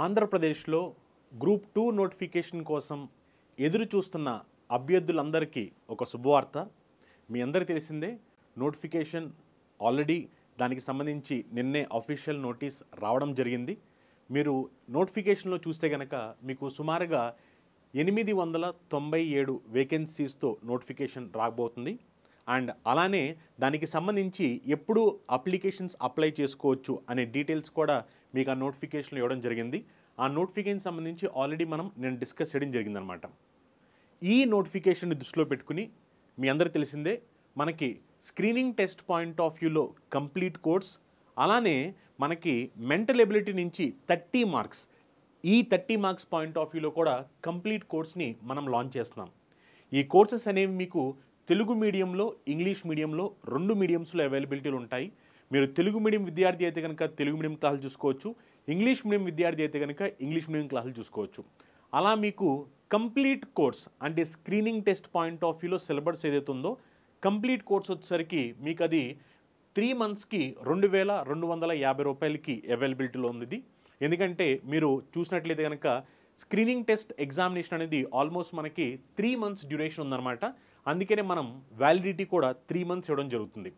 ఆంధ్రప్రదేశ్లో group two notification కోసం ఎదురు చూస్తున్న అభ్యర్థులందరికీ ఒక శుభవార్త మీ అందరికీ తెలిసిందే నోటిఫికేషన్ ఆల్రెడీ దానికి సంబంధించి నిన్నే అఫీషియల్ నోటీస్ రావడం జరిగింది మీరు నోటిఫికేషన్లో చూస్తే కనుక మీకు సుమారుగా ఎనిమిది వందల తొంభై ఏడు వేకెన్సీస్తో నోటిఫికేషన్ రాబోతుంది అండ్ అలానే దానికి సంబంధించి ఎప్పుడు అప్లికేషన్స్ అప్లై చేసుకోవచ్చు అనే డీటెయిల్స్ కూడా మీకు ఆ నోటిఫికేషన్లు ఇవ్వడం జరిగింది ఆ నోటిఫికేషన్ సంబంధించి ఆల్రెడీ మనం నేను డిస్కస్ చేయడం జరిగిందనమాట ఈ నోటిఫికేషన్ని దృష్టిలో పెట్టుకుని మీ అందరూ తెలిసిందే మనకి స్క్రీనింగ్ టెస్ట్ పాయింట్ ఆఫ్ వ్యూలో కంప్లీట్ కోర్స్ అలానే మనకి మెంటల్ ఎబిలిటీ నుంచి థర్టీ మార్క్స్ ఈ థర్టీ మార్క్స్ పాయింట్ ఆఫ్ వ్యూలో కూడా కంప్లీట్ కోర్స్ని మనం లాంచ్ చేస్తున్నాం ఈ కోర్సెస్ అనేవి మీకు తెలుగు మీడియంలో ఇంగ్లీష్ మీడియంలో రెండు మీడియంస్లో అవైలబిలిటీలు ఉంటాయి మీరు తెలుగు మీడియం విద్యార్థి అయితే కనుక తెలుగు మీడియం క్లాసులు చూసుకోవచ్చు ఇంగ్లీష్ మీడియం విద్యార్థి అయితే కనుక ఇంగ్లీష్ మీడియం క్లాసులు చూసుకోవచ్చు అలా మీకు కంప్లీట్ కోర్స్ అంటే స్క్రీనింగ్ టెస్ట్ పాయింట్ ఆఫ్ వ్యూలో సిలబస్ ఏదైతే ఉందో కంప్లీట్ కోర్స్ వచ్చేసరికి మీకు అది త్రీ మంత్స్కి రెండు వేల రెండు వందల యాభై రూపాయలకి అవైలబిలిటీలో ఉంది ఎందుకంటే మీరు చూసినట్లయితే కనుక స్క్రీనింగ్ టెస్ట్ ఎగ్జామినేషన్ అనేది ఆల్మోస్ట్ మనకి త్రీ మంత్స్ డ్యూరేషన్ ఉందన్నమాట అందుకనే మనం వ్యాలిడిటీ కూడా త్రీ మంత్స్ ఇవ్వడం జరుగుతుంది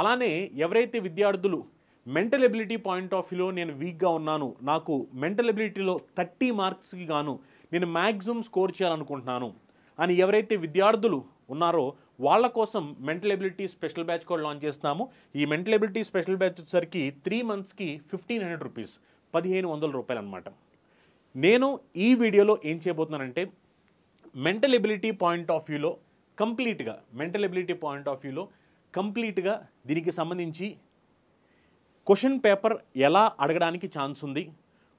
అలానే ఎవరైతే విద్యార్థులు మెంటల్ ఎబిలిటీ పాయింట్ ఆఫ్ వ్యూలో నేను వీక్గా ఉన్నాను నాకు మెంటల్ ఎబిలిటీలో థర్టీ మార్క్స్కి గాను నేను మ్యాక్సిమం స్కోర్ చేయాలనుకుంటున్నాను అని ఎవరైతే విద్యార్థులు ఉన్నారో వాళ్ళ కోసం మెంటల్ ఎబిలిటీ స్పెషల్ బ్యాచ్ కూడా లాంచ్ చేస్తున్నాము ఈ మెంటల్ ఎబిలిటీ స్పెషల్ బ్యాచ్ వచ్చేసరికి త్రీ మంత్స్కి ఫిఫ్టీన్ హండ్రెడ్ రూపీస్ పదిహేను వందల రూపాయలు అనమాట నేను ఈ వీడియోలో ఏం చేయబోతున్నానంటే మెంటల్ ఎబిలిటీ పాయింట్ ఆఫ్ వ్యూలో కంప్లీట్గా మెంటల్ ఎబిలిటీ పాయింట్ ఆఫ్ వ్యూలో కంప్లీట్గా దీనికి సంబంధించి క్వశ్చన్ పేపర్ ఎలా అడగడానికి ఛాన్స్ ఉంది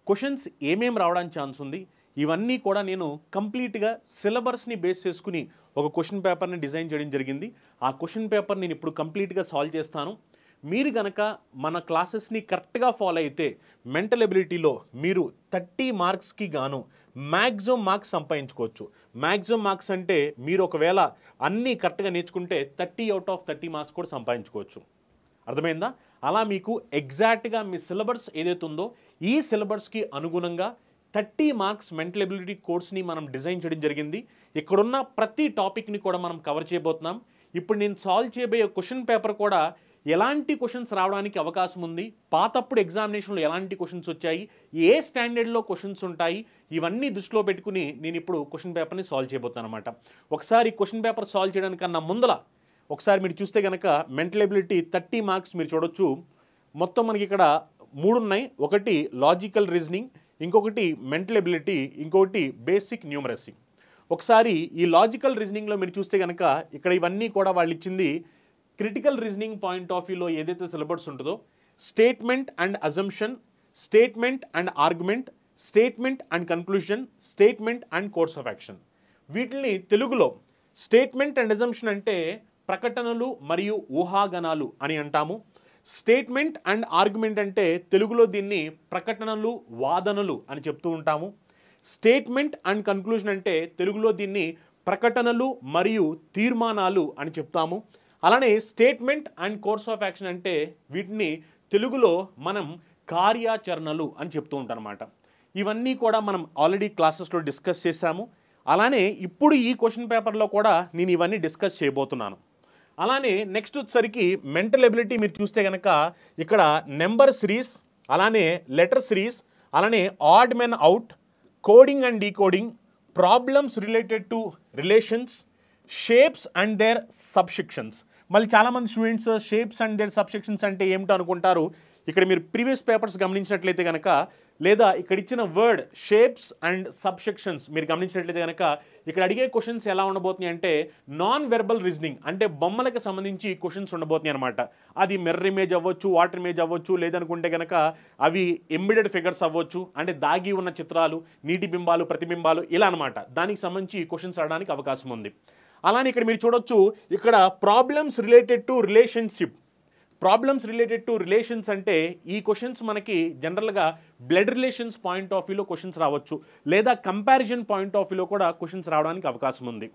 క్వశ్చన్స్ ఏమేమి రావడానికి ఛాన్స్ ఉంది ఇవన్నీ కూడా నేను కంప్లీట్గా సిలబస్ని బేస్ చేసుకుని ఒక క్వశ్చన్ పేపర్ని డిజైన్ చేయడం జరిగింది ఆ క్వశ్చన్ పేపర్ నేను ఇప్పుడు కంప్లీట్గా సాల్వ్ చేస్తాను మీరు గనక మన క్లాసెస్ని కరెక్ట్గా ఫాలో అయితే మెంటల్ ఎబిలిటీలో మీరు థర్టీ మార్క్స్కి గాను మ్యాక్సిమం మార్క్స్ సంపాదించుకోవచ్చు మ్యాక్సిమం మార్క్స్ అంటే మీరు ఒకవేళ అన్నీ కరెక్ట్గా నేర్చుకుంటే thirty out of thirty marks కూడా సంపాదించుకోవచ్చు అర్థమైందా అలా మీకు ఎగ్జాక్ట్గా మీ సిలబస్ ఏదైతే ఉందో ఈ సిలబస్కి అనుగుణంగా థర్టీ మార్క్స్ మెంటల్ ఎబిలిటీ కోర్స్ని మనం డిజైన్ చేయడం జరిగింది ఇక్కడున్న ప్రతి టాపిక్ని కూడా మనం కవర్ చేయబోతున్నాం ఇప్పుడు నేను సాల్వ్ చేయబోయే క్వశ్చన్ పేపర్ కూడా ఎలాంటి క్వశ్చన్స్ రావడానికి అవకాశం ఉంది పాతప్పుడు ఎగ్జామినేషన్లో ఎలాంటి క్వశ్చన్స్ వచ్చాయి ఏ స్టాండర్డ్లో క్వశ్చన్స్ ఉంటాయి ఇవన్నీ దృష్టిలో పెట్టుకుని నేను ఇప్పుడు క్వశ్చన్ పేపర్ని సాల్వ్ చేయబోతాను అనమాట ఒకసారి క్వశ్చన్ పేపర్ సాల్వ్ చేయడానికన్నా ముందల ఒకసారి మీరు చూస్తే కనుక మెంటల్ ఎబిలిటీ థర్టీ మార్క్స్ మీరు చూడొచ్చు మొత్తం మనకి ఇక్కడ మూడు ఉన్నాయి ఒకటి లాజికల్ రీజనింగ్ ఇంకొకటి మెంటల్ ఎబిలిటీ ఇంకొకటి బేసిక్ న్యూమరసీ ఒకసారి ఈ లాజికల్ రీజనింగ్లో మీరు చూస్తే కనుక ఇక్కడ ఇవన్నీ కూడా వాళ్ళు ఇచ్చింది క్రిటికల్ రీజనింగ్ పాయింట్ ఆఫ్ వ్యూలో ఏదైతే సిలబస్ ఉంటుందో statement and assumption statement and argument statement and conclusion statement and course of action వీటిని తెలుగులో స్టేట్మెంట్ అండ్ అజంప్షన్ అంటే ప్రకటనలు మరియు ఊహాగణాలు అని అంటాము స్టేట్మెంట్ అండ్ ఆర్గ్యుమెంట్ అంటే తెలుగులో దీన్ని ప్రకటనలు వాదనలు అని చెప్తూ ఉంటాము స్టేట్మెంట్ అండ్ కన్క్లూషన్ అంటే తెలుగులో దీన్ని ప్రకటనలు మరియు తీర్మానాలు అని చెప్తాము అలానే statement and course of action అంటే వీటిని తెలుగులో మనం కార్యాచరణలు అని చెప్తూ ఉంటానమాట ఇవన్నీ కూడా మనం ఆల్రెడీ క్లాసెస్లో డిస్కస్ చేశాము అలానే ఇప్పుడు ఈ క్వశ్చన్ పేపర్లో కూడా నేను ఇవన్నీ డిస్కస్ చేయబోతున్నాను అలానే నెక్స్ట్ వచ్చేసరికి మెంటల్ ఎబిలిటీ మీరు చూస్తే కనుక ఇక్కడ నెంబర్ సిరీస్ అలానే లెటర్ సిరీస్ అలానే odd man out coding and decoding problems related to relations shapes and their subscriptions మళ్ళీ చాలామంది students shapes and their subsections అంటే ఏమిటో అనుకుంటారు ఇక్కడ మీరు ప్రీవియస్ పేపర్స్ గమనించినట్లయితే కనుక లేదా ఇక్కడ ఇచ్చిన వర్డ్ షేప్స్ అండ్ సబ్సెక్షన్స్ మీరు గమనించినట్లయితే కనుక ఇక్కడ అడిగే క్వశ్చన్స్ ఎలా ఉండబోతున్నాయి అంటే నాన్ వెర్బల్ రీజనింగ్ అంటే బొమ్మలకు సంబంధించి క్వశ్చన్స్ ఉండబోతున్నాయి అనమాట అది మెర్ర ఇమేజ్ అవ్వచ్చు వాటర్ ఇమేజ్ అవ్వచ్చు లేదనుకుంటే కనుక అవి ఎంబిడెడ్ ఫిగర్స్ అవ్వచ్చు అంటే దాగి ఉన్న చిత్రాలు నీటి బింబాలు ప్రతిబింబాలు ఇలా అనమాట దానికి సంబంధించి క్వశ్చన్స్ అడడానికి అవకాశం ఉంది అలానే ఇక్కడ మీరు చూడొచ్చు ఇక్కడ problems related to relationship problems related to relations అంటే ఈ క్వశ్చన్స్ మనకి జనరల్గా బ్లడ్ రిలేషన్స్ పాయింట్ ఆఫ్ వ్యూలో క్వశ్చన్స్ రావచ్చు లేదా కంపారిజన్ పాయింట్ ఆఫ్ వ్యూలో కూడా క్వశ్చన్స్ రావడానికి అవకాశం ఉంది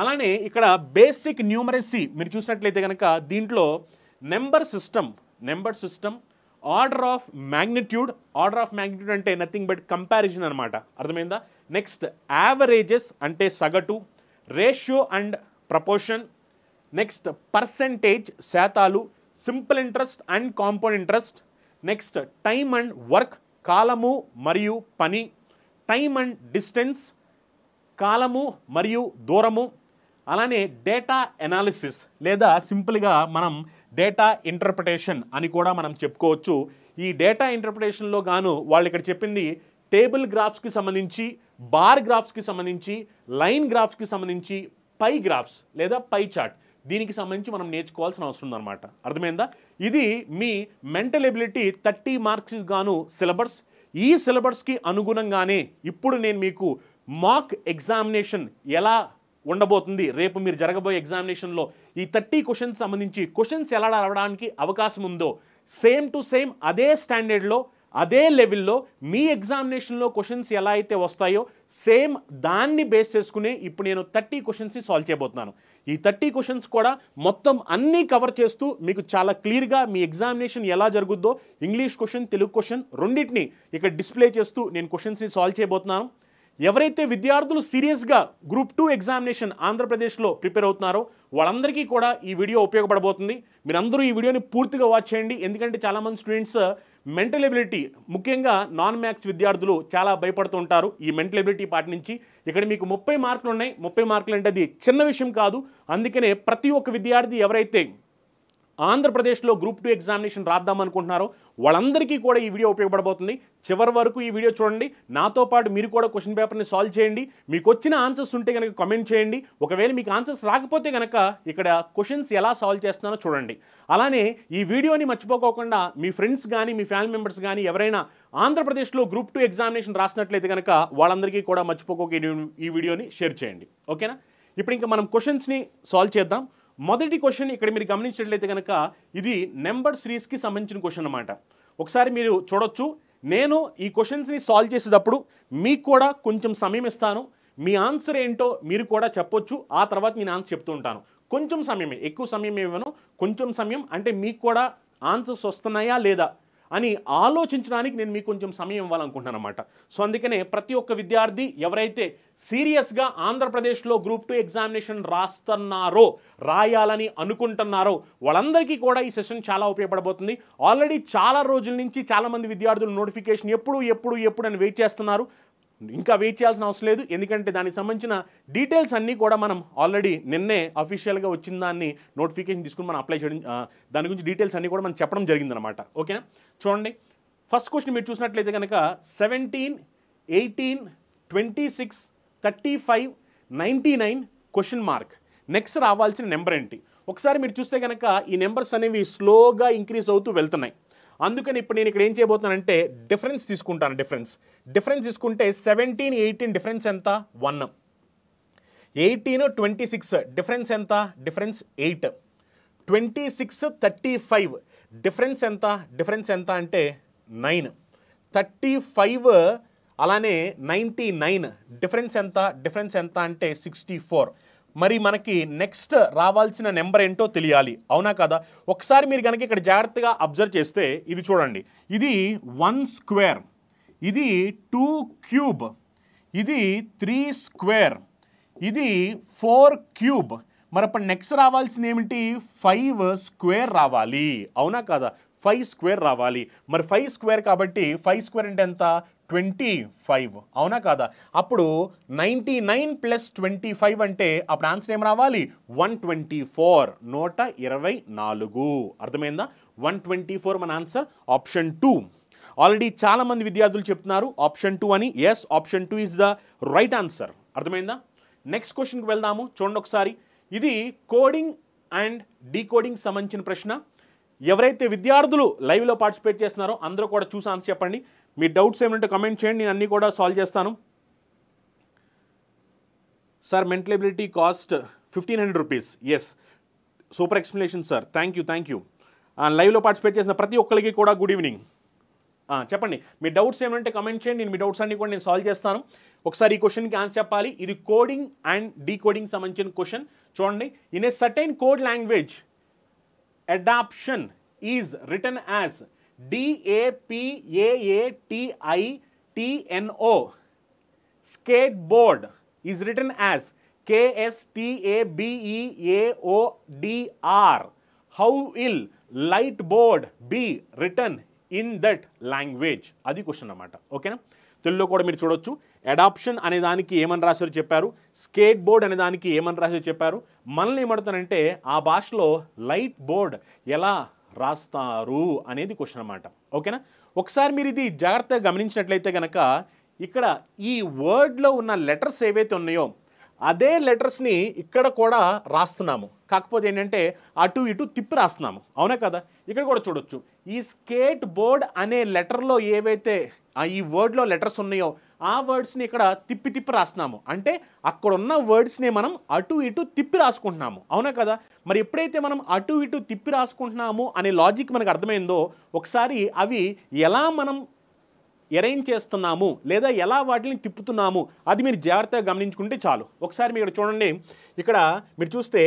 అలానే ఇక్కడ బేసిక్ న్యూమరసీ మీరు చూసినట్లయితే కనుక దీంట్లో number system number system order of magnitude order of magnitude అంటే నథింగ్ బట్ కంపారిజన్ అనమాట అర్థమైందా నెక్స్ట్ యావరేజెస్ అంటే సగటు ratio and proportion next percentage శాతాలు simple interest and compound interest next time and work కాలము మరియు పని టైమ్ అండ్ డిస్టెన్స్ కాలము మరియు దూరము అలానే డేటా ఎనాలిసిస్ లేదా సింపుల్గా మనం డేటా ఇంటర్ప్రిటేషన్ అని కూడా మనం చెప్పుకోవచ్చు ఈ డేటా ఇంటర్ప్రిటేషన్లో గాను వాళ్ళు ఇక్కడ చెప్పింది టేబుల్ గ్రాఫ్స్కి సంబంధించి బార్ గ్రాఫ్స్కి సంబంధించి లైన్ గ్రాఫ్స్కి సంబంధించి పై గ్రాఫ్స్ లేదా పై చార్ట్ దీనికి సంబంధించి మనం నేర్చుకోవాల్సిన అవసరం ఉందన్నమాట అర్థమైందా ఇది మీ మెంటల్ ఎబిలిటీ థర్టీ మార్క్స్ గాను సిలబస్ ఈ సిలబస్కి అనుగుణంగానే ఇప్పుడు నేను మీకు మాక్ ఎగ్జామినేషన్ ఎలా ఉండబోతుంది రేపు మీరు జరగబోయే ఎగ్జామినేషన్లో ఈ థర్టీ క్వశ్చన్స్ సంబంధించి క్వశ్చన్స్ ఎలా రావడానికి అవకాశం ఉందో సేమ్ టు సేమ్ అదే స్టాండర్డ్లో అదే లెవెల్లో మీ ఎగ్జామినేషన్లో క్వశ్చన్స్ ఎలా అయితే వస్తాయో సేమ్ దాన్ని బేస్ చేసుకునే ఇప్పుడు నేను థర్టీ క్వశ్చన్స్ని సాల్వ్ చేయబోతున్నాను ఈ థర్టీ క్వశ్చన్స్ కూడా మొత్తం అన్నీ కవర్ చేస్తూ మీకు చాలా క్లియర్గా మీ ఎగ్జామినేషన్ ఎలా జరుగుద్దో ఇంగ్లీష్ క్వశ్చన్ తెలుగు క్వశ్చన్ రెండింటిని ఇక్కడ డిస్ప్లే చేస్తూ నేను క్వశ్చన్స్ని సాల్వ్ చేయబోతున్నాను ఎవరైతే విద్యార్థులు సీరియస్గా గ్రూప్ టూ ఎగ్జామినేషన్ ఆంధ్రప్రదేశ్లో ప్రిపేర్ అవుతున్నారో వాళ్ళందరికీ కూడా ఈ వీడియో ఉపయోగపడబోతుంది మీరందరూ ఈ వీడియోని పూర్తిగా వాచ్ చేయండి ఎందుకంటే చాలామంది స్టూడెంట్స్ మెంటల్ ఎబిలిటీ ముఖ్యంగా నాన్ మ్యాథ్స్ విద్యార్థులు చాలా భయపడుతూ ఉంటారు ఈ మెంటల్ ఎబిలిటీ పాటి నుంచి ఇక్కడ మీకు ముప్పై మార్కులు ఉన్నాయి ముప్పై మార్కులు అంటే అది చిన్న విషయం కాదు అందుకనే ప్రతి ఒక్క విద్యార్థి ఎవరైతే ఆంధ్రప్రదేశ్లో గ్రూప్ టూ ఎగ్జామినేషన్ రాద్దాం అనుకుంటున్నారో వాళ్ళందరికీ కూడా ఈ వీడియో ఉపయోగపడబోతుంది చివరి వరకు ఈ వీడియో చూడండి నాతో పాటు మీరు కూడా క్వశ్చన్ పేపర్ని సాల్వ్ చేయండి మీకు వచ్చిన ఆన్సర్స్ ఉంటే కనుక కమెంట్ చేయండి ఒకవేళ మీకు ఆన్సర్స్ రాకపోతే కనుక ఇక్కడ క్వశ్చన్స్ ఎలా సాల్వ్ చేస్తున్నానో చూడండి అలానే ఈ వీడియోని మర్చిపోకోకుండా మీ ఫ్రెండ్స్ కానీ మీ ఫ్యామిలీ మెంబర్స్ కానీ ఎవరైనా ఆంధ్రప్రదేశ్లో గ్రూప్ టూ ఎగ్జామినేషన్ రాసినట్లయితే కనుక వాళ్ళందరికీ కూడా మర్చిపోకోక ఈ వీడియోని షేర్ చేయండి ఓకేనా ఇప్పుడు ఇంకా మనం క్వశ్చన్స్ని సాల్వ్ చేద్దాం మొదటి క్వశ్చన్ ఇక్కడ మీరు గమనించినట్లయితే కనుక ఇది నెంబర్ సిరీస్కి సంబంధించిన క్వశ్చన్ అనమాట ఒకసారి మీరు చూడొచ్చు నేను ఈ క్వశ్చన్స్ని సాల్వ్ చేసేటప్పుడు మీకు కూడా కొంచెం సమయం ఇస్తాను మీ ఆన్సర్ ఏంటో మీరు కూడా చెప్పొచ్చు ఆ తర్వాత నేను ఆన్సర్ చెప్తూ ఉంటాను కొంచెం సమయమే ఎక్కువ సమయం ఏమేమో కొంచెం సమయం అంటే మీకు కూడా ఆన్సర్స్ వస్తున్నాయా లేదా అని ఆలోచించడానికి నేను మీకు కొంచెం సమయం ఇవ్వాలనుకుంటున్నాను అనమాట సో అందుకనే ప్రతి ఒక్క విద్యార్థి ఎవరైతే సీరియస్గా ఆంధ్రప్రదేశ్లో గ్రూప్ టూ ఎగ్జామినేషన్ రాస్తున్నారో రాయాలని అనుకుంటున్నారో వాళ్ళందరికీ కూడా ఈ సెషన్ చాలా ఉపయోగపడబోతుంది ఆల్రెడీ చాలా రోజుల నుంచి చాలామంది విద్యార్థులు నోటిఫికేషన్ ఎప్పుడు ఎప్పుడు ఎప్పుడు అని వెయిట్ చేస్తున్నారు ఇంకా వెయిట్ చేయాల్సిన అవసరం లేదు ఎందుకంటే దానికి సంబంధించిన డీటెయిల్స్ అన్నీ కూడా మనం ఆల్రెడీ నిన్నే అఫీషియల్గా వచ్చిన దాన్ని నోటిఫికేషన్ తీసుకుని మనం అప్లై చేయడం దాని గురించి డీటెయిల్స్ అన్నీ కూడా మనం చెప్పడం జరిగిందనమాట ఓకేనా చూడండి ఫస్ట్ క్వశ్చన్ మీరు చూసినట్లయితే కనుక seventeen eighteen twenty six thirty five ninety nine question mark next రావాల్సిన నెంబర్ ఏంటి ఒకసారి మీరు చూస్తే కనుక ఈ నెంబర్స్ అనేవి స్లోగా ఇంక్రీజ్ అవుతూ వెళ్తున్నాయి అందుకని ఇప్పుడు నేను ఇక్కడ ఏం చేయబోతున్నానంటే డిఫరెన్స్ తీసుకుంటాను డిఫరెన్స్ డిఫరెన్స్ తీసుకుంటే సెవెంటీన్ ఎయిటీన్ డిఫరెన్స్ ఎంత one eighteen twenty six difference ఎంత difference eight twenty six thirty five difference ఎంత డిఫరెన్స్ ఎంత అంటే నైన్ థర్టీ ఫైవ్ అలానే నైంటీ నైన్ డిఫరెన్స్ ఎంత డిఫరెన్స్ ఎంత అంటే సిక్స్టీ ఫోర్ మరి మనకి నెక్స్ట్ రావాల్సిన నెంబర్ ఏంటో తెలియాలి అవునా కదా ఒకసారి మీరు కనుక ఇక్కడ జాగ్రత్తగా అబ్జర్వ్ చేస్తే ఇది చూడండి ఇది వన్ స్క్వేర్ ఇది టూ క్యూబ్ ఇది త్రీ స్క్వేర్ ఇది ఫోర్ క్యూబ్ మరి అప్పుడు నెక్స్ట్ రావాల్సింది ఏమిటి ఫైవ్ స్క్వేర్ రావాలి అవునా కదా ఫైవ్ స్క్వేర్ రావాలి మరి ఫైవ్ స్క్వేర్ కాబట్టి ఫైవ్ స్క్వేర్ అంటే ఎంత ట్వంటీ ఫైవ్ అవునా కాదా అప్పుడు ninety nine plus twenty five అంటే అప్పుడు ఆన్సర్ ఏం రావాలి వన్ ట్వంటీ ఫోర్ నూట ఇరవై నాలుగు అర్థమైందా వన్ ట్వంటీ ఫోర్ మన ఆన్సర్ ఆప్షన్ టూ ఆల్రెడీ చాలామంది విద్యార్థులు చెప్తున్నారు ఆప్షన్ టూ అని yes option two is the right answer అర్థమైందా నెక్స్ట్ క్వశ్చన్కి వెళ్దాము చూడండి ఒకసారి ఇది కోడింగ్ అండ్ డీకోడింగ్ సంబంధించిన ప్రశ్న ఎవరైతే విద్యార్థులు లైవ్లో పార్టిసిపేట్ చేస్తున్నారో అందరూ కూడా చూసి ఆన్సర్ చెప్పండి మీ డౌట్స్ ఏమంటే కమెంట్ చేయండి నేను అన్నీ కూడా సాల్వ్ చేస్తాను sir mental ability cost fifteen hundred rupees yes super explanation sir thank you thank you లైవ్లో పార్టిసిపేట్ చేసిన ప్రతి ఒక్కరికి కూడా గుడ్ ఈవినింగ్ చెప్పండి మీ డౌట్స్ ఏమంటే కమెంట్ చేయండి నేను మీ డౌట్స్ అన్ని కూడా నేను సాల్వ్ చేస్తాను ఒకసారి ఈ క్వశ్చన్కి ఆన్సర్ చెప్పాలి ఇది కోడింగ్ అండ్ డీకోడింగ్ సంబంధించిన క్వశ్చన్ చూడండి in a certain code language adoption is return as డిఏపిఏఏటిఐటిఎన్ఓ skate board is return as కేఎస్టీఏబిఈఏఓడిఆర్ how ill light board B return in that language అది క్వశ్చన్ అనమాట ఓకేనా తెలుగులో కూడా మీరు చూడొచ్చు అడాప్షన్ అనే దానికి ఏమని రాశారు చెప్పారు స్కేట్ బోర్డ్ అనే దానికి ఏమని రాశారు చెప్పారు మనల్ని ఏమడుతానంటే ఆ భాషలో లైట్ బోర్డ్ ఎలా రాస్తారు అనేది క్వశ్చన్ అనమాట ఓకేనా ఒకసారి మీరు ఇది జాగ్రత్తగా గమనించినట్లయితే కనుక ఇక్కడ ఈ వర్డ్లో ఉన్న లెటర్స్ ఏవైతే ఉన్నాయో అదే లెటర్స్ని ఇక్కడ కూడా రాస్తున్నాము కాకపోతే ఏంటంటే అటు ఇటు తిప్పి రాస్తున్నాము అవునా కదా ఇక్కడ కూడా చూడొచ్చు ఈ స్కేట్ బోర్డ్ అనే లెటర్లో ఏవైతే ఈ వర్డ్లో లెటర్స్ ఉన్నాయో ఆ వర్డ్స్ని ఇక్కడ తిప్పి తిప్పి రాస్తున్నాము అంటే అక్కడ ఉన్న వర్డ్స్ని మనం అటు ఇటు తిప్పి రాసుకుంటున్నాము అవునా కదా మరి ఎప్పుడైతే మనం అటు ఇటు తిప్పి రాసుకుంటున్నాము అనే లాజిక్ మనకు అర్థమైందో ఒకసారి అవి ఎలా మనం ఎరేంజ్ చేస్తున్నాము లేదా ఎలా వాటిని తిప్పుతున్నాము అది మీరు జాగ్రత్తగా గమనించుకుంటే చాలు ఒకసారి మీరు చూడండి ఇక్కడ మీరు చూస్తే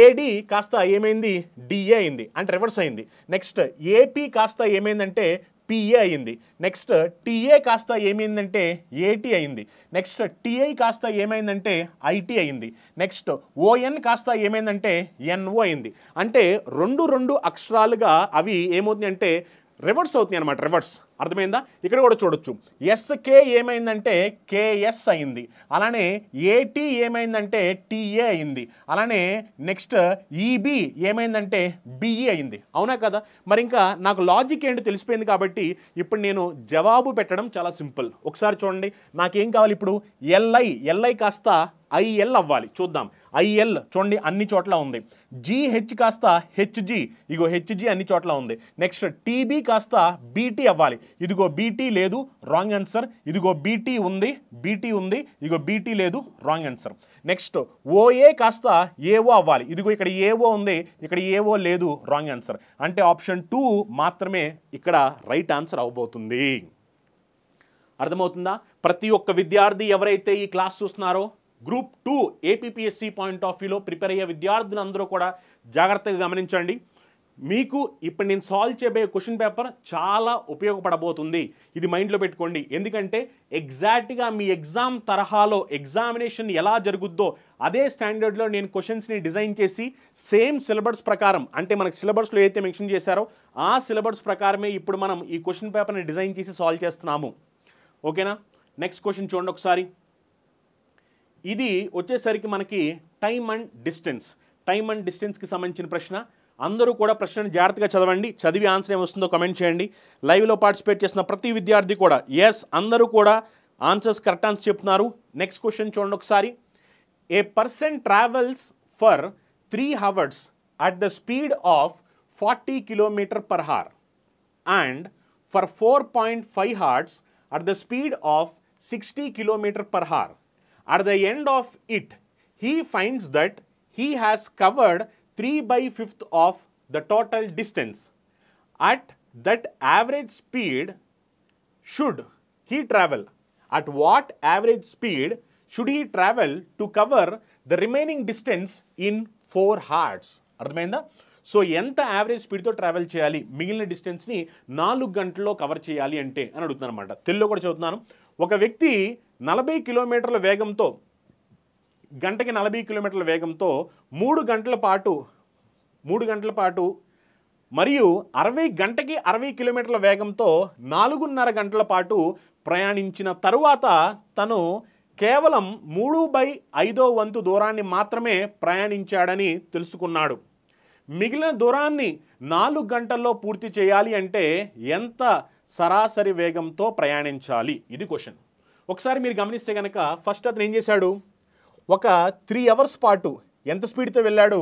ఏడి కాస్త ఏమైంది డిఏ అయింది అంటే రివర్స్ అయింది నెక్స్ట్ ఏపీ కాస్త ఏమైందంటే పిఏ అయింది నెక్స్ట్ టీఏ కాస్త ఏమైందంటే ఏటీ అయింది నెక్స్ట్ టీఐ కాస్త ఏమైందంటే ఐటీ అయింది నెక్స్ట్ ఓఎన్ కాస్త ఏమైందంటే ఎన్ఓ అయింది అంటే రెండు రెండు అక్షరాలుగా అవి ఏమవుతుంది అంటే రివర్స్ అవుతుంది అనమాట రివర్స్ అర్థమైందా ఇక్కడ కూడా చూడొచ్చు ఎస్కే ఏమైందంటే కేఎస్ అయింది అలానే ఏటీ ఏమైందంటే టీఏ అయింది అలానే నెక్స్ట్ ఈబి e ఏమైందంటే బిఈ e అయింది అవునా కదా మరి ఇంకా నాకు లాజిక్ ఏంటి తెలిసిపోయింది కాబట్టి ఇప్పుడు నేను జవాబు పెట్టడం చాలా సింపుల్ ఒకసారి చూడండి నాకేం కావాలి ఇప్పుడు ఎల్ఐ ఎల్ఐ కాస్త ఐఎల్ అవ్వాలి చూద్దాం ఐఎల్ చూడండి అన్ని చోట్ల ఉంది జీహెచ్ కాస్త హెచ్జి ఇగో హెచ్జి అన్ని చోట్ల ఉంది నెక్స్ట్ టీబీ కాస్త బీటీ అవ్వాలి ఇదిగో బీటీ లేదు రాంగ్ ఆన్సర్ ఇదిగో బీటీ ఉంది బీటీ ఉంది ఇదిగో బీటీ లేదు రాంగ్ ఆన్సర్ నెక్స్ట్ ఓఏ కాస్త ఏవో అవ్వాలి ఇదిగో ఇక్కడ ఏవో ఉంది ఇక్కడ ఏవో లేదు రాంగ్ ఆన్సర్ అంటే ఆప్షన్ టూ మాత్రమే ఇక్కడ రైట్ ఆన్సర్ అవ్వబోతుంది అర్థమవుతుందా ప్రతి ఒక్క విద్యార్థి ఎవరైతే ఈ క్లాస్ చూస్తున్నారో group two APSC point of వ్యూలో ప్రిపేర్ అయ్యే విద్యార్థులందరూ కూడా జాగ్రత్తగా గమనించండి మీకు ఇప్పుడు నేను సాల్వ్ చేయబోయే క్వశ్చన్ పేపర్ చాలా ఉపయోగపడబోతుంది ఇది మైండ్లో పెట్టుకోండి ఎందుకంటే ఎగ్జాక్ట్గా మీ ఎగ్జామ్ తరహాలో ఎగ్జామినేషన్ ఎలా జరుగుద్దో అదే స్టాండర్డ్లో నేను క్వశ్చన్స్ని డిజైన్ చేసి సేమ్ సిలబస్ ప్రకారం అంటే మనకు సిలబస్లో ఏదైతే మెన్షన్ చేశారో ఆ సిలబస్ ప్రకారమే ఇప్పుడు మనం ఈ క్వశ్చన్ పేపర్ని డిజైన్ చేసి సాల్వ్ చేస్తున్నాము ఓకేనా నెక్స్ట్ క్వశ్చన్ చూడండి ఒకసారి ఇది వచ్చేసరికి మనకి time and distance time and డిస్టెన్స్కి సంబంధించిన ప్రశ్న అందరూ కూడా ప్రశ్నను జాగ్రత్తగా చదవండి చదివి ఆన్సర్ ఏమొస్తుందో కమెంట్ చేయండి లైవ్లో పార్టిసిపేట్ చేసిన ప్రతి విద్యార్థి కూడా ఎస్ అందరూ కూడా ఆన్సర్స్ కరెక్ట్ ఆన్సర్ చెప్తున్నారు నెక్స్ట్ క్వశ్చన్ చూడండి ఒకసారి a person travels for three hours at the speed of forty kilometer per hour and for four point five hours at the speed of sixty kilometer per hour At the end of it, he finds that he has covered 3 by 5th of the total distance. At that average speed should he travel? At what average speed should he travel to cover the remaining distance in 4 hours? అర్థమైందా so ఎంత average స్పీడ్తో travel చేయాలి మిగిలిన డిస్టెన్స్ని నాలుగు గంటల్లో cover చేయాలి అంటే అని అడుగుతున్నాను అనమాట తెలుగులో కూడా చదువుతున్నాను ఒక వ్యక్తి నలభై కిలోమీటర్ల వేగంతో గంటకి నలభై కిలోమీటర్ల వేగంతో మూడు గంటల పాటు మూడు గంటల పాటు మరియు అరవై గంటకి అరవై కిలోమీటర్ల వేగంతో నాలుగున్నర గంటల పాటు ప్రయాణించిన తరువాత తను కేవలం మూడు బై ఐదో వంతు దూరాన్ని మాత్రమే ప్రయాణించాడని తెలుసుకున్నాడు మిగిలిన దూరాన్ని నాలుగు గంటల్లో పూర్తి చేయాలి అంటే ఎంత సరాసరి వేగంతో ప్రయాణించాలి ఇది క్వశ్చన్ ఒకసారి మీరు గమనిస్తే కనుక ఫస్ట్ అతను ఏం చేశాడు ఒక త్రీ అవర్స్ పాటు ఎంత స్పీడ్తో వెళ్ళాడు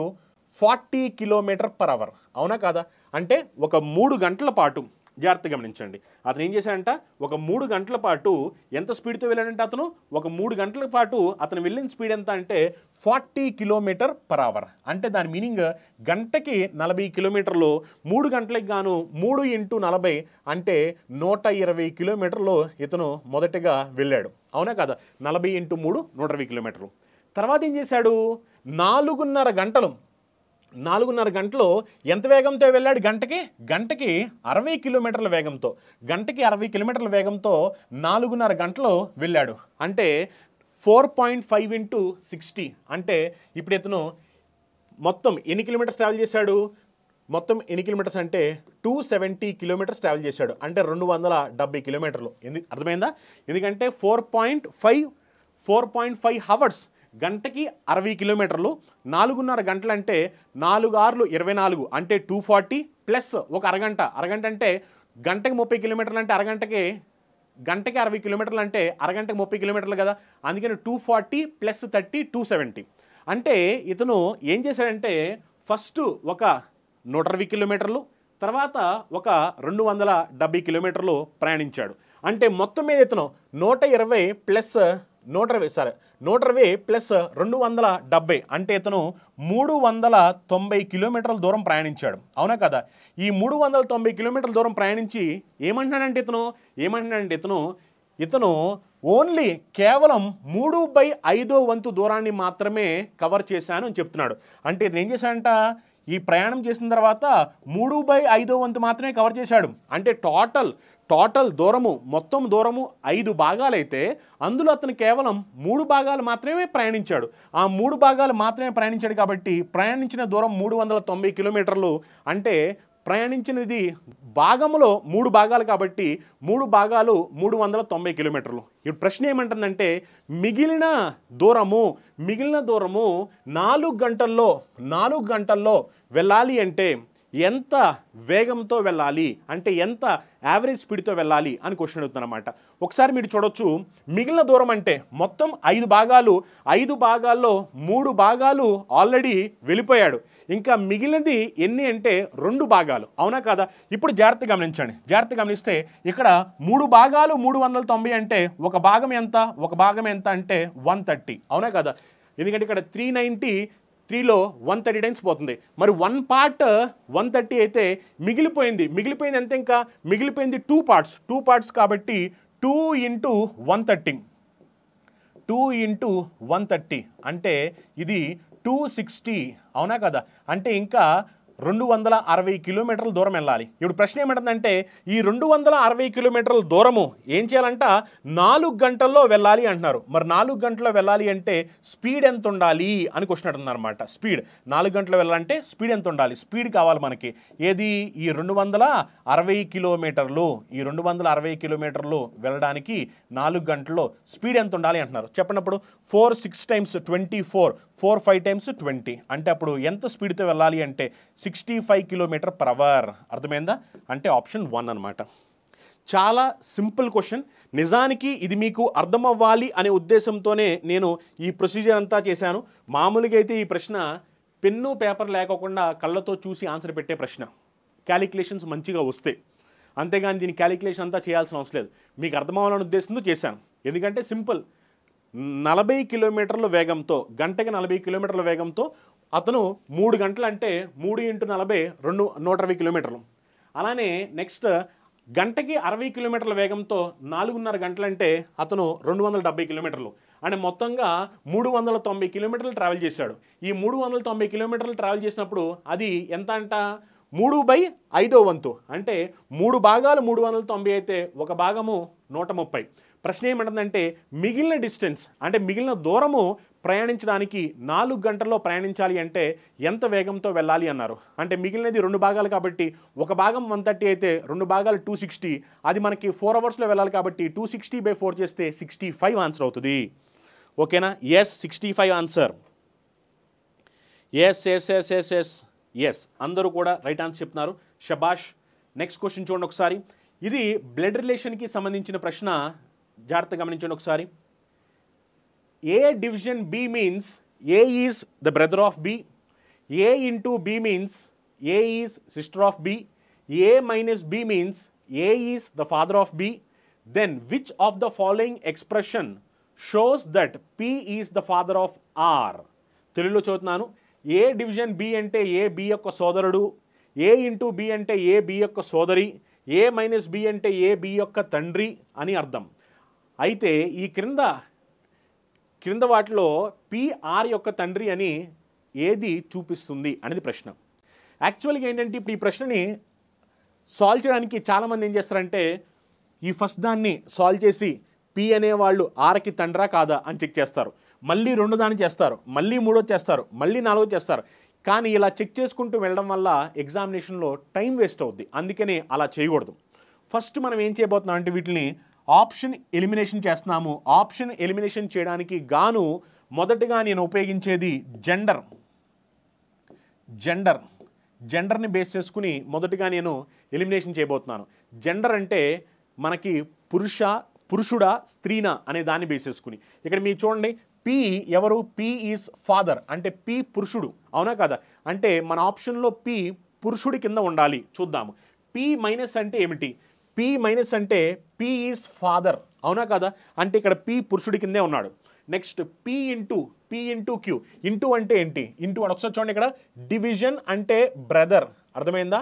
ఫార్టీ కిలోమీటర్ పర్ అవర్ అవునా కాదా అంటే ఒక మూడు గంటల పాటు జాగ్రత్తగా గమనించండి అతను ఏం చేశాడంట ఒక మూడు గంటల పాటు ఎంత స్పీడ్తో వెళ్ళాడంటే అతను ఒక మూడు గంటల పాటు అతను వెళ్ళిన స్పీడ్ ఎంత అంటే ఫార్టీ కిలోమీటర్ పర్ అవర్ అంటే దాని మీనింగ్ గంటకి నలభై కిలోమీటర్లు మూడు గంటలకు గాను మూడు ఇంటూ నలభై అంటే నూట ఇరవై కిలోమీటర్లు ఇతను మొదటిగా వెళ్ళాడు అవునా కదా నలభై ఇంటూ మూడు నూట ఇరవై కిలోమీటర్లు తర్వాత ఏం చేశాడు నాలుగున్నర గంటలు నాలుగున్నర గంటలో ఎంత వేగంతో వెళ్ళాడు గంటకి గంటకి అరవై కిలోమీటర్ల వేగంతో గంటకి అరవై కిలోమీటర్ల వేగంతో నాలుగున్నర గంటలో వెళ్ళాడు అంటే four point five into sixty అంటే ఇప్పుడు ఇతను మొత్తం ఎన్ని కిలోమీటర్స్ ట్రావెల్ చేశాడు మొత్తం ఎన్ని కిలోమీటర్స్ అంటే టూ సెవెంటీ కిలోమీటర్స్ ట్రావెల్ చేశాడు అంటే రెండు వందల డెబ్బై కిలోమీటర్లు ఎందుకు అర్థమైందా ఎందుకంటే four point five four point five hours గంటకి అరవై కిలోమీటర్లు నాలుగున్నర గంటలు అంటే నాలుగు ఆర్లు ఇరవై నాలుగు అంటే టూ ఫార్టీ ప్లస్ ఒక అరగంట అరగంట అంటే గంటకి ముప్పై కిలోమీటర్లు అంటే అరగంటకి గంటకి అరవై కిలోమీటర్లు అంటే అరగంటకి ముప్పై కిలోమీటర్లు కదా అందుకని two forty plus thirty two seventy అంటే ఇతను ఏం చేశాడంటే ఫస్ట్ ఒక నూట అరవై కిలోమీటర్లు తర్వాత ఒక రెండు వందల డెబ్బై కిలోమీటర్లు ప్రయాణించాడు అంటే మొత్తం మీద ఇతను నూట ఇరవై ప్లస్ నూట ఇరవై సరే నూట ఇరవై ప్లస్ రెండు వందల డెబ్బై అంటే ఇతను మూడు వందల తొంభై కిలోమీటర్ల దూరం ప్రయాణించాడు అవునా కదా ఈ మూడు వందల తొంభై కిలోమీటర్ల దూరం ప్రయాణించి ఏమంటున్నాడంటే ఇతను ఏమంటున్నాడంటే ఇతను ఇతను ఓన్లీ కేవలం మూడు బై ఐదో వంతు దూరాన్ని మాత్రమే కవర్ చేశాను అని చెప్తున్నాడు అంటే ఇతను ఏం చేశాడంట ఈ ప్రయాణం చేసిన తర్వాత మూడు బై ఐదో వంతు మాత్రమే కవర్ చేశాడు అంటే టోటల్ టోటల్ దూరము మొత్తం దూరము ఐదు భాగాలైతే అందులో అతను కేవలం మూడు భాగాలు మాత్రమే ప్రయాణించాడు ఆ మూడు భాగాలు మాత్రమే ప్రయాణించాడు కాబట్టి ప్రయాణించిన దూరం మూడు వందల తొంభై కిలోమీటర్లు అంటే ప్రయాణించినది భాగంలో మూడు భాగాలు కాబట్టి మూడు భాగాలు మూడు వందల తొంభై కిలోమీటర్లు ఇప్పుడు ప్రశ్న ఏమంటుందంటే మిగిలిన దూరము మిగిలిన దూరము నాలుగు గంటల్లో నాలుగు గంటల్లో వెళ్ళాలి అంటే ఎంత వేగంతో వెళ్ళాలి అంటే ఎంత యావరేజ్ స్పీడ్తో వెళ్ళాలి అని క్వశ్చన్ అవుతుందన్నమాట ఒకసారి మీరు చూడొచ్చు మిగిలిన దూరం అంటే మొత్తం ఐదు భాగాలు ఐదు భాగాల్లో మూడు భాగాలు ఆల్రెడీ వెళ్ళిపోయాడు ఇంకా మిగిలినది ఎన్ని అంటే రెండు భాగాలు అవునా కదా ఇప్పుడు జాగ్రత్త గమనించండి జాగ్రత్త గమనిస్తే ఇక్కడ మూడు భాగాలు మూడు వందల తొంభై అంటే ఒక భాగం ఎంత ఒక భాగం ఎంత అంటే వన్ థర్టీ అవునా కదా ఎందుకంటే ఇక్కడ త్రీ నైంటీ త్రీలో వన్ థర్టీ టైమ్స్ పోతుంది మరి వన్ పార్ట్ వన్ థర్టీ అయితే మిగిలిపోయింది మిగిలిపోయింది ఎంత ఇంకా మిగిలిపోయింది టూ పార్ట్స్ టూ పార్ట్స్ కాబట్టి two into one thirty two into one thirty అంటే ఇది టూ సిక్స్టీ అవునా కదా అంటే ఇంకా రెండు వందల అరవై కిలోమీటర్ల దూరం వెళ్ళాలి ఇప్పుడు ప్రశ్న ఏమంటుందంటే ఈ రెండు వందల అరవై కిలోమీటర్ల దూరము ఏం చేయాలంట నాలుగు గంటల్లో వెళ్ళాలి అంటున్నారు మరి నాలుగు గంటల్లో వెళ్ళాలి అంటే స్పీడ్ ఎంత ఉండాలి అని క్వశ్చన్ అడుగుతున్నారనమాట స్పీడ్ నాలుగు గంటలు వెళ్ళాలంటే స్పీడ్ ఎంత ఉండాలి స్పీడ్ కావాలి మనకి ఏది ఈ రెండు వందల అరవై కిలోమీటర్లు ఈ రెండు వందల అరవై కిలోమీటర్లు వెళ్ళడానికి నాలుగు గంటల్లో స్పీడ్ ఎంత ఉండాలి అంటున్నారు చెప్పినప్పుడు four six times twenty four four five times twenty అంటే అప్పుడు ఎంత స్పీడ్తో వెళ్ళాలి అంటే sixty five kilometer per hour అర్థమైందా అంటే ఆప్షన్ వన్ అనమాట చాలా సింపుల్ క్వశ్చన్ నిజానికి ఇది మీకు అర్థం అవ్వాలి అనే ఉద్దేశంతోనే నేను ఈ ప్రొసీజర్ అంతా చేశాను మామూలుగా అయితే ఈ ప్రశ్న పెన్ను పేపర్ లేకోకుండా కళ్ళతో చూసి ఆన్సర్ పెట్టే ప్రశ్న క్యాలిక్యులేషన్స్ మంచిగా వస్తాయి అంతేగాని దీని క్యాలిక్యులేషన్ అంతా చేయాల్సిన అవసరం లేదు మీకు అర్థం అవ్వాలనే ఉద్దేశంతో చేశాను ఎందుకంటే సింపుల్ నలభై కిలోమీటర్ల వేగంతో గంటకి నలభై కిలోమీటర్ల వేగంతో అతను మూడు గంటలు అంటే మూడు ఇంటూ నలభై రెండు నూట అరవై కిలోమీటర్లు అలానే నెక్స్ట్ గంటకి అరవై కిలోమీటర్ల వేగంతో నాలుగున్నర గంటలంటే అతను రెండు వందల డెబ్బై కిలోమీటర్లు అంటే మొత్తంగా మూడు వందల తొంభై కిలోమీటర్లు ట్రావెల్ చేశాడు ఈ మూడు వందల తొంభై కిలోమీటర్లు ట్రావెల్ చేసినప్పుడు అది ఎంత అంట మూడు బై ఐదో వంతు అంటే మూడు భాగాలు మూడు వందల తొంభై అయితే ఒక భాగము నూట ముప్పై ప్రశ్న ఏమంటుందంటే మిగిలిన డిస్టెన్స్ అంటే మిగిలిన దూరము ప్రయాణించడానికి నాలుగు గంటల్లో ప్రయాణించాలి అంటే ఎంత వేగంతో వెళ్ళాలి అన్నారు అంటే మిగిలినది రెండు భాగాలు కాబట్టి ఒక భాగం వన్ థర్టీ అయితే రెండు భాగాలు టూ సిక్స్టీ అది మనకి ఫోర్ అవర్స్లో వెళ్ళాలి కాబట్టి టూ సిక్స్టీ బై ఫోర్ చేస్తే సిక్స్టీ ఫైవ్ ఆన్సర్ అవుతుంది ఓకేనా yes sixty five answer yes yes yes yes yes yes అందరూ కూడా రైట్ ఆన్సర్ చెప్తున్నారు షబాష్ నెక్స్ట్ క్వశ్చన్ చూడండి ఒకసారి ఇది బ్లడ్ రిలేషన్కి సంబంధించిన ప్రశ్న జాగ్రత్త గమనించండి ఒకసారి A division B means A is the brother of B, A into B means A is sister of B, A minus B means A is the father of B, then which of the following expression shows that P is the father of R? తెలుగులో చదువుతున్నాను ఏ division B అంటే A B యొక్క సోదరుడు ఏ into B అంటే A B యొక్క సోదరి ఏ minus B అంటే A B యొక్క తండ్రి అని అర్థం అయితే ఈ క్రింద క్రింద వాటిలో పిఆర్ యొక్క తండ్రి అని ఏది చూపిస్తుంది అనేది ప్రశ్న యాక్చువల్గా ఏంటంటే ఇప్పుడు ఈ ప్రశ్నని సాల్వ్ చేయడానికి చాలామంది ఏం చేస్తారంటే ఈ ఫస్ట్ దాన్ని సాల్వ్ చేసి పి అనేవాళ్ళు ఆర్కి తండ్రా కాదా అని చెక్ చేస్తారు మళ్ళీ రెండు దాన్ని చేస్తారు మళ్ళీ మూడో చేస్తారు మళ్ళీ నాలుగో చేస్తారు కానీ ఇలా చెక్ చేసుకుంటూ వెళ్ళడం వల్ల ఎగ్జామినేషన్లో టైం వేస్ట్ అవుద్ది అందుకనే అలా చేయకూడదు ఫస్ట్ మనం ఏం చేయబోతున్నాం అంటే వీటిని ఆప్షన్ ఎలిమినేషన్ చేస్తున్నాము ఆప్షన్ ఎలిమినేషన్ చేయడానికి గాను మొదటగా నేను ఉపయోగించేది జెండర్ జెండర్ జెండర్ని బేస్ చేసుకుని మొదటిగా నేను ఎలిమినేషన్ చేయబోతున్నాను జెండర్ అంటే మనకి పురుష పురుషుడా స్త్రీనా అనే దాన్ని బేస్ చేసుకుని ఇక్కడ మీరు చూడండి పి ఎవరు పి ఈజ్ ఫాదర్ అంటే పి పురుషుడు అవునా కదా అంటే మన ఆప్షన్లో పి పురుషుడి కింద ఉండాలి చూద్దాము పి మైనస్ అంటే ఏమిటి పి మైనస్ అంటే పి ఈజ్ ఫాదర్ అవునా కదా అంటే ఇక్కడ పి పురుషుడి కిందే ఉన్నాడు next P into P into Q into అంటే ఏంటి ఇంటూ అని ఒకసారి చూడండి ఇక్కడ డివిజన్ అంటే బ్రదర్ అర్థమైందా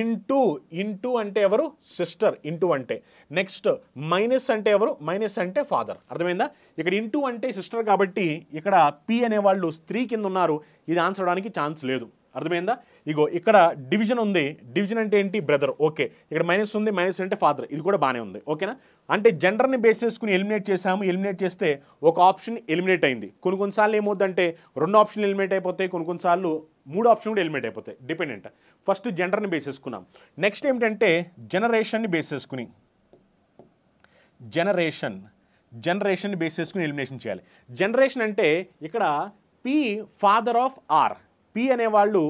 ఇంటూ ఇంటూ అంటే ఎవరు సిస్టర్ ఇంటూ అంటే నెక్స్ట్ మైనస్ అంటే ఎవరు మైనస్ అంటే ఫాదర్ అర్థమైందా ఇక్కడ ఇంటూ అంటే సిస్టర్ కాబట్టి ఇక్కడ పి అనేవాళ్ళు స్త్రీ కింద ఉన్నారు ఇది ఆన్సర్ అవడానికి ఛాన్స్ లేదు అర్థమైందా ఇగో ఇక్కడ డివిజన్ ఉంది డివిజన్ అంటే ఏంటి బ్రదర్ ఓకే ఇక్కడ మైనస్ ఉంది మైనస్ అంటే ఫాదర్ ఇది కూడా బాగానే ఉంది ఓకేనా అంటే జెండర్ని బేస్ చేసుకుని ఎలిమినేట్ చేసాము ఎలిమినేట్ చేస్తే ఒక ఆప్షన్ ఎలిమినేట్ అయింది కొన్ని కొన్నిసార్లు అంటే రెండు ఆప్షన్లు ఎలిమినేట్ అయిపోతాయి కొన్ని కొన్నిసార్లు మూడు ఆప్షన్ కూడా ఎలిమినేట్ అయిపోతాయి డిపెండెంట్ ఫస్ట్ జెండర్ని బేస్ చేసుకున్నాం నెక్స్ట్ ఏమిటంటే జనరేషన్ని బేస్ చేసుకుని జనరేషన్ జనరేషన్ని బేస్ చేసుకుని ఎలిమినేషన్ చేయాలి జనరేషన్ అంటే ఇక్కడ P father of R P అనేవాళ్ళు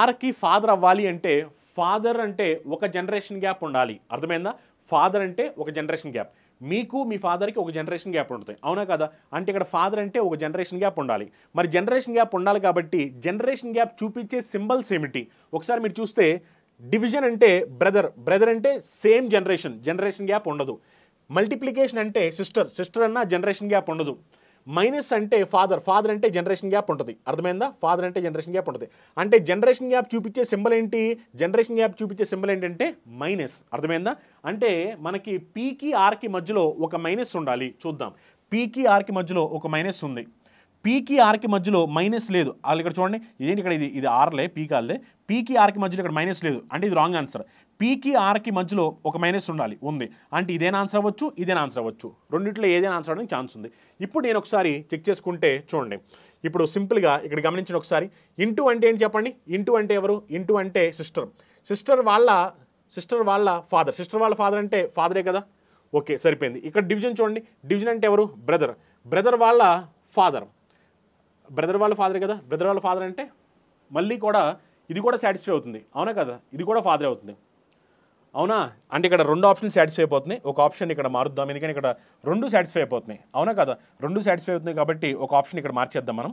ఆర్కి ఫాదర్ అవ్వాలి అంటే ఫాదర్ అంటే ఒక జనరేషన్ గ్యాప్ ఉండాలి అర్థమైందా ఫాదర్ అంటే ఒక జనరేషన్ గ్యాప్ మీకు మీ ఫాదర్కి ఒక జనరేషన్ గ్యాప్ ఉంటుంది అవునా కదా అంటే ఇక్కడ ఫాదర్ అంటే ఒక జనరేషన్ గ్యాప్ ఉండాలి మరి జనరేషన్ గ్యాప్ ఉండాలి కాబట్టి జనరేషన్ గ్యాప్ చూపించే సింబల్స్ ఏమిటి ఒకసారి మీరు చూస్తే డివిజన్ అంటే బ్రదర్ బ్రదర్ అంటే సేమ్ జనరేషన్ జనరేషన్ గ్యాప్ ఉండదు మల్టిప్లికేషన్ అంటే సిస్టర్ సిస్టర్ అన్న జనరేషన్ గ్యాప్ ఉండదు మైనస్ అంటే ఫాదర్ ఫాదర్ అంటే జనరేషన్ గ్యాప్ ఉంటుంది అర్థమైందా ఫాదర్ అంటే జనరేషన్ గ్యాప్ ఉంటుంది అంటే జనరేషన్ గ్యాప్ చూపించే సింబల్ ఏంటి జనరేషన్ గ్యాప్ చూపించే సింబల్ ఏంటంటే మైనస్ అర్థమైందా అంటే మనకి పీకి ఆర్కి మధ్యలో ఒక మైనస్ ఉండాలి చూద్దాం పీకి ఆర్కి మధ్యలో ఒక మైనస్ ఉంది పీకి ఆర్కి మధ్యలో మైనస్ లేదు వాళ్ళు ఇక్కడ చూడండి ఇదేంటి ఇక్కడ ఇది ఇది ఆర్లే పీకి ఆర్లే పీకి ఆర్కి మధ్యలో ఇక్కడ మైనస్ లేదు అంటే ఇది రాంగ్ ఆన్సర్ పీకి ఆర్కి మధ్యలో ఒక మైనస్ ఉండాలి ఉంది అంటే ఇదేనా ఆన్సర్ అవ్వచ్చు ఇదేనా ఆన్సర్ అవ్వచ్చు రెండింటిలో ఏదైనా ఆన్సర్ అవ్వడానికి ఛాన్స్ ఉంది ఇప్పుడు నేను ఒకసారి చెక్ చేసుకుంటే చూడండి ఇప్పుడు సింపుల్గా ఇక్కడ గమనించిన ఒకసారి ఇంటూ అంటే ఏంటి చెప్పండి ఇంటూ అంటే ఎవరు ఇంటూ అంటే సిస్టర్ సిస్టర్ వాళ్ళ సిస్టర్ వాళ్ళ ఫాదర్ సిస్టర్ వాళ్ళ ఫాదర్ అంటే ఫాదరే కదా ఓకే సరిపోయింది ఇక్కడ డివిజన్ చూడండి డివిజన్ అంటే ఎవరు బ్రదర్ బ్రదర్ వాళ్ళ ఫాదర్ బ్రదర్ వాళ్ళ ఫాదర్ కదా బ్రదర్ వాళ్ళ ఫాదర్ అంటే మళ్ళీ కూడా ఇది కూడా సాటిస్ఫై అవుతుంది అవునా కదా ఇది కూడా ఫాదర్ అవుతుంది అవునా అంటే ఇక్కడ రెండు ఆప్షన్ సాటిస్ఫై అయిపోతున్నాయి ఒక ఆప్షన్ ఇక్కడ మారుద్దాం ఎందుకంటే ఇక్కడ రెండు సాటిస్ఫై అయిపోతున్నాయి అవునా కదా రెండు సాటిస్ఫై అవుతున్నాయి కాబట్టి ఒక ఆప్షన్ ఇక్కడ మార్చేద్దాం మనం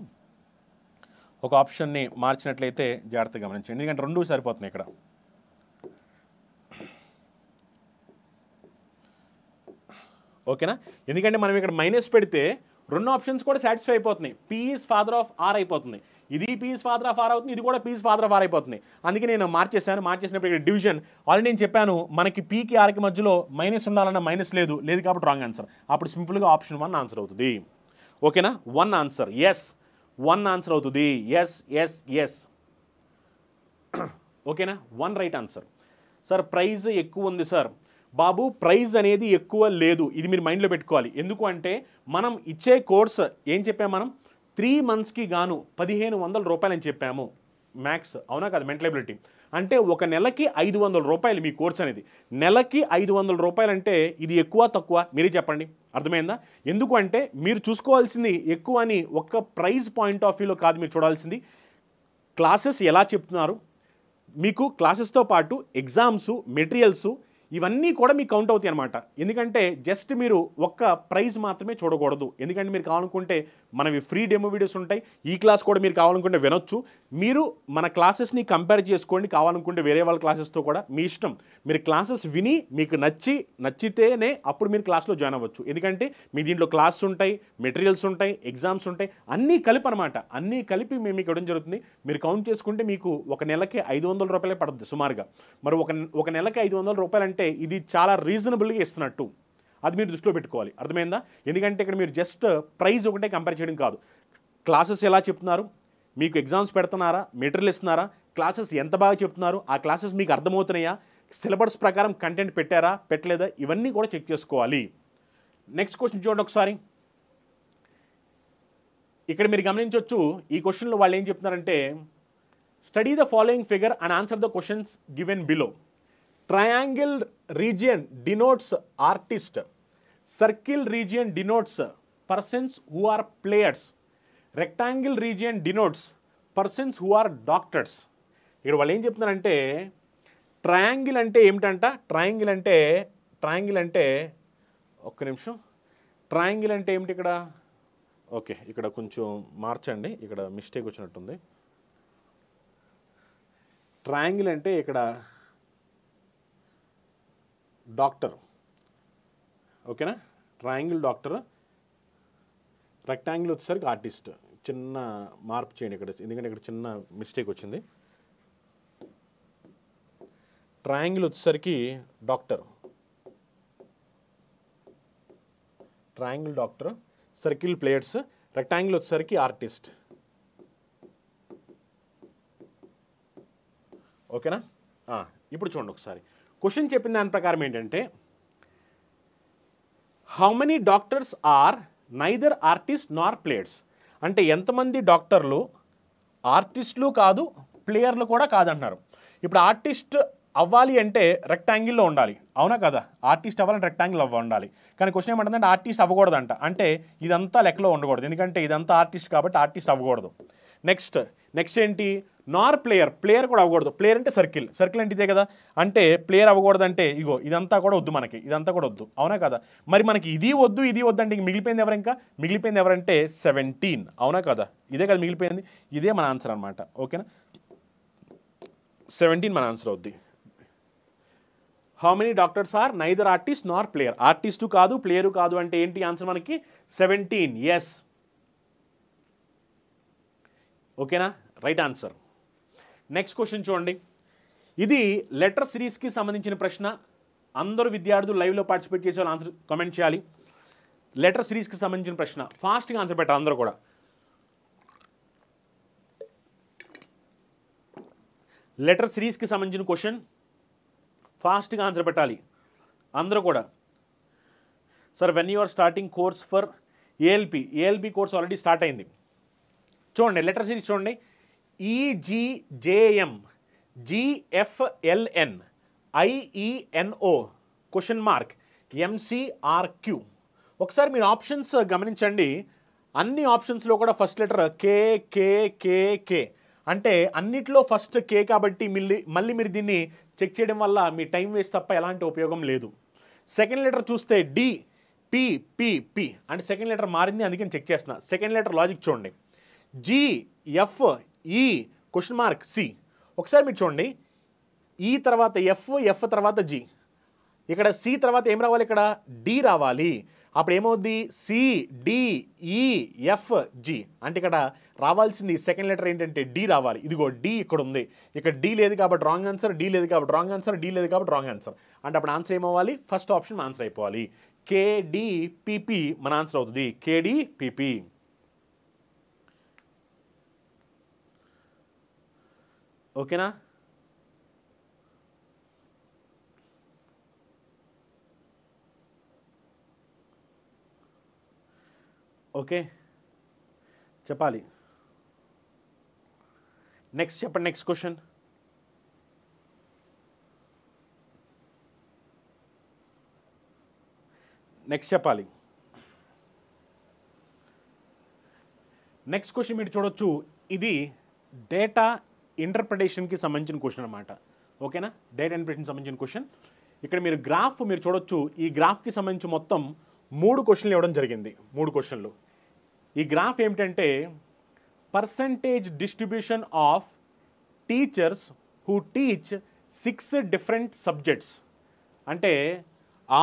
ఒక ఆప్షన్ని మార్చినట్లయితే జాగ్రత్తగా గమనించండి ఎందుకంటే రెండు సరిపోతున్నాయి ఇక్కడ ఓకేనా ఎందుకంటే మనం ఇక్కడ మైనస్ పెడితే రెండు ఆప్షన్స్ కూడా సాటిస్ఫై అయిపోతున్నాయి పీఈస్ ఫాదర్ ఆఫ్ ఆర్ అయిపోతుంది ఇది పీస్ ఫాదర్ ఆఫ్ ఆర్ అవుతుంది ఇది కూడా పీస్ ఫాదర్ ఆఫ్ ఆర్ అయిపోతుంది అందుకే నేను మార్చేశాను మార్చేసినప్పుడు ఇక్కడ డివిజన్ ఆల్రెడీ నేను చెప్పాను మనకి పీకి ఆర్కి మధ్యలో మైనస్ ఉండాలన్న మైనస్ లేదు లేదు కాబట్టి రాంగ్ ఆన్సర్ అప్పుడు సింపుల్గా ఆప్షన్ వన్ ఆన్సర్ అవుతుంది ఓకేనా one answer yes one answer అవుతుంది ఎస్ ఎస్ ఎస్ ఓకేనా one right answer sir price ఎక్కువ ఉంది సార్ బాబు ప్రైజ్ అనేది ఎక్కువ లేదు ఇది మీరు మైండ్లో పెట్టుకోవాలి ఎందుకు అంటే మనం ఇచ్చే కోర్స్ ఏం చెప్పాం మనం త్రీ మంత్స్కి గాను పదిహేను వందల రూపాయలు అని చెప్పాము మ్యాథ్స్ అవునా కాదు మెంటలబిలిటీ అంటే ఒక నెలకి ఐదు వందల రూపాయలు మీ కోర్స్ అనేది నెలకి ఐదు వందల రూపాయలు అంటే ఇది ఎక్కువ తక్కువ మీరే చెప్పండి అర్థమైందా ఎందుకు అంటే మీరు చూసుకోవాల్సింది ఎక్కువ అని ఒక్క ప్రైజ్ పాయింట్ ఆఫ్ వ్యూలో కాదు మీరు చూడాల్సింది క్లాసెస్ ఎలా చెప్తున్నారు మీకు క్లాసెస్తో పాటు ఎగ్జామ్స్ మెటీరియల్స్ ఇవన్నీ కూడా మీకు కౌంట్ అవుతాయి అనమాట ఎందుకంటే జస్ట్ మీరు ఒక్క ప్రైజ్ మాత్రమే చూడకూడదు ఎందుకంటే మీరు కావాలనుకుంటే మనవి ఫ్రీ డెమో వీడియోస్ ఉంటాయి ఈ క్లాస్ కూడా మీరు కావాలనుకుంటే వినొచ్చు మీరు మన క్లాసెస్ని కంపేర్ చేసుకోండి కావాలనుకుంటే వేరే వాళ్ళ క్లాసెస్తో కూడా మీ ఇష్టం మీరు క్లాసెస్ విని మీకు నచ్చి నచ్చితేనే అప్పుడు మీరు క్లాస్లో జాయిన్ అవ్వచ్చు ఎందుకంటే మీ దీంట్లో క్లాస్ ఉంటాయి మెటీరియల్స్ ఉంటాయి ఎగ్జామ్స్ ఉంటాయి అన్నీ కలిపి అనమాట అన్నీ కలిపి మేము మీకు ఇవ్వడం జరుగుతుంది మీరు కౌంట్ చేసుకుంటే మీకు ఒక నెలకి ఐదు వందల రూపాయలే పడుతుంది సుమారుగా మరి ఒక ఒక నెలకి ఐదు వందల రూపాయలు అంటే అంటే ఇది చాలా రీజనబుల్గా ఇస్తున్నట్టు అది మీరు దృష్టిలో పెట్టుకోవాలి అర్థమైందా ఎందుకంటే ఇక్కడ మీరు జస్ట్ ప్రైజ్ ఒకటే కంపేర్ చేయడం కాదు క్లాసెస్ ఎలా చెప్తున్నారు మీకు ఎగ్జామ్స్ పెడుతున్నారా మెటీరియల్ ఇస్తున్నారా క్లాసెస్ ఎంత బాగా చెప్తున్నారు ఆ క్లాసెస్ మీకు అర్థమవుతున్నాయా సిలబస్ ప్రకారం కంటెంట్ పెట్టారా పెట్టలేదా ఇవన్నీ కూడా చెక్ చేసుకోవాలి నెక్స్ట్ క్వశ్చన్ చూడండి ఒకసారి ఇక్కడ మీరు గమనించవచ్చు ఈ క్వశ్చన్లో వాళ్ళు ఏం చెప్తున్నారంటే study the following figure and answer the questions given below triangle region denotes artist circle region denotes persons who are players rectangle region denotes persons who are doctors ఇక్కడ వాళ్ళు ఏం చెప్తున్నారంటే ట్రయాంగిల్ అంటే ఏమిటంట ట్రయాంగిల్ అంటే ట్రయాంగిల్ అంటే ఒక్క నిమిషం triangle అంటే ఏమిటి ఇక్కడ ఓకే ఇక్కడ కొంచెం మార్చండి ఇక్కడ మిస్టేక్ వచ్చినట్టుంది ట్రయాంగిల్ అంటే ఇక్కడ డాక్టర్ ఓకేనా ట్రయాంగిల్ డాక్టర్ రెక్టాంగిల్ వచ్చేసరికి ఆర్టిస్ట్ చిన్న మార్పు చేయండి ఇక్కడ ఎందుకంటే ఇక్కడ చిన్న మిస్టేక్ వచ్చింది ట్రయాంగిల్ వచ్చేసరికి doctor triangle doctor circle players rectangle వచ్చేసరికి ఆర్టిస్ట్ ఓకేనా ah, ఇప్పుడు చూడండి ఒకసారి క్వశ్చన్ చెప్పిన దాని ప్రకారం ఏంటంటే how many doctors are neither artist nor players అంటే ఎంతమంది డాక్టర్లు ఆర్టిస్టులు కాదు ప్లేయర్లు కూడా కాదంటున్నారు ఇప్పుడు ఆర్టిస్ట్ అవ్వాలి అంటే రెక్టాంగిల్లో ఉండాలి అవునా కదా ఆర్టిస్ట్ అవ్వాలని రెక్టాంగిల్ అవ్వ ఉండాలి కానీ క్వశ్చన్ ఏమంటుందంటే ఆర్టిస్ట్ అవ్వకూడదంట అంటే ఇదంతా లెక్కలో ఉండకూడదు ఎందుకంటే ఇదంతా ఆర్టిస్ట్ కాబట్టి ఆర్టిస్ట్ అవ్వకూడదు నెక్స్ట్ నెక్స్ట్ ఏంటి నార్ ప్లేయర్ ప్లేయర్ కూడా అవ్వకూడదు ప్లేయర్ అంటే సర్కిల్ సర్కిల్ అంటే ఇదే కదా అంటే ప్లేయర్ అవ్వకూడదు అంటే ఇగో ఇదంతా కూడా వద్దు మనకి ఇదంతా కూడా వద్దు అవునా కదా మరి మనకి ఇది వద్దు ఇది వద్దు అంటే మిగిలిపోయింది ఎవరు ఇంకా మిగిలిపోయింది ఎవరంటే సెవెంటీన్ అవునా కదా ఇదే కదా మిగిలిపోయింది ఇదే మన ఆన్సర్ అనమాట ఓకేనా సెవెంటీన్ మన ఆన్సర్ అవుద్ది how many doctors are neither artist nor player artist కాదు ప్లేయరు కాదు అంటే ఏంటి ఆన్సర్ మనకి సెవెంటీన్ ఎస్ ఓకేనా రైట్ ఆన్సర్ నెక్స్ట్ క్వశ్చన్ చూడండి ఇది లెటర్ సిరీస్కి సంబంధించిన ప్రశ్న అందరూ విద్యార్థులు లైవ్లో పార్టిసిపేట్ చేసే వాళ్ళు ఆన్సర్ కామెంట్ చేయాలి లెటర్ సిరీస్కి సంబంధించిన ప్రశ్న ఫాస్ట్గా ఆన్సర్ పెట్టాలి అందరూ కూడా లెటర్ సిరీస్కి సంబంధించిన క్వశ్చన్ ఫాస్ట్గా ఆన్సర్ పెట్టాలి అందరూ కూడా sir when you are starting course for ALP ALP course already start అయింది చూడండి లెటర్ సిరీస్ చూడండి ఈజీజేఎం జిఎఫ్ఎల్ఎన్ ఐఈఎన్ఓ క్వశ్చన్ మార్క్ ఎంసీఆర్క్యూ ఒకసారి మీరు ఆప్షన్స్ గమనించండి అన్ని ఆప్షన్స్లో కూడా ఫస్ట్ లెటర్ కే కే కే కే అంటే అన్నిట్లో ఫస్ట్ కే కాబట్టి మళ్ళీ మళ్ళీ మీరు దీన్ని చెక్ చేయడం వల్ల మీ టైం వేస్ట్ తప్ప ఎలాంటి ఉపయోగం లేదు సెకండ్ లెటర్ చూస్తే డి పి పి పి అంటే సెకండ్ లెటర్ మారింది అందుకని చెక్ చేస్తున్నా సెకండ్ లెటర్ లాజిక్ చూడండి GF E question mark C ఒకసారి మీరు చూడండి ఈ e తర్వాత ఎఫ్ ఎఫ్ తర్వాత జి ఇక్కడ సి తర్వాత ఏం రావాలి ఇక్కడ డి రావాలి అప్పుడు ఏమవుద్ది సి డిఈ ఎఫ్ జి అంటే ఇక్కడ రావాల్సింది సెకండ్ లెటర్ ఏంటంటే డి రావాలి ఇదిగో డి ఇక్కడ ఉంది ఇక్కడ డి లేదు కాబట్టి రాంగ్ ఆన్సర్ డి లేదు కాబట్టి రాంగ్ ఆన్సర్ డి లేదు కాబట్టి రాంగ్ ఆన్సర్ అంటే అప్పుడు ఆన్సర్ ఏమవ్వాలి ఫస్ట్ ఆప్షన్ ఆన్సర్ అయిపోవాలి కేడిపిపి మన ఆన్సర్ అవుతుంది కేడిపిపి ఓకేనా ఓకే చెప్పాలి నెక్స్ట్ చెప్పండి నెక్స్ట్ క్వశ్చన్ నెక్స్ట్ చెప్పాలి నెక్స్ట్ క్వశ్చన్ మీరు చూడొచ్చు ఇది డేటా ఇంటర్ప్రిటేషన్కి సంబంధించిన క్వశ్చన్ అనమాట ఓకేనా డేటా ఇంటర్ప్రిటేషన్ సంబంధించిన క్వశ్చన్ ఇక్కడ మీరు గ్రాఫ్ మీరు చూడొచ్చు ఈ గ్రాఫ్కి సంబంధించి మొత్తం మూడు క్వశ్చన్లు ఇవ్వడం జరిగింది మూడు క్వశ్చన్లు ఈ గ్రాఫ్ ఏమిటంటే percentage distribution of teachers who teach six different subjects అంటే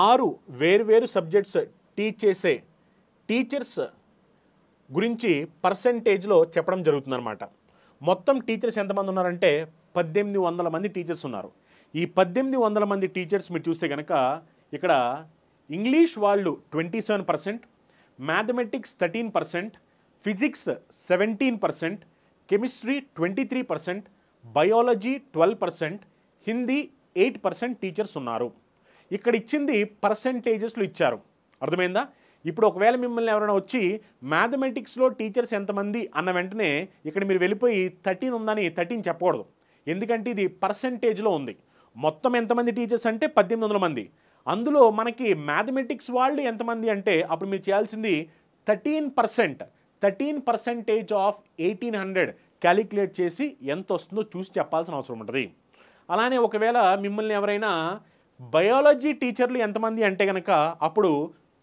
ఆరు వేరువేరు సబ్జెక్ట్స్ టీచ్ చేసే టీచర్స్ గురించి పర్సంటేజ్లో చెప్పడం జరుగుతుందన్నమాట మొత్తం టీచర్స్ ఎంతమంది ఉన్నారంటే పద్దెనిమిది వందల మంది టీచర్స్ ఉన్నారు ఈ పద్దెనిమిది వందల మంది టీచర్స్ మీరు చూస్తే కనుక ఇక్కడ ఇంగ్లీష్ వాళ్ళు twenty seven percent mathematics thirteen percent physics seventeen percent chemistry twenty three percent biology twelve percent Hindi eight percent teachers ఉన్నారు ఇక్కడ ఇచ్చింది పర్సెంటేజెస్లు ఇచ్చారు అర్థమైందా ఇప్పుడు ఒకవేళ మిమ్మల్ని ఎవరైనా వచ్చి మ్యాథమెటిక్స్లో టీచర్స్ ఎంతమంది అన్న వెంటనే ఇక్కడ మీరు వెళ్ళిపోయి థర్టీన్ ఉందని థర్టీన్ చెప్పకూడదు ఎందుకంటే ఇది పర్సంటేజ్లో ఉంది మొత్తం ఎంతమంది టీచర్స్ అంటే పద్దెనిమిది వందల మంది అందులో మనకి మ్యాథమెటిక్స్ వాళ్ళు ఎంతమంది అంటే అప్పుడు మీరు చేయాల్సింది thirteen percent thirteen percentage of eighteen hundred calculate చేసి ఎంత వస్తుందో చూసి చెప్పాల్సిన అవసరం ఉంటుంది అలానే ఒకవేళ మిమ్మల్ని ఎవరైనా బయాలజీ టీచర్లు ఎంతమంది అంటే కనుక అప్పుడు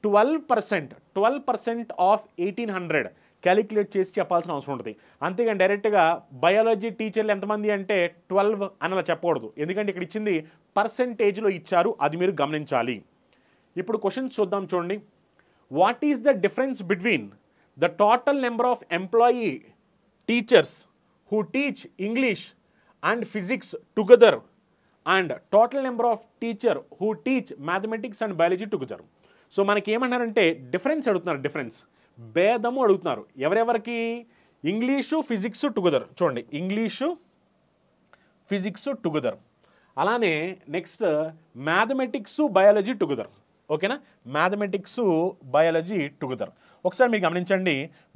twelve percent twelve percent of eighteen hundred calculate చేసి చెప్పాల్సిన అవసరం ఉంటుంది అంతేగాని డైరెక్ట్గా బయాలజీ టీచర్లు ఎంతమంది అంటే ట్వెల్వ్ అని అలా చెప్పకూడదు ఎందుకంటే ఇక్కడ ఇచ్చింది పర్సెంటేజ్లో ఇచ్చారు అది మీరు గమనించాలి ఇప్పుడు క్వశ్చన్స్ చూద్దాం చూడండి what is the difference between the total number of employee teachers who teach English and physics together and total number of teacher who teach mathematics and biology together so మనకి ఏమన్నారంటే డిఫరెన్స్ అడుగుతున్నారు difference భేదము అడుగుతున్నారు ఎవరెవరికి English physics together చూడండి English physics together అలానే next mathematics biology together ఓకేనా mathematics biology together ఒకసారి మీరు గమనించండి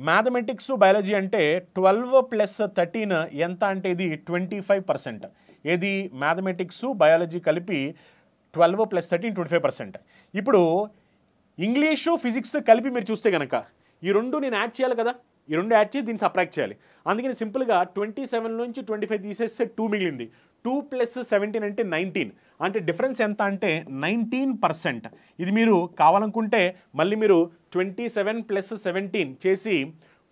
మ్యాథమెటిక్స్ బయాలజీ అంటే ట్వెల్వ్ ప్లస్ థర్టీన్ ఎంత అంటే ఇది ట్వంటీ ఫైవ్ పర్సెంట్ ఏది మ్యాథమెటిక్స్ బయాలజీ కలిపి twelve plus thirteen twenty five percent ఇప్పుడు ఇంగ్లీషు ఫిజిక్స్ కలిపి మీరు చూస్తే కనుక ఈ రెండు నేను యాడ్ చేయాలి కదా ఈ రెండు యాడ్ చేసి దీన్ని సప్రాక్ట్ చేయాలి అందుకని సింపుల్గా ట్వంటీ సెవెన్ నుంచి ట్వంటీ ఫైవ్ తీసేస్తే టూ మిగిలింది టూ ప్లస్ సెవెంటీన్ అంటే నైన్టీన్ అంటే డిఫరెన్స్ ఎంత అంటే నైన్టీన్ పర్సెంట్ ఇది మీరు కావాలనుకుంటే మళ్ళీ మీరు ట్వంటీ సెవెన్ ప్లస్ సెవెంటీన్ చేసి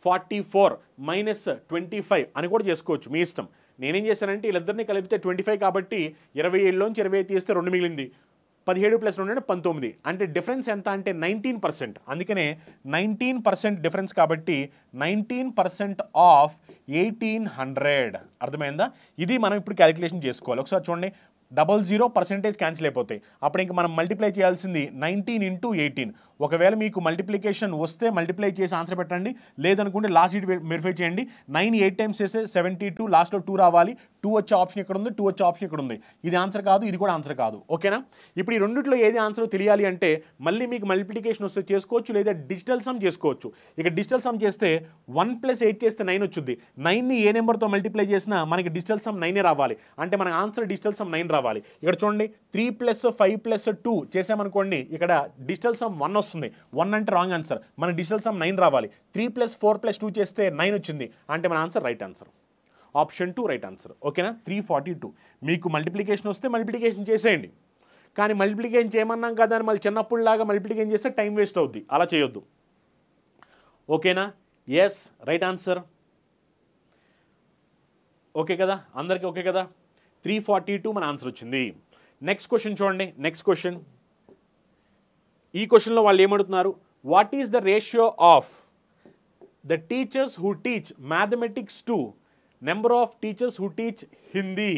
forty four minus twenty five అని కూడా చేసుకోవచ్చు మీ ఇష్టం నేనేం చేశానంటే వీళ్ళిద్దరిని కలిపితే ట్వంటీ ఫైవ్ కాబట్టి ఇరవై ఏడులోంచి ఇరవై తీస్తే రెండు మిగిలింది పదిహేడు ప్లస్ రెండు అంటే పంతొమ్మిది అంటే డిఫరెన్స్ ఎంత అంటే నైన్టీన్ పర్సెంట్ అందుకనే నైన్టీన్ పర్సెంట్ డిఫరెన్స్ కాబట్టి nineteen percent of eighteen hundred అర్థమైందా ఇది మనం ఇప్పుడు క్యాలిక్యులేషన్ చేసుకోవాలి ఒకసారి చూడండి డబల్ జీరో పర్సెంటేజ్ క్యాన్సిల్ అయిపోతాయి అప్పుడు ఇంక మనం మల్టిప్లై చేయాల్సింది నైన్టీన్ ఇంటూ ఎయిటీన్ ఒకవేళ మీకు మల్టిప్లికేషన్ వస్తే మల్టిప్లై చేసి ఆన్సర్ పెట్టండి లేదనుకుంటే లాస్ట్ డీట్ వెరిఫై చేయండి నైన్ ఎయిట్ టైమ్స్ చేస్తే సెవెంటీ టూ లాస్ట్లో టూ రావాలి టూ వచ్చే ఆప్షన్ ఇక్కడ ఉంది టూ వచ్చే ఆప్షన్ ఇక్కడ ఉంది ఇది ఆన్సర్ కాదు ఇది కూడా ఆన్సర్ కాదు ఓకేనా ఇప్పుడు ఈ రెండిట్లో ఏది ఆన్సర్ తెలియాలి అంటే మళ్ళీ మీకు మల్టిప్లికేషన్ వస్తే చేసుకోవచ్చు లేదా డిజిటల్ సమ్ చేసుకోవచ్చు ఇక డిజిటల్ సమ్ చేస్తే వన్ ప్లస్ ఎయిట్ చేస్తే నైన్ వచ్చింది నైన్ని ఏ నెంబర్తో మల్టిప్లై చేసినా మనకి డిజిటల్ సమ్ నైనే రావాలి అంటే మనకు ఆన్సర్ డిజిటల్ సమ్ నైన్ రావాలి ఇక్కడ చూడండి three plus five plus two చేసామనుకోండి ఇక్కడ డిజిటల్ సమ్ వన్ వస్తుంది వన్ అంటే రాంగ్ ఆన్సర్ మన డిజిటల్ సమ్ నైన్ రావాలి three plus four plus two చేస్తే నైన్ వచ్చింది అంటే మన answer right answer option two right answer ఓకేనా త్రీ ఫార్టీ టూ మీకు మల్టిప్లికేషన్ వస్తే మల్టిప్లికేషన్ చేసేయండి కానీ మల్టిప్లికేషన్ చేయమన్నాం కదా అని మళ్ళీ చిన్నప్పుడులాగా మల్టిప్లికేషన్ చేస్తే టైం వేస్ట్ అవుద్ది అలా చేయొద్దు ఓకేనా ఎస్ రైట్ ఆన్సర్ ఓకే కదా అందరికీ ఓకే కదా త్రీ ఫార్టీ టూ మన ఆన్సర్ వచ్చింది నెక్స్ట్ క్వశ్చన్ చూడండి నెక్స్ట్ క్వశ్చన్ ఈ క్వశ్చన్లో వాళ్ళు ఏమడుతున్నారు what is the ratio of the teachers who teach mathematics to number of teachers who teach Hindi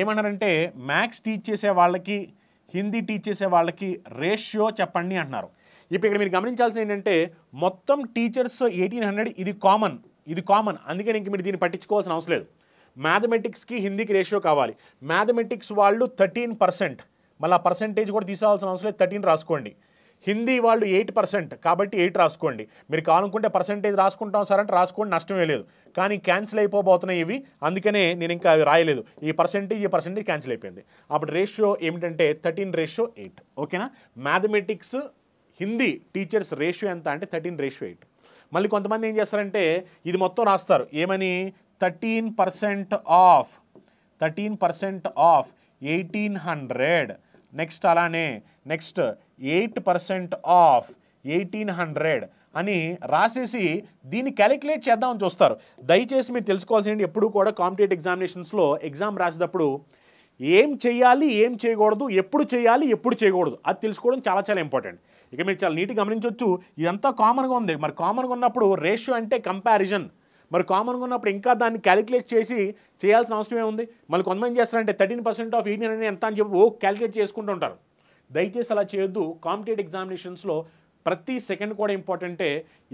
ఏమన్నారంటే మ్యాథ్స్ టీచ్ చేసే వాళ్ళకి హిందీ టీచ్ చేసే వాళ్ళకి రేషియో చెప్పండి అంటున్నారు ఇప్పుడు ఇక్కడ మీరు గమనించాల్సింది ఏంటంటే మొత్తం టీచర్స్ ఎయిటీన్ హండ్రెడ్ ఇది కామన్ ఇది కామన్ అందుకని ఇంక మీరు దీన్ని పట్టించుకోవాల్సిన అవసరం లేదు మ్యాథమెటిక్స్కి హిందీకి రేషియో కావాలి మ్యాథమెటిక్స్ వాళ్ళు థర్టీన్ పర్సెంట్ మళ్ళీ పర్సెంటేజ్ కూడా తీసుకోవాల్సిన అవసరం లేదు థర్టీన్ రాసుకోండి హిందీ వాళ్ళు ఎయిట్ పర్సెంట్ కాబట్టి ఎయిట్ రాసుకోండి మీరు కావాలనుకుంటే పర్సెంటేజ్ రాసుకుంటాం సార్ అంటే రాసుకోండి నష్టమే లేదు కానీ క్యాన్సిల్ అయిపోబోతున్నాయి ఇవి అందుకనే నేను ఇంకా రాయలేదు ఈ పర్సెంటేజ్ ఈ పర్సెంటేజ్ క్యాన్సిల్ అయిపోయింది అప్పుడు రేషియో ఏమిటంటే థర్టీన్ రేషియో ఎయిట్ ఓకేనా మ్యాథమెటిక్స్ హిందీ టీచర్స్ రేషియో ఎంత అంటే థర్టీన్ రేషియో ఎయిట్ మళ్ళీ కొంతమంది ఏం చేస్తారంటే ఇది మొత్తం రాస్తారు ఏమని thirteen percent of thirteen percent of eighteen hundred next అలానే next eight percent of eighteen hundred అని రాసేసి దీన్ని క్యాలిక్యులేట్ చేద్దామని చూస్తారు దయచేసి మీరు తెలుసుకోవాల్సింది ఎప్పుడు కూడా కాంపిటేటివ్ ఎగ్జామినేషన్స్లో ఎగ్జామ్ రాసేటప్పుడు ఏం చేయాలి ఏం చేయకూడదు ఎప్పుడు చేయాలి ఎప్పుడు చేయకూడదు అది తెలుసుకోవడం చాలా చాలా ఇంపార్టెంట్ ఇక మీరు చాలా నీట్గా గమనించవచ్చు ఇదంతా కామన్గా ఉంది మరి కామన్గా ఉన్నప్పుడు రేషియో అంటే కంపారిజన్ మరి కామన్గా ఉన్నప్పుడు ఇంకా దాన్ని క్యాలిక్యులేట్ చేసి చేయాల్సిన అవసరమే ఉంది మళ్ళీ కొంతమంది చేస్తారంటే థర్టీన్ పర్సెంట్ ఆఫ్ యూనియన్ అని ఎంత అని చెప్పి ఓ క్యాలిక్యులేట్ చేసుకుంటూ ఉంటారు దయచేసి అలా చేయొద్దు కాంపిటేటివ్ ఎగ్జామినేషన్స్లో ప్రతి సెకండ్ కూడా ఇంపార్టెంటే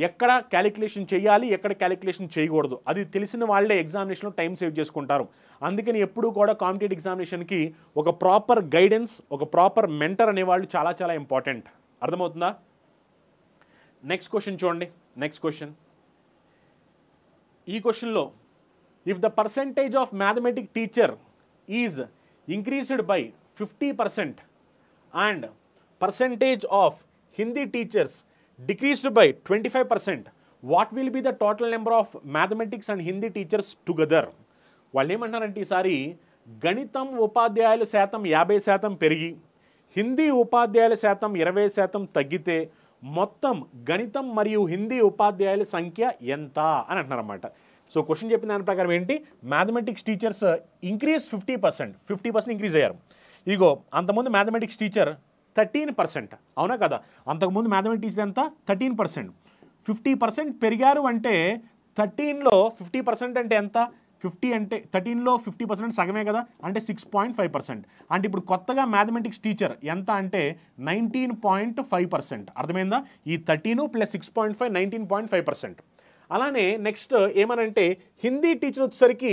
ఎక్కడ క్యాలిక్యులేషన్ చేయాలి ఎక్కడ క్యాలిక్యులేషన్ చేయకూడదు అది తెలిసిన వాళ్ళే ఎగ్జామినేషన్లో టైం సేవ్ చేసుకుంటారు అందుకని ఎప్పుడూ కూడా కాంపిటేటివ్ ఎగ్జామినేషన్కి ఒక ప్రాపర్ గైడెన్స్ ఒక ప్రాపర్ మెంటర్ అనేవాళ్ళు చాలా చాలా ఇంపార్టెంట్ అర్థమవుతుందా నెక్స్ట్ క్వశ్చన్ చూడండి నెక్స్ట్ క్వశ్చన్ ఈ క్వశ్చన్లో if the percentage of mathematic teacher is increased by fifty percent and percentage of Hindi teachers decreased by twenty five percent what will be the total number of mathematics and Hindi teachers together వాళ్ళు ఏమంటున్నారంటే ఈసారి గణితం ఉపాధ్యాయుల శాతం యాభై శాతం పెరిగి హిందీ ఉపాధ్యాయుల శాతం ఇరవై శాతం తగ్గితే మొత్తం గణితం మరియు హిందీ ఉపాధ్యాయుల సంఖ్య ఎంత అని అంటున్నారన్నమాట సో క్వశ్చన్ చెప్పిన దాని ప్రకారం ఏంటి mathematics teachers increase fifty percent fifty percent increase అయ్యారు ఇగో అంతకుముందు మ్యాథమెటిక్స్ టీచర్ థర్టీన్ పర్సెంట్ అవునా కదా అంతకుముందు మ్యాథమెటిక్స్ టీచర్ ఎంత థర్టీన్ పర్సెంట్ ఫిఫ్టీ పర్సెంట్ పెరిగారు అంటే థర్టీన్లో ఫిఫ్టీ పర్సెంట్ అంటే ఎంత ఫిఫ్టీ అంటే థర్టీన్లో ఫిఫ్టీ పర్సెంట్ సగమే కదా అంటే సిక్స్ పాయింట్ ఫైవ్ పర్సెంట్ అంటే ఇప్పుడు కొత్తగా మ్యాథమెటిక్స్ టీచర్ ఎంత అంటే నైన్టీన్ పాయింట్ ఫైవ్ పర్సెంట్ అర్థమైందా ఈ thirteen plus six point five nineteen point five percent అలానే నెక్స్ట్ ఏమనంటే హిందీ టీచర్ వచ్చేసరికి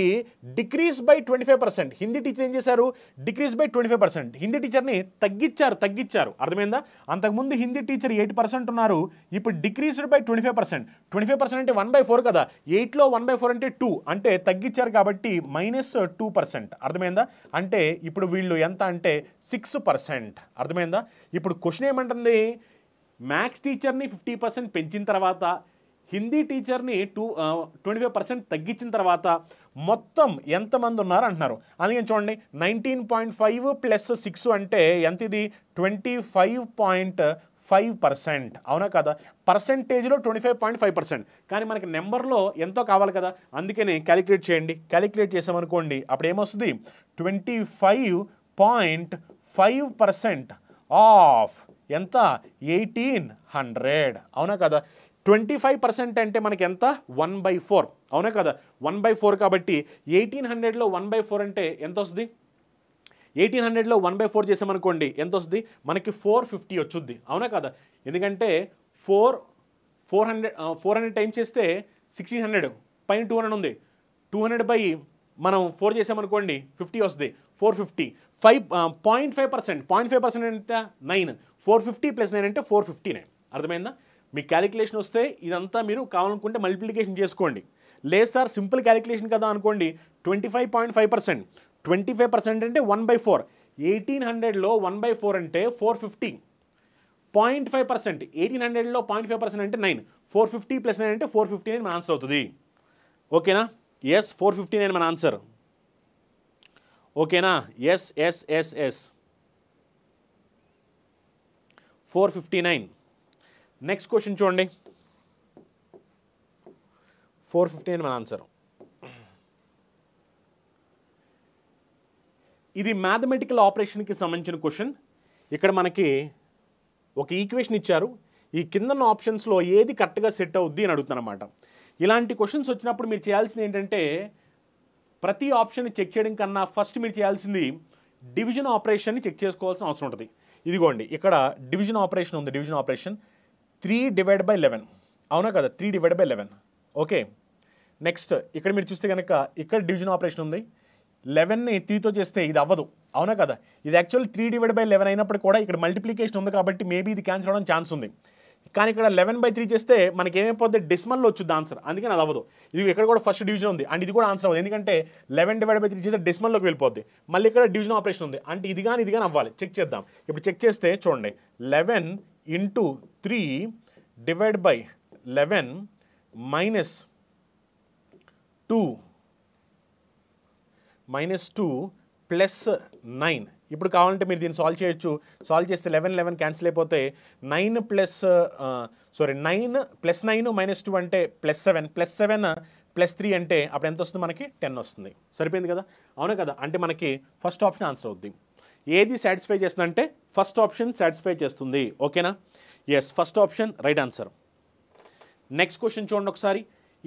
decrease by twenty five percent Hindi teacher ఏం చేశారు decrease by twenty five percent Hindi టీచర్ని తగ్గించారు తగ్గించారు అర్థమైందా అంతకుముందు హిందీ టీచర్ ఎయిట్ పర్సెంట్ ఉన్నారు ఇప్పుడు decreased by twenty five percent twenty five percent అంటే వన్ బై ఫోర్ కదా ఎయిట్లో వన్ బై ఫోర్ అంటే టూ అంటే తగ్గించారు కాబట్టి మైనస్ టూ పర్సెంట్ అర్థమైందా అంటే ఇప్పుడు వీళ్ళు ఎంత అంటే సిక్స్ పర్సెంట్ అర్థమైందా ఇప్పుడు క్వశ్చన్ ఏమంటుంది మ్యాథ్స్ టీచర్ని ఫిఫ్టీ పర్సెంట్ పెంచిన తర్వాత హిందీ టీచర్ని టూ ట్వంటీ ఫైవ్ పర్సెంట్ తగ్గించిన తర్వాత మొత్తం ఎంతమంది ఉన్నారు అంటున్నారు అందుకని చూడండి nineteen point five plus six అంటే ఎంత ఇది twenty five point five percent అవునా కదా పర్సెంటేజ్లో twenty five point five percent కానీ మనకి నెంబర్లో ఎంతో కావాలి కదా అందుకని క్యాలిక్యులేట్ చేయండి క్యాలిక్యులేట్ చేసామనుకోండి అప్పుడు ఏమొస్తుంది twenty five point five percent of ఎంత ఎయిటీన్ హండ్రెడ్ అవునా కదా ట్వంటీ ఫైవ్ పర్సెంట్ అంటే మనకి ఎంత వన్ బై ఫోర్ అవునా కదా వన్ బై ఫోర్ కాబట్టి ఎయిటీన్ హండ్రెడ్లో వన్ బై ఫోర్ అంటే ఎంత వస్తుంది ఎయిటీన్ హండ్రెడ్లో వన్ బై ఫోర్ చేసామనుకోండి ఎంత వస్తుంది మనకి ఫోర్ ఫిఫ్టీ వచ్చుద్ది అవునా కదా ఎందుకంటే four four hundred four hundred time చేస్తే సిక్స్టీన్ హండ్రెడ్ పైన టూ హండ్రెడ్ ఉంది టూ హండ్రెడ్ బై మనం ఫోర్ చేసామనుకోండి ఫిఫ్టీ వస్తుంది four fifty five point five percent point five percent అంటే nine four fifty plus nine అంటే ఫోర్ ఫిఫ్టీ నైన్ అర్థమైందా మీ క్యాలిక్యులేషన్ వస్తే ఇదంతా మీరు కావాలనుకుంటే మల్టిప్లికేషన్ చేసుకోండి లేదు సార్ సింపుల్ క్యాలిక్యులేషన్ కదా అనుకోండి twenty five point five percent twenty five percent అంటే వన్ బై ఫోర్ ఎయిటీన్ హండ్రెడ్లో వన్ బై ఫోర్ అంటే four fifty point five percent eighteen హండ్రెడ్లో పాయింట్ ఫైవ్ పర్సెంట్ అంటే nine four fifty plus nine అంటే four fifty nine మన answer అవుతుంది ఓకేనా yes four fifty nine మన ఆన్సర్ ఓకేనా yes yes yes yes four fifty nine next question చూడండి four fifty అని మన ఆన్సర్ ఇది మ్యాథమెటికల్ ఆపరేషన్కి సంబంధించిన క్వశ్చన్ ఇక్కడ మనకి ఒక ఈక్వేషన్ ఇచ్చారు ఈ కిందన్న ఆప్షన్స్లో ఏది కరెక్ట్గా సెట్ అవుద్ది అని అడుగుతున్నమాట ఇలాంటి క్వశ్చన్స్ వచ్చినప్పుడు మీరు చేయాల్సింది ఏంటంటే ప్రతి ఆప్షన్ చెక్ చేయడం కన్నా ఫస్ట్ మీరు చేయాల్సింది డివిజన్ ఆపరేషన్ని చెక్ చేసుకోవాల్సిన అవసరం ఉంటుంది ఇదిగోండి ఇక్కడ డివిజన్ ఆపరేషన్ ఉంది division operation three divide by eleven అవునా కదా three divide by eleven okay next ఇక్కడ మీరు చూస్తే కనుక ఇక్కడ డివిజన్ ఆపరేషన్ ఉంది లెవెన్ని త్రీతో చేస్తే ఇది అవ్వదు అవునా కదా ఇది actual three divide by eleven అయినప్పుడు కూడా ఇక్కడ మల్టిప్లికేషన్ ఉంది కాబట్టి మేబీ ఇది క్యాన్సిల్ అవడం ఛాన్స్ ఉంది కానీ ఇక్కడ లెవెన్ బై త్రీ చేస్తే మనకి ఏమైపోతే డెసిమల్లో వచ్చింది ఆన్సర్ అందుకని అది అవ్వదు ఇది ఇక్కడ కూడా ఫస్ట్ డివిజన్ ఉంది అండ్ ఇది కూడా ఆన్సర్ అవ్వదు ఎందుకంటే లెవెన్ డివైడ్ బై త్రీ చేస్తే డిస్మల్లోకి వెళ్ళిపోద్ది మళ్ళీ ఇక్కడ డివిజన్ ఆపరేషన్ ఉంది అంటే ఇది కానీ ఇది కానీ అవ్వాలి చెక్ చేద్దాం ఇప్పుడు చెక్ చేస్తే చూడండి eleven into 3 divided by 11 minus 2 minus two plus nine ఇప్పుడు కావాలంటే మీరు దీన్ని సాల్వ్ చేయొచ్చు సాల్వ్ చేస్తే లెవెన్ లెవెన్ క్యాన్సిల్ అయిపోతే nine plus sorry nine plus nine minus two అంటే plus seven plus seven plus three అంటే అప్పుడు ఎంత వస్తుంది మనకి టెన్ వస్తుంది సరిపోయింది కదా అవునా కదా అంటే మనకి ఫస్ట్ ఆప్షన్ ఆన్సర్ అవుద్ది ఏది సాటిస్ఫై చేస్తుందంటే ఫస్ట్ ఆప్షన్ సాటిస్ఫై చేస్తుంది ఓకేనా yes first option right answer next question చూడండి ఒకసారి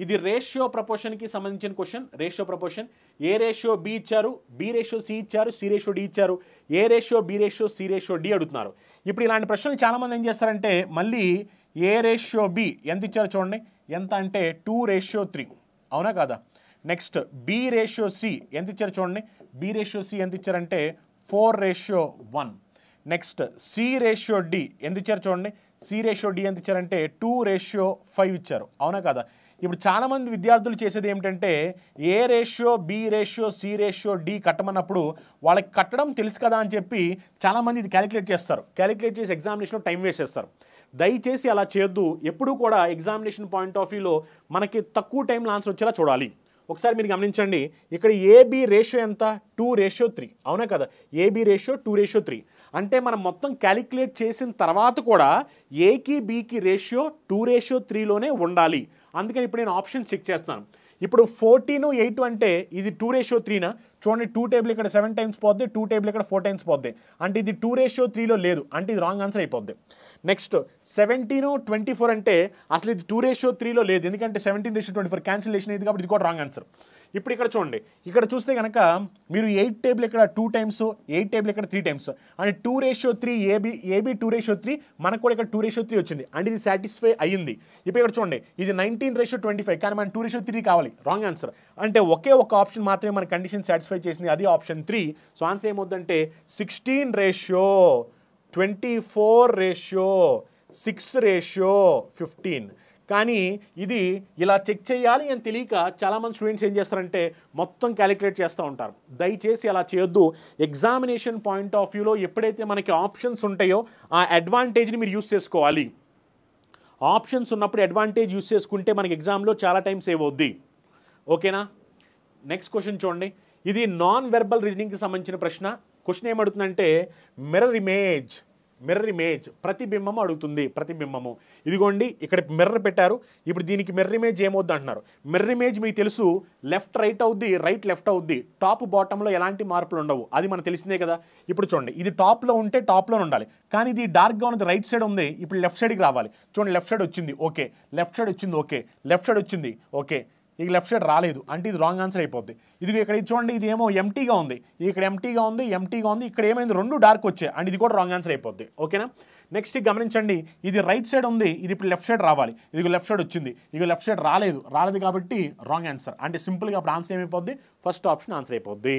ఇది రేషియో ప్రపోర్షన్కి సంబంధించిన question ratio proportion A ratio B ఇచ్చారు బి రేషియో సి ఇచ్చారు సి రేషియో డి ఇచ్చారు A ratio B ratio C ratio D అడుగుతున్నారు ఇప్పుడు ఇలాంటి ప్రశ్నలు చాలామంది ఏం చేస్తారంటే మళ్ళీ ఏ రేషియో బి ఎంత ఇచ్చారు చూడండి ఎంత అంటే టూ రేషియో త్రీ అవునా కాదా నెక్స్ట్ బి రేషియో సి ఎంత ఇచ్చారు చూడండి బి రేషియో సి ఎంత ఇచ్చారంటే four ratio one next C ratio D ఎంత ఇచ్చారు చూడండి సి రేషియో డి ఎంత ఇచ్చారంటే టూ రేషియో ఫైవ్ ఇచ్చారు అవునా కదా ఇప్పుడు చాలామంది విద్యార్థులు చేసేది ఏమిటంటే A ratio B ratio C ratio D కట్టమన్నప్పుడు వాళ్ళకి కట్టడం తెలుసు కదా అని చెప్పి చాలామంది ఇది క్యాలిక్యులేట్ చేస్తారు క్యాలిక్యులేట్ చేసి ఎగ్జామినేషన్లో టైం వేస్ట్ చేస్తారు దయచేసి అలా చేయొద్దు ఎప్పుడూ కూడా ఎగ్జామినేషన్ పాయింట్ ఆఫ్ వ్యూలో మనకి తక్కువ టైంలో ఆన్సర్ వచ్చేలా చూడాలి ఒకసారి మీరు గమనించండి ఇక్కడ ఏబి రేషియో ఎంత టూ రేషియో త్రీ అవునా కదా AB ratio two ratio three అంటే మనం మొత్తం క్యాలిక్యులేట్ చేసిన తర్వాత కూడా ఏకి బీకి రేషియో టూ రేషియో త్రీలోనే ఉండాలి అందుకని ఇప్పుడు నేను ఆప్షన్ చెక్ చేస్తాను ఇప్పుడు ఫోర్టీన్ ఎయిట్ అంటే ఇది టూ రేషియో త్రీనా చూడండి టూ టేబుల్ ఇక్కడ సెవెన్ టైమ్స్ పోద్ది టూ టేబుల్ ఇక్కడ ఫోర్ టైమ్స్ పోద్ది అంటే ఇది టూ రేషియో త్రీలో లేదు అంటే ఇది రాంగ్ ఆన్సర్ అయిపోద్ది నెక్స్ట్ సెవెంటీన్ ట్వంటీ ఫోర్ అంటే అసలు ఇది టూ రేషియో త్రీలో లేదు ఎందుకంటే seventeen ratio twenty four cancellation ఇది కాబట్టి ఇది కూడా రాంగ్ ఆన్సర్ ఇప్పుడు ఇక్కడ చూడండి ఇక్కడ చూస్తే కనుక మీరు ఎయిట్ టేబుల్ ఇక్కడ టూ టైమ్స్ ఎయిట్ టేబుల్ ఇక్కడ three times and two ratio three AB AB two ratio three మనకు కూడా ఇక్కడ టూ రేషియో త్రీ వచ్చింది అండ్ ఇది సాటిస్ఫై అయ్యింది ఇప్పుడు ఇక్కడ చూడండి ఇది నైన్టీన్ రేషియో ట్వంటీ ఫైవ్ కానీ మనం టూ రేషియో త్రీ కావాలి రాంగ్ ఆన్సర్ అంటే ఒకే ఒక ఆప్షన్ మాత్రమే మన కండిషన్ సాటిస్ఫై చేసింది అది ఆప్షన్ త్రీ సో ఆన్సర్ ఏమవుతుందంటే sixteen ratio twenty four ratio six ratio fifteen కానీ ఇది ఇలా చెక్ చేయాలి అని తెలియక చాలామంది స్టూడెంట్స్ ఏం చేస్తారంటే మొత్తం క్యాలిక్యులేట్ చేస్తూ ఉంటారు దయచేసి అలా చేయొద్దు ఎగ్జామినేషన్ పాయింట్ ఆఫ్ వ్యూలో ఎప్పుడైతే మనకి ఆప్షన్స్ ఉంటాయో ఆ అడ్వాంటేజ్ని మీరు యూస్ చేసుకోవాలి ఆప్షన్స్ ఉన్నప్పుడు అడ్వాంటేజ్ యూస్ చేసుకుంటే మనకి ఎగ్జామ్లో చాలా టైం సేవ్ అవుద్ది ఓకేనా నెక్స్ట్ క్వశ్చన్ చూడండి ఇది నాన్ వెర్బల్ రీజనింగ్కి సంబంధించిన ప్రశ్న క్వశ్చన్ ఏమడుతుందంటే మిర్రర్ ఇమేజ్ మిర్రర్ ఇమేజ్ ప్రతిబింబము అడుగుతుంది ప్రతిబింబము ఇదిగోండి ఇక్కడ మిర్రర్ పెట్టారు ఇప్పుడు దీనికి మిర్రర్ ఇమేజ్ ఏమవుద్ది అంటున్నారు మిర్రర్ ఇమేజ్ మీకు తెలుసు లెఫ్ట్ రైట్ అవుద్ది రైట్ లెఫ్ట్ అవుద్ది టాప్ బాటంలో ఎలాంటి మార్పులు ఉండవు అది మనకు తెలిసిందే కదా ఇప్పుడు చూడండి ఇది టాప్లో ఉంటే టాప్లో ఉండాలి కానీ ఇది డార్క్గా ఉన్నది రైట్ సైడ్ ఉంది ఇప్పుడు లెఫ్ట్ సైడ్కి రావాలి చూడండి లెఫ్ట్ సైడ్ వచ్చింది ఓకే లెఫ్ట్ సైడ్ వచ్చింది ఓకే లెఫ్ట్ సైడ్ వచ్చింది ఓకే ఇక లెఫ్ట్ సైడ్ రాలేదు అంటే ఇది రాంగ్ ఆన్సర్ అయిపోద్ది ఇది ఇక్కడ చూడండి ఇది ఏమో ఎంటీగా ఉంది ఇక్కడ ఎంటీగా ఉంది ఎంటీగా ఉంది ఇక్కడ ఏమైంది రెండు డార్క్ వచ్చాయి అండ్ ఇది కూడా రాంగ్ ఆన్సర్ అయిపోద్ది ఓకేనా నెక్స్ట్ గమనించండి ఇది రైట్ సైడ్ ఉంది ఇది ఇప్పుడు లెఫ్ట్ సైడ్ రావాలి ఇది లెఫ్ట్ సైడ్ వచ్చింది ఇక లెఫ్ట్ సైడ్ రాలేదు రాలేదు కాబట్టి రాంగ్ ఆన్సర్ అంటే సింపుల్గా అప్పుడు ఆన్సర్ ఏమైపోద్ది ఫస్ట్ ఆప్షన్ ఆన్సర్ అయిపోద్ది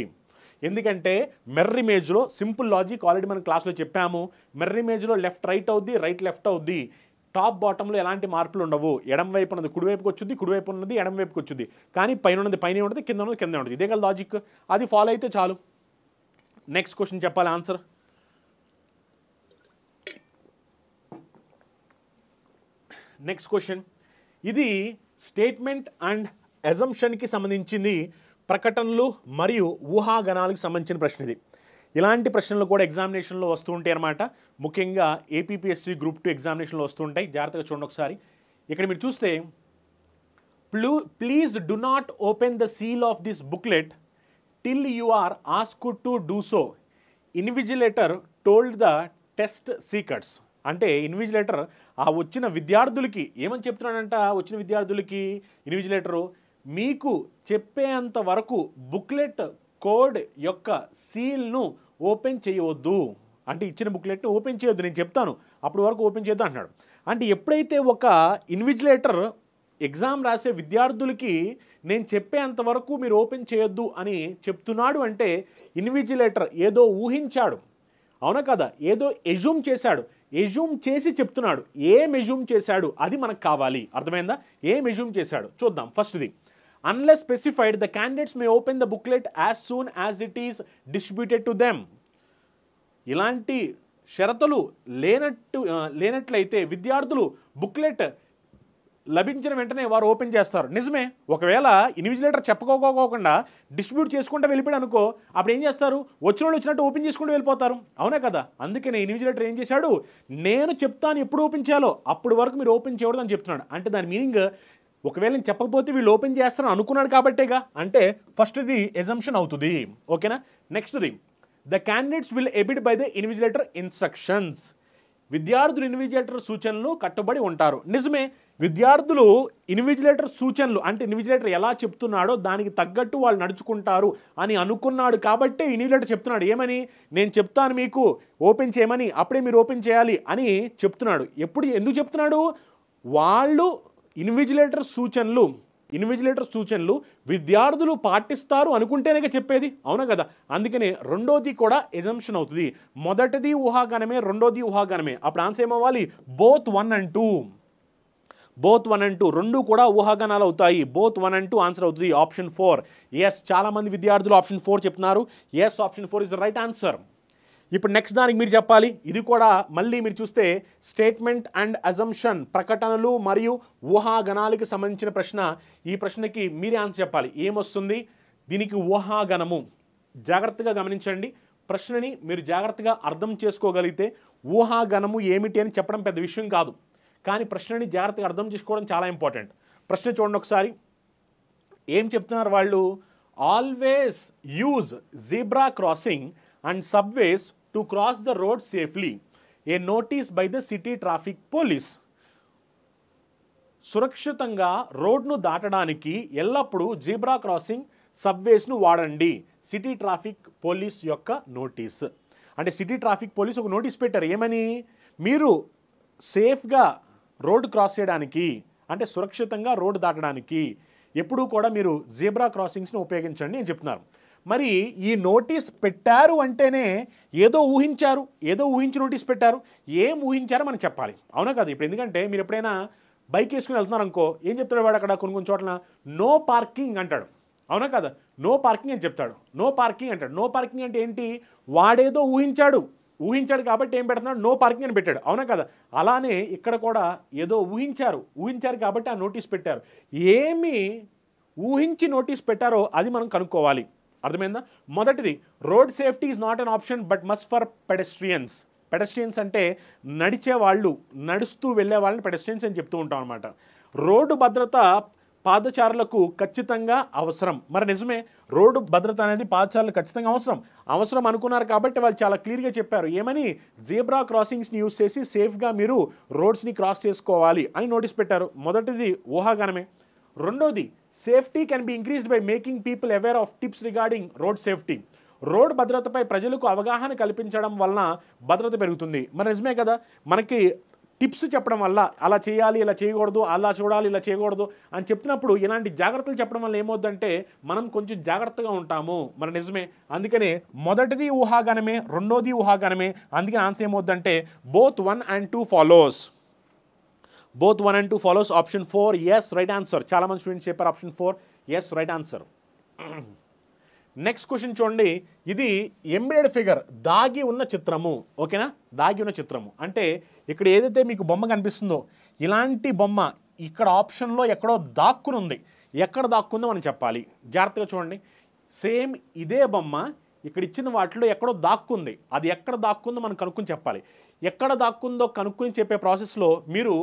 ఎందుకంటే మెర్రి ఇమేజ్లో సింపుల్ లాజిక్ ఆల్రెడీ మనం క్లాస్లో చెప్పాము మెర్రి ఇమేజ్లో లెఫ్ట్ రైట్ అవుద్ది రైట్ లెఫ్ట్ అవుద్ది టాప్ బాటంలో ఎలాంటి మార్పులు ఉండవు ఎడం వైపు ఉన్నది కుడివైపుకి వచ్చింది కుడివైపు ఉన్నది ఎడం వైపుకి వచ్చింది కానీ పైన ఉన్నది పైన ఉంటుంది కింద ఉన్నది కింద ఉంటుంది ఇదే కదా లాజిక్ అది ఫాలో అయితే చాలు నెక్స్ట్ క్వశ్చన్ చెప్పాలి ఆన్సర్ నెక్స్ట్ క్వశ్చన్ ఇది స్టేట్మెంట్ అండ్ ఎజంప్షన్కి సంబంధించింది ప్రకటనలు మరియు ఊహాగణాలకు సంబంధించిన ప్రశ్న ఇది ఇలాంటి ప్రశ్నలు కూడా ఎగ్జామినేషన్లో వస్తుంటాయి అనమాట ముఖ్యంగా ఏపీపీఎస్సీ గ్రూప్ టూ ఎగ్జామినేషన్లో వస్తుంటాయి జాగ్రత్తగా చూడండి ఒకసారి ఇక్కడ మీరు చూస్తే ప్లూ please do not open the seal of this booklet till you are ask to do so invigilator told the test seekers అంటే ఇన్విజిలేటర్ ఆ వచ్చిన విద్యార్థులకి ఏమని చెప్తున్నాడంట వచ్చిన విద్యార్థులకి ఇన్విజిలేటరు మీకు చెప్పేంత వరకు బుక్లెట్ కోడ్ యొక్క సీల్ను ఓపెన్ చేయవద్దు అంటే ఇచ్చిన బుక్లెట్ని ఓపెన్ చేయొద్దు నేను చెప్తాను అప్పటి వరకు ఓపెన్ చేయొద్దు అంటున్నాడు అంటే ఎప్పుడైతే ఒక ఇన్విజిలేటర్ ఎగ్జామ్ రాసే విద్యార్థులకి నేను చెప్పేంత వరకు మీరు ఓపెన్ చేయొద్దు అని చెప్తున్నాడు అంటే ఇన్విజిలేటర్ ఏదో ఊహించాడు అవునా కదా ఏదో ఎజ్యూమ్ చేశాడు ఎజ్యూమ్ చేసి చెప్తున్నాడు ఏం ఎజ్యూమ్ చేశాడు అది మనకు కావాలి అర్థమైందా ఏం ఎజ్యూమ్ చేశాడు చూద్దాం ఫస్ట్ది unless specified the candidates may open the booklet as soon as it is distributed to them ఇలాంటి షరతులు లేనట్టు లేనట్లయితే విద్యార్థులు బుక్లెట్ లభించిన వెంటనే వారు ఓపెన్ చేస్తారు నిజమే ఒకవేళ ఇన్విజిలేటర్ చెప్పుకోకోకుండా డిస్ట్రిబ్యూట్ చేసుకుంటూ వెళ్ళిపోయాడు అనుకో అప్పుడు ఏం చేస్తారు వచ్చిన వాళ్ళు వచ్చినట్టు ఓపెన్ చేసుకుంటూ వెళ్ళిపోతారు అవునా కదా అందుకనే ఇన్విజిలేటర్ ఏం చేశాడు నేను చెప్తాను ఎప్పుడు ఓపెన్ చేయాలో అప్పటి వరకు మీరు ఓపెన్ చేయకూడదు అని చెప్తున్నాడు అంటే దాని మీనింగ్ ఒకవేళ నేను చెప్పకపోతే వీళ్ళు ఓపెన్ చేస్తారని అనుకున్నాడు కాబట్టేగా అంటే ఫస్ట్ది ఎజంప్షన్ అవుతుంది ఓకేనా నెక్స్ట్ది the candidates will abide by the invigilator instructions విద్యార్థులు ఇన్విజిలేటర్ సూచనలు కట్టుబడి ఉంటారు నిజమే విద్యార్థులు ఇన్విజిలేటర్ సూచనలు అంటే ఇన్విజిలేటర్ ఎలా చెప్తున్నాడో దానికి తగ్గట్టు వాళ్ళు నడుచుకుంటారు అని అనుకున్నాడు కాబట్టే ఇన్విజిలేటర్ చెప్తున్నాడు ఏమని నేను చెప్తాను మీకు ఓపెన్ చేయమని అప్పుడే మీరు ఓపెన్ చేయాలి అని చెప్తున్నాడు ఎప్పుడు ఎందుకు చెప్తున్నాడు వాళ్ళు ఇన్విజిలేటర్ సూచనలు ఇన్విజిలేటర్ సూచనలు విద్యార్థులు పాటిస్తారు అనుకుంటేనే చెప్పేది అవునా కదా అందుకనే రెండోది కూడా ఎజంప్షన్ అవుతుంది మొదటిది ఊహాగానమే రెండోది ఊహాగానమే అప్పుడు ఆన్సర్ ఏమవ్వాలి both one and two both one and two రెండు కూడా ఊహాగానాలు అవుతాయి both one and two answer అవుతుంది ఆప్షన్ ఫోర్ ఎస్ చాలామంది విద్యార్థులు ఆప్షన్ ఫోర్ చెప్తున్నారు yes option four is the right answer ఇప్పుడు నెక్స్ట్ దానికి మీరు చెప్పాలి ఇది కూడా మళ్ళీ మీరు చూస్తే స్టేట్మెంట్ అండ్ అజంప్షన్ ప్రకటనలు మరియు ఊహాగణాలకు సంబంధించిన ప్రశ్న ఈ ప్రశ్నకి మీరే ఆన్సర్ చెప్పాలి ఏమొస్తుంది దీనికి ఊహాగణము జాగ్రత్తగా గమనించండి ప్రశ్నని మీరు జాగ్రత్తగా అర్థం చేసుకోగలిగితే ఊహాగణము ఏమిటి అని చెప్పడం పెద్ద విషయం కాదు కానీ ప్రశ్నని జాగ్రత్తగా అర్థం చేసుకోవడం చాలా ఇంపార్టెంట్ ప్రశ్న చూడండి ఒకసారి ఏం చెప్తున్నారు వాళ్ళు always use zebra crossing and subways to cross the road safely a notice by the city traffic police సురక్షితంగా రోడ్ను దాటడానికి ఎల్లప్పుడూ జీబ్రా క్రాసింగ్ సబ్వేస్ను వాడండి సిటీ ట్రాఫిక్ పోలీస్ యొక్క నోటీస్ అంటే సిటీ ట్రాఫిక్ పోలీస్ ఒక నోటీస్ పెట్టారు ఏమని మీరు సేఫ్గా రోడ్ క్రాస్ చేయడానికి అంటే సురక్షితంగా రోడ్డు దాటడానికి ఎప్పుడూ కూడా మీరు జీబ్రా క్రాసింగ్స్ని ఉపయోగించండి అని చెప్తున్నారు మరి ఈ నోటీస్ పెట్టారు అంటేనే ఏదో ఊహించారు ఏదో ఊహించి నోటీస్ పెట్టారు ఏం ఊహించారో మనం చెప్పాలి అవునా కదా ఇప్పుడు ఎందుకంటే మీరు ఎప్పుడైనా బైక్ వేసుకుని వెళ్తున్నారు అనుకో ఏం చెప్తాడు వాడు అక్కడ కొన్ని కొన్ని చోట్ల నో పార్కింగ్ అంటాడు అవునా కదా నో పార్కింగ్ అని చెప్తాడు నో పార్కింగ్ అంటాడు నో పార్కింగ్ అంటే ఏంటి వాడేదో ఊహించాడు ఊహించాడు కాబట్టి ఏం పెడుతున్నాడు నో పార్కింగ్ అని పెట్టాడు అవునా కదా అలానే ఇక్కడ కూడా ఏదో ఊహించారు ఊహించారు కాబట్టి ఆ నోటీస్ పెట్టారు ఏమి ఊహించి నోటీస్ పెట్టారో అది మనం కనుక్కోవాలి అర్థమైందా మొదటిది road safety is not an option but must for pedestrians pedestrians అంటే నడిచే వాళ్ళు నడుస్తూ వెళ్ళే వాళ్ళని పెడస్ట్రియన్స్ అని చెప్తూ ఉంటాం అనమాట రోడ్డు భద్రత పాదచారులకు ఖచ్చితంగా అవసరం మరి నిజమే రోడ్డు భద్రత అనేది పాదచారులకు ఖచ్చితంగా అవసరం అవసరం అనుకున్నారు కాబట్టి వాళ్ళు చాలా క్లియర్గా చెప్పారు ఏమని జీబ్రా క్రాసింగ్స్ని యూజ్ చేసి సేఫ్గా మీరు రోడ్స్ని క్రాస్ చేసుకోవాలి అని నోటీస్ పెట్టారు మొదటిది ఊహాగానమే రెండోది safety can be increased by making people aware of tips regarding road safety road భద్రతపై ప్రజలకు అవగాహన కల్పించడం వలన భద్రత పెరుగుతుంది మరి నిజమే కదా మనకి టిప్స్ చెప్పడం వల్ల అలా చేయాలి ఇలా చేయకూడదు అలా చూడాలి ఇలా చేయకూడదు అని చెప్పినప్పుడు ఇలాంటి జాగ్రత్తలు చెప్పడం వల్ల ఏమవుద్దంటే మనం కొంచెం జాగ్రత్తగా ఉంటాము మరి నిజమే అందుకనే మొదటిది ఊహాగానమే రెండోది ఊహాగానమే అందుకని ఆన్సర్ ఏమవుద్దంటే both one and two follows both one and two follows option four yes right answer చాలామంది స్టూడెంట్స్ చెప్పారు option four yes right answer next question చూడండి ఇది ఎంబెడెడ్ ఫిగర్ దాగి ఉన్న చిత్రము ఓకేనా దాగి ఉన్న చిత్రము అంటే ఇక్కడ ఏదైతే మీకు బొమ్మ కనిపిస్తుందో ఇలాంటి బొమ్మ ఇక్కడ ఆప్షన్లో ఎక్కడో దాక్కునుంది ఎక్కడ దాక్కుందో మనం చెప్పాలి జాగ్రత్తగా చూడండి సేమ్ ఇదే బొమ్మ ఇక్కడ ఇచ్చిన వాటిలో ఎక్కడో దాక్కుంది అది ఎక్కడ దాక్కుందో మనం కనుక్కుని చెప్పాలి ఎక్కడ దాక్కుందో కనుక్కుని చెప్పే ప్రాసెస్లో మీరు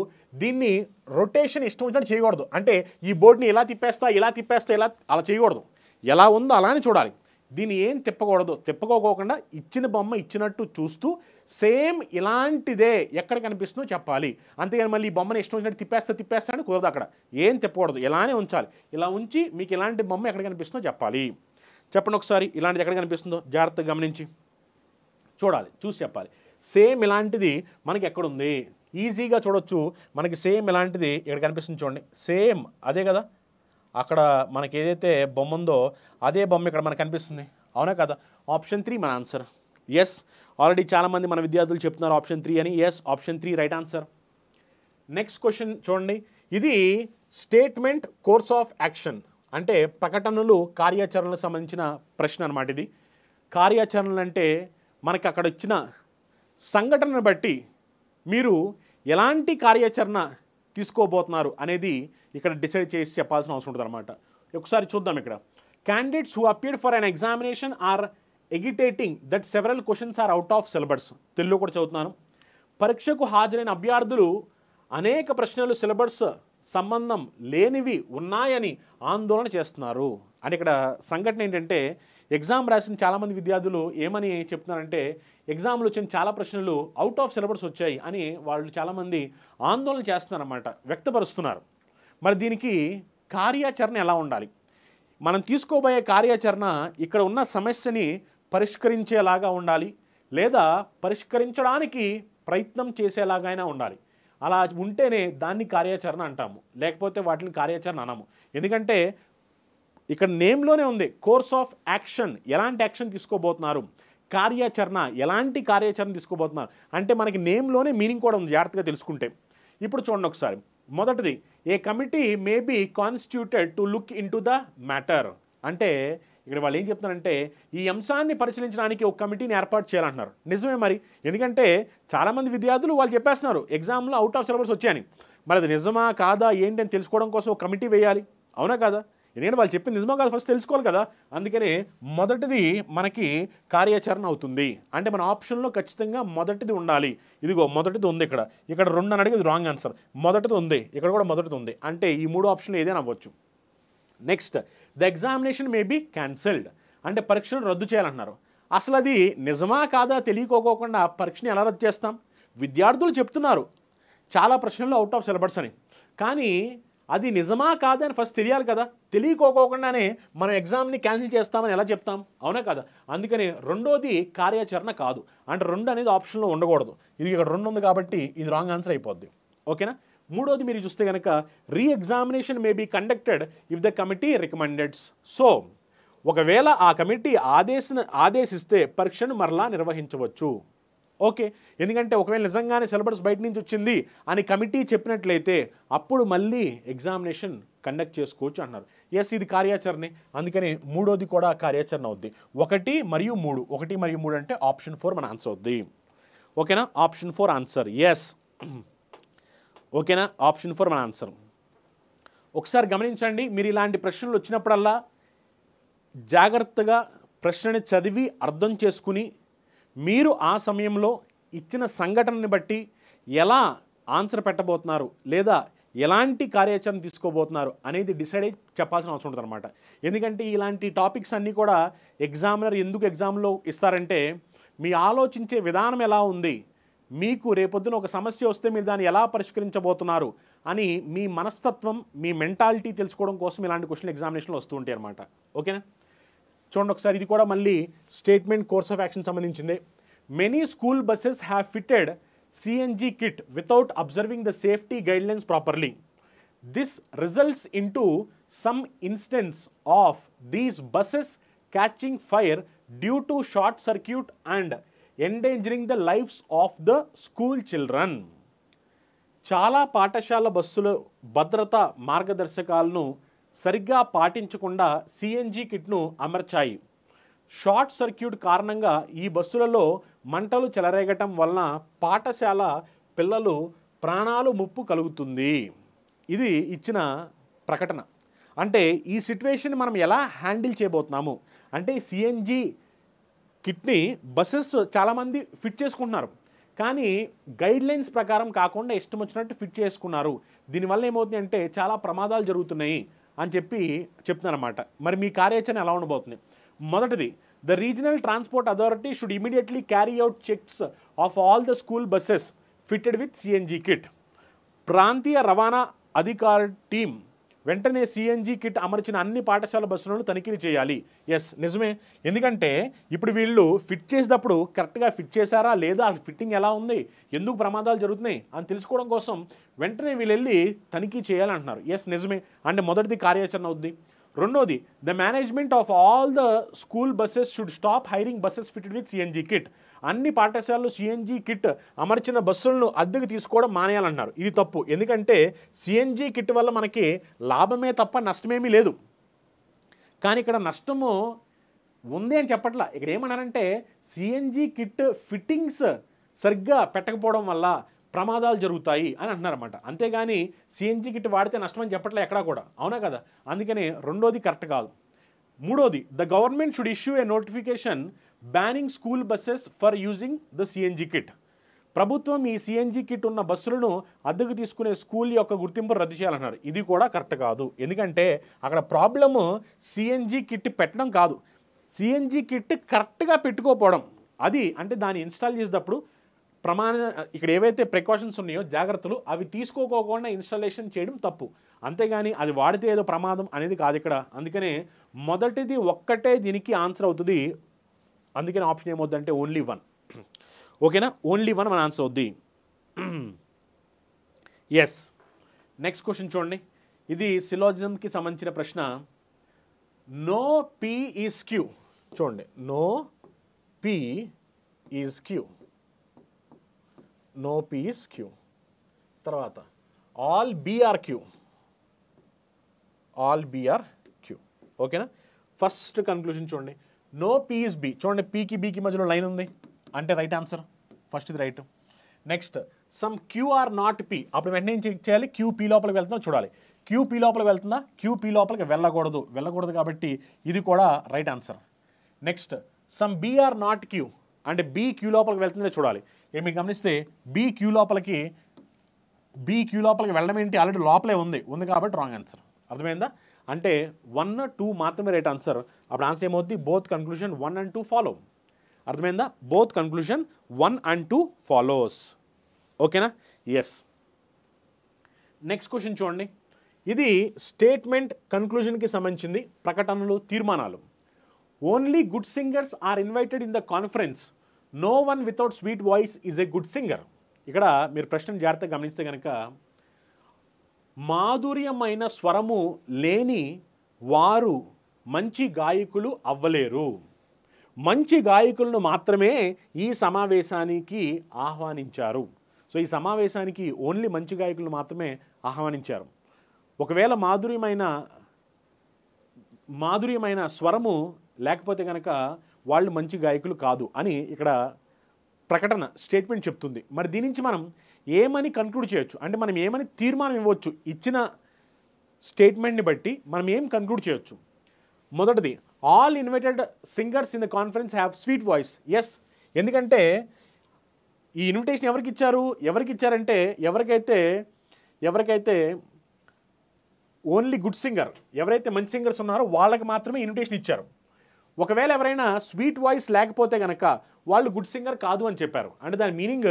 దీన్ని రొటేషన్ ఇష్టం వచ్చినట్టు చేయకూడదు అంటే ఈ బోర్డుని ఎలా తిప్పేస్తా ఎలా తిప్పేస్తా ఎలా అలా చేయకూడదు ఎలా ఉందో అలానే చూడాలి దీన్ని ఏం తిప్పకూడదు తిప్పకోకుండా ఇచ్చిన బొమ్మ ఇచ్చినట్టు చూస్తూ సేమ్ ఇలాంటిదే ఎక్కడ కనిపిస్తుందో చెప్పాలి అంతేగాని మళ్ళీ ఈ బొమ్మను ఇష్టం వచ్చినట్టు తిప్పేస్తా తిప్పేస్తా అని కుదరదు అక్కడ ఏం తిప్పకూడదు ఇలానే ఉంచాలి ఇలా ఉంచి మీకు ఇలాంటి బొమ్మ ఎక్కడ కనిపిస్తుందో చెప్పాలి చెప్పండి ఒకసారి ఇలాంటిది ఎక్కడ కనిపిస్తుందో జాగ్రత్తగా గమనించి చూడాలి చూసి చెప్పాలి సేమ్ ఇలాంటిది మనకి ఎక్కడుంది ఈజీగా చూడొచ్చు మనకి సేమ్ ఇలాంటిది ఇక్కడ కనిపిస్తుంది చూడండి సేమ్ అదే కదా అక్కడ మనకి ఏదైతే బొమ్మ ఉందో అదే బొమ్మ ఇక్కడ మనకు కనిపిస్తుంది అవునా కదా ఆప్షన్ త్రీ మన ఆన్సర్ ఎస్ ఆల్రెడీ చాలామంది మన విద్యార్థులు చెప్తున్నారు ఆప్షన్ త్రీ అని yes option three right answer next question చూడండి ఇది స్టేట్మెంట్ కోర్స్ ఆఫ్ యాక్షన్ అంటే ప్రకటనలు కార్యాచరణకు సంబంధించిన ప్రశ్న అనమాట ఇది కార్యాచరణలు అంటే మనకు అక్కడ ఇచ్చిన సంఘటనను బట్టి మీరు ఎలాంటి కార్యాచరణ తీసుకోబోతున్నారు అనేది ఇక్కడ డిసైడ్ చేసి చెప్పాల్సిన అవసరం ఉంటుంది అనమాట ఒకసారి చూద్దాం ఇక్కడ candidates who appeared for an examination are agitating that several questions are out of syllabus తెలుగులో కూడా చదువుతున్నాను పరీక్షకు హాజరైన అభ్యర్థులు అనేక ప్రశ్నలు సిలబస్ సంబంధం లేనివి ఉన్నాయని ఆందోళన చేస్తున్నారు అని ఇక్కడ సంఘటన ఏంటంటే ఎగ్జామ్ రాసిన చాలామంది విద్యార్థులు ఏమని చెప్తున్నారంటే ఎగ్జామ్లు వచ్చిన చాలా ప్రశ్నలు అవుట్ ఆఫ్ సిలబస్ వచ్చాయి అని వాళ్ళు చాలామంది ఆందోళన చేస్తున్నారన్నమాట వ్యక్తపరుస్తున్నారు మరి దీనికి కార్యాచరణ ఎలా ఉండాలి మనం తీసుకోబోయే కార్యాచరణ ఇక్కడ ఉన్న సమస్యని పరిష్కరించేలాగా ఉండాలి లేదా పరిష్కరించడానికి ప్రయత్నం చేసేలాగైనా ఉండాలి అలా ఉంటేనే దాన్ని కార్యాచరణ అంటాము లేకపోతే వాటిని కార్యాచరణ అనము ఎందుకంటే ఇక్కడ నేమ్లోనే ఉంది కోర్స్ ఆఫ్ యాక్షన్ ఎలాంటి యాక్షన్ తీసుకోబోతున్నారు కార్యాచరణ ఎలాంటి కార్యాచరణ తీసుకోబోతున్నారు అంటే మనకి నేమ్లోనే మీనింగ్ కూడా ఉంది జాగ్రత్తగా తెలుసుకుంటే ఇప్పుడు చూడండి ఒకసారి మొదటిది a committee may be constituted to look in the matter అంటే ఇక్కడ వాళ్ళు ఏం చెప్తున్నారంటే ఈ అంశాన్ని పరిశీలించడానికి ఒక కమిటీని ఏర్పాటు చేయాలంటున్నారు నిజమే మరి ఎందుకంటే చాలామంది విద్యార్థులు వాళ్ళు చెప్పేస్తున్నారు ఎగ్జామ్లో అవుట్ ఆఫ్ సిలబస్ వచ్చాయని మరి అది నిజమా కాదా ఏంటి అని తెలుసుకోవడం కోసం ఒక కమిటీ వేయాలి అవునా కాదా ఎందుకంటే వాళ్ళు చెప్పింది నిజమా కాదు ఫస్ట్ తెలుసుకోవాలి కదా అందుకనే మొదటిది మనకి కార్యాచరణ అవుతుంది అంటే మన ఆప్షన్లో ఖచ్చితంగా మొదటిది ఉండాలి ఇదిగో మొదటిది ఉంది ఇక్కడ ఇక్కడ రెండు అని అడిగి రాంగ్ ఆన్సర్ మొదటిది ఉంది ఇక్కడ కూడా మొదటిది ఉంది అంటే ఈ మూడు ఆప్షన్లు ఏదైనా అవ్వచ్చు next the examination may be cancelled అంటే పరీక్షను రద్దు చేయాలంటున్నారు అసలు అది నిజమా కాదా తెలియకోకుండా పరీక్షని ఎలా రద్దు చేస్తాం విద్యార్థులు చెప్తున్నారు చాలా ప్రశ్నలు అవుట్ ఆఫ్ సిలబస్ అని కానీ అది నిజమా కాదా అని ఫస్ట్ తెలియాలి కదా తెలియకోకోకుండానే మనం ఎగ్జామ్ని క్యాన్సిల్ చేస్తామని ఎలా చెప్తాం అవునా కదా అందుకని రెండోది కార్యాచరణ కాదు అంటే రెండు అనేది ఆప్షన్లో ఉండకూడదు ఇది ఇక్కడ రెండు ఉంది కాబట్టి ఇది రాంగ్ ఆన్సర్ అయిపోద్ది ఓకేనా మూడోది మీరు చూస్తే కనుక re examination may be conducted if the committee recommends so ఒకవేళ ఆ కమిటీ ఆదేశ ఆదేశిస్తే పరీక్షను మరలా నిర్వహించవచ్చు ఓకే ఎందుకంటే ఒకవేళ నిజంగానే సిలబస్ బయట నుంచి వచ్చింది అని కమిటీ చెప్పినట్లయితే అప్పుడు మళ్ళీ ఎగ్జామినేషన్ కండక్ట్ చేసుకోవచ్చు అన్నారు ఎస్ ఇది కార్యాచరణే అందుకని మూడోది కూడా కార్యాచరణ అవుద్ది ఒకటి మరియు మూడు ఒకటి మరియు మూడు అంటే ఆప్షన్ ఫోర్ మన ఆన్సర్ అవుద్ది ఓకేనా ఆప్షన్ ఫోర్ ఆన్సర్ ఎస్ ఓకేనా ఆప్షన్ ఫోర్ మన ఆన్సర్ ఒకసారి గమనించండి మీరు ఇలాంటి ప్రశ్నలు వచ్చినప్పుడల్లా జాగ్రత్తగా ప్రశ్నని చదివి అర్థం చేసుకుని మీరు ఆ సమయంలో ఇచ్చిన సంఘటనని బట్టి ఎలా ఆన్సర్ పెట్టబోతున్నారు లేదా ఎలాంటి కార్యాచరణ తీసుకోబోతున్నారు అనేది డిసైడ్ అయి చెప్పాల్సిన అవసరం ఉంటుంది అనమాట ఎందుకంటే ఇలాంటి టాపిక్స్ అన్నీ కూడా ఎగ్జామినర్ ఎందుకు ఎగ్జామ్లో ఇస్తారంటే మీ ఆలోచించే విధానం ఎలా ఉంది మీకు రేపొద్దున ఒక సమస్య వస్తే మీరు దాన్ని ఎలా పరిష్కరించబోతున్నారు అని మీ మనస్తత్వం మీ మెంటాలిటీ తెలుసుకోవడం కోసం ఇలాంటి క్వశ్చన్ ఎగ్జామినేషన్లో వస్తూ ఉంటాయి అనమాట ఓకేనా చూడండి ఒకసారి ఇది కూడా మళ్ళీ స్టేట్మెంట్ కోర్స్ ఆఫ్ యాక్షన్ సంబంధించింది many school buses have fitted CNG kit without observing the safety guidelines properly this results in to some instance of these buses catching fire due to short circuit and endangering the lifes of the school children చాలా పాఠశాల బస్సుల భద్రత మార్గదర్శకాలను సరిగ్గా పాటించకుండా CNG కిట్ను అమర్చాయి short circuit కారణంగా ఈ బస్సులలో మంటలు చెలరేగటం వలన పాఠశాల పిల్లలు ప్రాణాలు ముప్పు కలుగుతుంది ఇది ఇచ్చిన ప్రకటన అంటే ఈ సిట్యువేషన్ మనం ఎలా హ్యాండిల్ చేయబోతున్నాము అంటే సిఎన్జి కిట్ని బస్సెస్ చాలామంది ఫిట్ చేసుకుంటున్నారు కానీ గైడ్ లైన్స్ ప్రకారం కాకుండా ఇష్టం వచ్చినట్టు ఫిట్ చేసుకున్నారు దీనివల్ల ఏమవుతుంది అంటే చాలా ప్రమాదాలు జరుగుతున్నాయి అని చెప్పి చెప్తున్నారన్నమాట మరి మీ కార్యాచరణ ఎలా ఉండబోతుంది మొదటిది the regional transport authority should immediately carry out checks of all the school buses fitted with CNG kit ప్రాంతీయ రవాణా అధికార టీం వెంటనే సిఎన్జి కిట్ అమర్చిన అన్ని పాఠశాల బస్సులను తనిఖీలు చేయాలి ఎస్ నిజమే ఎందుకంటే ఇప్పుడు వీళ్ళు ఫిట్ చేసేటప్పుడు కరెక్ట్గా ఫిట్ చేశారా లేదా అసలు ఫిట్టింగ్ ఎలా ఉంది ఎందుకు ప్రమాదాలు జరుగుతున్నాయి అని తెలుసుకోవడం కోసం వెంటనే వీళ్ళు తనిఖీ చేయాలంటున్నారు ఎస్ నిజమే అంటే మొదటిది కార్యాచరణ అవుద్ది రెండోది the management of all the school buses should stop hiring buses fit with CNG kit అన్ని పాఠశాలలు సిఎన్జీ కిట్ అమర్చిన బస్సులను అద్దెకు తీసుకోవడం మానేయాలన్నారు ఇది తప్పు ఎందుకంటే సిఎన్జీ కిట్ వల్ల మనకి లాభమే తప్ప నష్టమేమీ లేదు కానీ ఇక్కడ నష్టము ఉంది అని చెప్పట్లా ఇక్కడ ఏమన్నారంటే సిఎన్జీ కిట్ ఫిట్టింగ్స్ సరిగ్గా పెట్టకపోవడం వల్ల ప్రమాదాలు జరుగుతాయి అని అంటున్నారన్నమాట అంతేగాని సిఎన్జీ కిట్ వాడితే నష్టమని చెప్పట్లే ఎక్కడా కూడా అవునా కదా అందుకని రెండోది కరెక్ట్ కాదు మూడోది the government should issue a notification banning school buses for using the CNG kit ప్రభుత్వం ఈ సిఎన్జి కిట్ ఉన్న బస్సులను అద్దెకు తీసుకునే స్కూల్ యొక్క గుర్తింపు రద్దు చేయాలన్నారు ఇది కూడా కరెక్ట్ కాదు ఎందుకంటే అక్కడ ప్రాబ్లము సిఎన్జి కిట్ పెట్టడం కాదు సిఎన్జి కిట్ కరెక్ట్గా పెట్టుకోపోవడం అది అంటే దాన్ని ఇన్స్టాల్ చేసేటప్పుడు ప్రమాణ ఇక్కడ ఏవైతే ప్రికాషన్స్ ఉన్నాయో జాగ్రత్తలు అవి తీసుకోకోకుండా ఇన్స్టాలేషన్ చేయడం తప్పు అంతేగాని అది వాడితే ఏదో ప్రమాదం అనేది కాదు ఇక్కడ అందుకనే మొదటిది ఒక్కటే దీనికి ఆన్సర్ అవుతుంది అందుకని ఆప్షన్ ఏమొద్దంటే ఓన్లీ వన్ ఓకేనా ఓన్లీ వన్ మన ఆన్సర్ అవుద్ది ఎస్ నెక్స్ట్ క్వశ్చన్ చూడండి ఇది సిలోజిజంకి సంబంధించిన ప్రశ్న నో పీ ఈజ్ క్యూ చూడండి no P is Q no P is Q తర్వాత all B are Q all B are Q ఓకేనా ఫస్ట్ కన్క్లూషన్ చూడండి నో పీ ఇస్ బి చూడండి పీకి బీకి మధ్యలో లైన్ ఉంది అంటే రైట్ ఆన్సర్ ఫస్ట్ ఇది right next some Q are not P అప్పుడు వెంటనే చెక్ చేయాలి క్యూపీ లోపలికి వెళ్తుందో చూడాలి క్యూపీ లోపలికి వెళ్తుందా క్యూపీ లోపలికి వెళ్ళకూడదు వెళ్ళకూడదు కాబట్టి ఇది కూడా right answer next some B are not Q అంటే బీ క్యూ లోపలికి వెళ్తుందో చూడాలి ఇక్కడ మీకు గమనిస్తే బీ క్యూ లోపలికి బీ క్యూ లోపలికి వెళ్ళడం ఏంటి ఆల్రెడీ లోపలే ఉంది ఉంది కాబట్టి రాంగ్ ఆన్సర్ అర్థమైందా అంటే వన్ టూ మాత్రమే రైట్ ఆన్సర్ అప్పుడు ఆన్సర్ ఏమవుద్ది both conclusion one and two follow అర్థమైందా both conclusion one and two follows ఓకేనా ఎస్ నెక్స్ట్ క్వశ్చన్ చూడండి ఇది స్టేట్మెంట్ కన్క్లూషన్కి సంబంధించింది ప్రకటనలు తీర్మానాలు only good singers are invited in the conference no one without sweet voice is a good singer ఇక్కడ మీరు ప్రశ్న జాగ్రత్తగా గమనిస్తే కనుక మాధుర్యమైన స్వరము లేని వారు మంచి గాయకులు అవ్వలేరు మంచి గాయకులను మాత్రమే ఈ సమావేశానికి ఆహ్వానించారు సో ఈ సమావేశానికి ఓన్లీ మంచి గాయకులను మాత్రమే ఆహ్వానించారు ఒకవేళ మాధుర్యమైన మాధుర్యమైన స్వరము లేకపోతే కనుక వాళ్ళు మంచి గాయకులు కాదు అని ఇక్కడ ప్రకటన స్టేట్మెంట్ చెప్తుంది మరి దీని నుంచి మనం ఏమని కన్క్లూడ్ చేయొచ్చు అంటే మనం ఏమని తీర్మానం ఇవ్వచ్చు ఇచ్చిన స్టేట్మెంట్ని బట్టి మనం ఏం కన్క్లూడ్ చేయొచ్చు మొదటిది all invited singers in the conference have sweet voice yes ఎందుకంటే ఈ ఇన్విటేషన్ ఎవరికి ఇచ్చారు ఎవరికి ఇచ్చారంటే ఎవరికైతే ఎవరికైతే ఓన్లీ గుడ్ సింగర్ ఎవరైతే మంచి సింగర్స్ ఉన్నారో వాళ్ళకి మాత్రమే ఇన్విటేషన్ ఇచ్చారు ఒకవేళ ఎవరైనా స్వీట్ వాయిస్ లేకపోతే కనుక వాళ్ళు గుడ్ సింగర్ కాదు అని చెప్పారు అంటే దాని మీనింగ్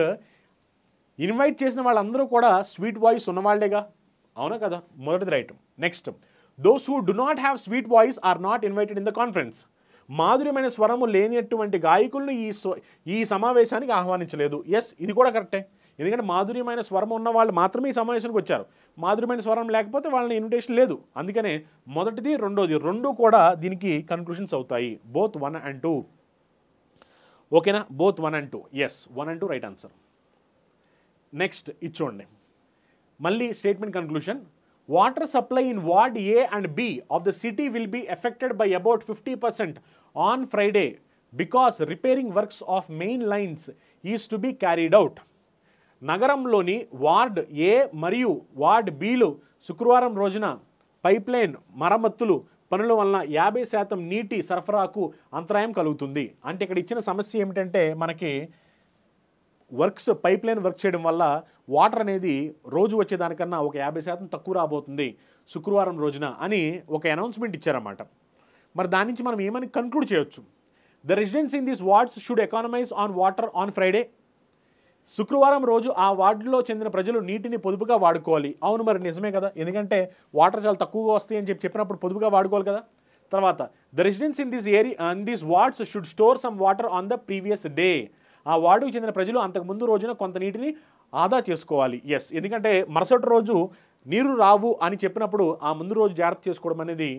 ఇన్వైట్ చేసిన వాళ్ళందరూ కూడా స్వీట్ వాయిస్ ఉన్నవాళ్లేగా అవునా కదా మొదటిది right next those who do not have sweet voice are not invited in the conference మాధుర్యమైన స్వరము లేనటువంటి గాయకులను ఈ ఈ సమావేశానికి ఆహ్వానించలేదు ఎస్ ఇది కూడా కరెక్టే ఎందుకంటే మాధుర్యమైన స్వరం ఉన్న వాళ్ళు మాత్రమే ఈ సమావేశానికి వచ్చారు మాధుర్యమైన స్వరం లేకపోతే వాళ్ళని ఇన్విటేషన్ లేదు అందుకనే మొదటిది రెండోది రెండు కూడా దీనికి కన్క్లూషన్స్ అవుతాయి బోత్ వన్ అండ్ టూ ఓకేనా both one and two yes one and two right answer next ఇచ్చోండి మళ్ళీ statement conclusion water supply in ward A and B of the city will be affected by about fifty percent on Friday because repairing works of main lines is to be carried out నగరంలోని ward A మరియు ward బిలు శుక్రవారం రోజున pipeline మరమ్మతులు పనుల వలన యాభై శాతం నీటి సరఫరాకు అంతరాయం కలుగుతుంది అంటే ఇక్కడ ఇచ్చిన సమస్య ఏమిటంటే మనకి వర్క్స్ పైప్ లైన్ వర్క్ చేయడం వల్ల వాటర్ అనేది రోజు వచ్చేదానికన్నా ఒక యాభై శాతం తక్కువ రాబోతుంది శుక్రవారం రోజున అని ఒక అనౌన్స్మెంట్ ఇచ్చారన్నమాట మరి దాని నుంచి మనం ఏమని కన్క్లూడ్ చేయొచ్చు the residence in these wards should economise on water on Friday శుక్రవారం రోజు ఆ వార్డులో చెందిన ప్రజలు నీటిని పొదుపుగా వాడుకోవాలి అవును మరి నిజమే కదా ఎందుకంటే వాటర్ చాలా తక్కువగా వస్తాయి అని చెప్పి చెప్పినప్పుడు పొదుపుగా వాడుకోవాలి కదా తర్వాత the residence in this area in these wards should store some water on the previous day ఆ వార్డుకు చెందిన ప్రజలు అంతకు ముందు రోజున కొంత నీటిని ఆదా చేసుకోవాలి ఎస్ ఎందుకంటే మరుసటి రోజు నీరు రావు అని చెప్పినప్పుడు ఆ ముందు రోజు జాగ్రత్త చేసుకోవడం అనేది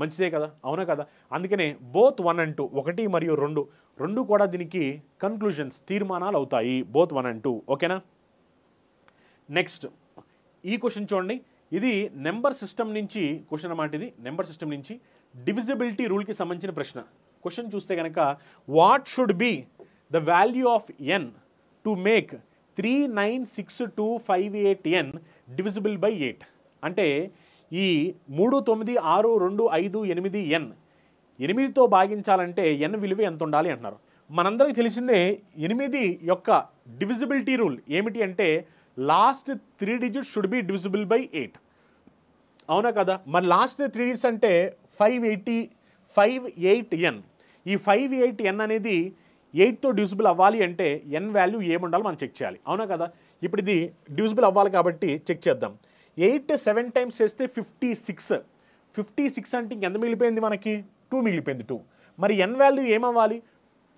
మంచిదే కదా అవునా కదా అందుకనే బోత్ వన్ అండ్ టూ ఒకటి మరియు రెండు రెండు కూడా దీనికి కన్క్లూజన్స్ తీర్మానాలు అవుతాయి బోత్ వన్ అండ్ టూ ఓకేనా నెక్స్ట్ ఈ క్వశ్చన్ చూడండి ఇది నెంబర్ సిస్టమ్ నుంచి క్వశ్చన్ అన్నమాట ఇది నెంబర్ సిస్టమ్ నుంచి డివిజిబిలిటీ రూల్కి సంబంధించిన ప్రశ్న క్వశ్చన్ చూస్తే కనుక what should be the of N to make three nine six two five eight N divisible by eight అంటే ఈ మూడు తొమ్మిది ఆరు రెండు ఐదు ఎనిమిది ఎన్ ఎనిమిదితో భాగించాలంటే ఎన్ విలువ ఎంత ఉండాలి అంటున్నారు మనందరికీ తెలిసిందే ఎనిమిది యొక్క డివిజిబిలిటీ రూల్ ఏమిటి అంటే last three digit should be divisible by eight అవునా కదా మరి లాస్ట్ త్రీ డిజిట్స్ అంటే five eighty five eight N ఈ ఫైవ్ ఎయిట్ ఎన్ అనేది ఎయిట్తో డ్యూసిబుల్ అవ్వాలి అంటే ఎన్ వాల్యూ ఏముండాలో మనం చెక్ చేయాలి అవునా కదా ఇప్పుడు ఇది డ్యూసిబుల్ అవ్వాలి కాబట్టి చెక్ చేద్దాం ఎయిట్ సెవెన్ టైమ్స్ చేస్తే ఫిఫ్టీ సిక్స్ ఫిఫ్టీ సిక్స్ అంటే ఇంకెంత మిగిలిపోయింది మనకి టూ మిగిలిపోయింది టూ మరి ఎన్ వాల్యూ ఏమవ్వాలి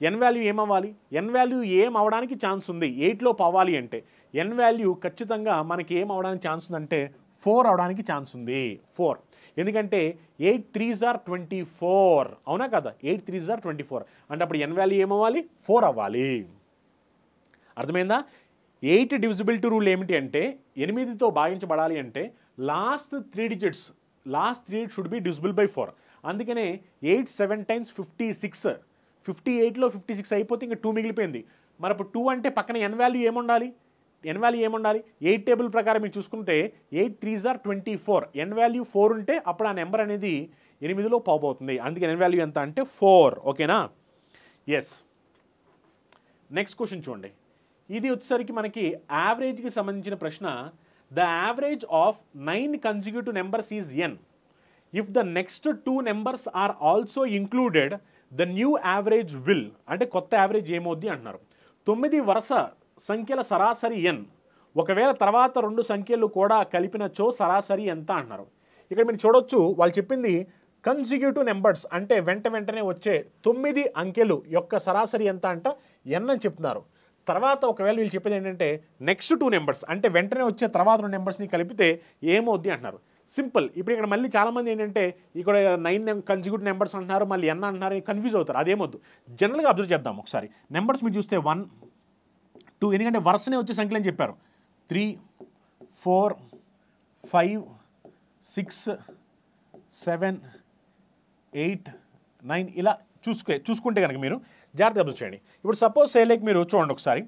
ఎన్ వాల్యూ ఏమవ్వాలి ఎన్ వాల్యూ ఏం అవడానికి ఛాన్స్ ఉంది ఎయిట్లోపు అవ్వాలి అంటే ఎన్ వాల్యూ ఖచ్చితంగా మనకి ఏం అవడానికి ఛాన్స్ ఉందంటే ఫోర్ అవడానికి ఛాన్స్ ఉంది ఫోర్ ఎందుకంటే eight threes are twenty four అవునా కదా eight threes are twenty four అంటే అప్పుడు ఎన్ వాల్యూ ఏమవ్వాలి ఫోర్ అవ్వాలి అర్థమైందా ఎయిట్ డివిజిబిలిటీ రూల్ ఏమిటి అంటే ఎనిమిదితో భాగించబడాలి అంటే last three digits last three digit should be divisible by four అందుకనే eight seven times fifty six fifty ఎయిట్లో ఫిఫ్టీ సిక్స్ అయిపోతే ఇంకా టూ మిగిలిపోయింది మరి అప్పుడు టూ అంటే పక్కన ఎన్ వాల్యూ ఏముండాలి ఎన్ వాల్యూ ఏముండాలి ఎయిట్ టేబుల్ ప్రకారం మీరు చూసుకుంటే eight threes are twenty four N value four ఉంటే అప్పుడు ఆ నెంబర్ అనేది ఎనిమిదిలో పాపవుతుంది అందుకే ఎన్ వాల్యూ ఎంత అంటే ఫోర్ ఓకేనా ఎస్ నెక్స్ట్ క్వశ్చన్ చూడండి ఇది వచ్చేసరికి మనకి యావరేజ్కి సంబంధించిన ప్రశ్న the average of nine consecutive numbers is N if the next two numbers are also included the new average will అంటే కొత్త యావరేజ్ ఏమవుద్ది అంటున్నారు తొమ్మిది వరుస సంఖ్యల సరాసరి ఎన్ ఒకవేళ తర్వాత రెండు సంఖ్యలు కూడా కలిపినచో సరాసరి ఎంత అంటున్నారు ఇక్కడ మీరు చూడొచ్చు వాళ్ళు చెప్పింది కన్సిక్యూటివ్ నెంబర్స్ అంటే వెంట వెంటనే వచ్చే తొమ్మిది అంకెలు యొక్క సరాసరి ఎంత అంట ఎన్ అని చెప్తున్నారు తర్వాత ఒకవేళ వీళ్ళు చెప్పేది ఏంటంటే నెక్స్ట్ టూ నెంబర్స్ అంటే వెంటనే వచ్చే తర్వాత రెండు నెంబర్స్ని కలిపితే ఏమవుద్ది అంటున్నారు సింపుల్ ఇప్పుడు ఇక్కడ మళ్ళీ చాలామంది ఏంటంటే ఇక్కడ నైన్ కన్సిక్యూటివ్ నెంబర్స్ అంటున్నారు మళ్ళీ ఎన్న అంటున్నారు కన్ఫ్యూజ్ అవుతారు అదేమొద్దు జనరల్గా అబ్జర్వ్ చేద్దాం ఒకసారి నెంబర్స్ మీరు చూస్తే వన్ టూ ఎందుకంటే వరుసనే వచ్చే సంఖ్యలు అని చెప్పారు three four five six seven eight nine ఇలా చూసుకో చూసుకుంటే కనుక మీరు జాగ్రత్త అబ్జర్వ్ చేయండి ఇప్పుడు సపోజ్ సేలేకి మీరు చూడండి ఒకసారి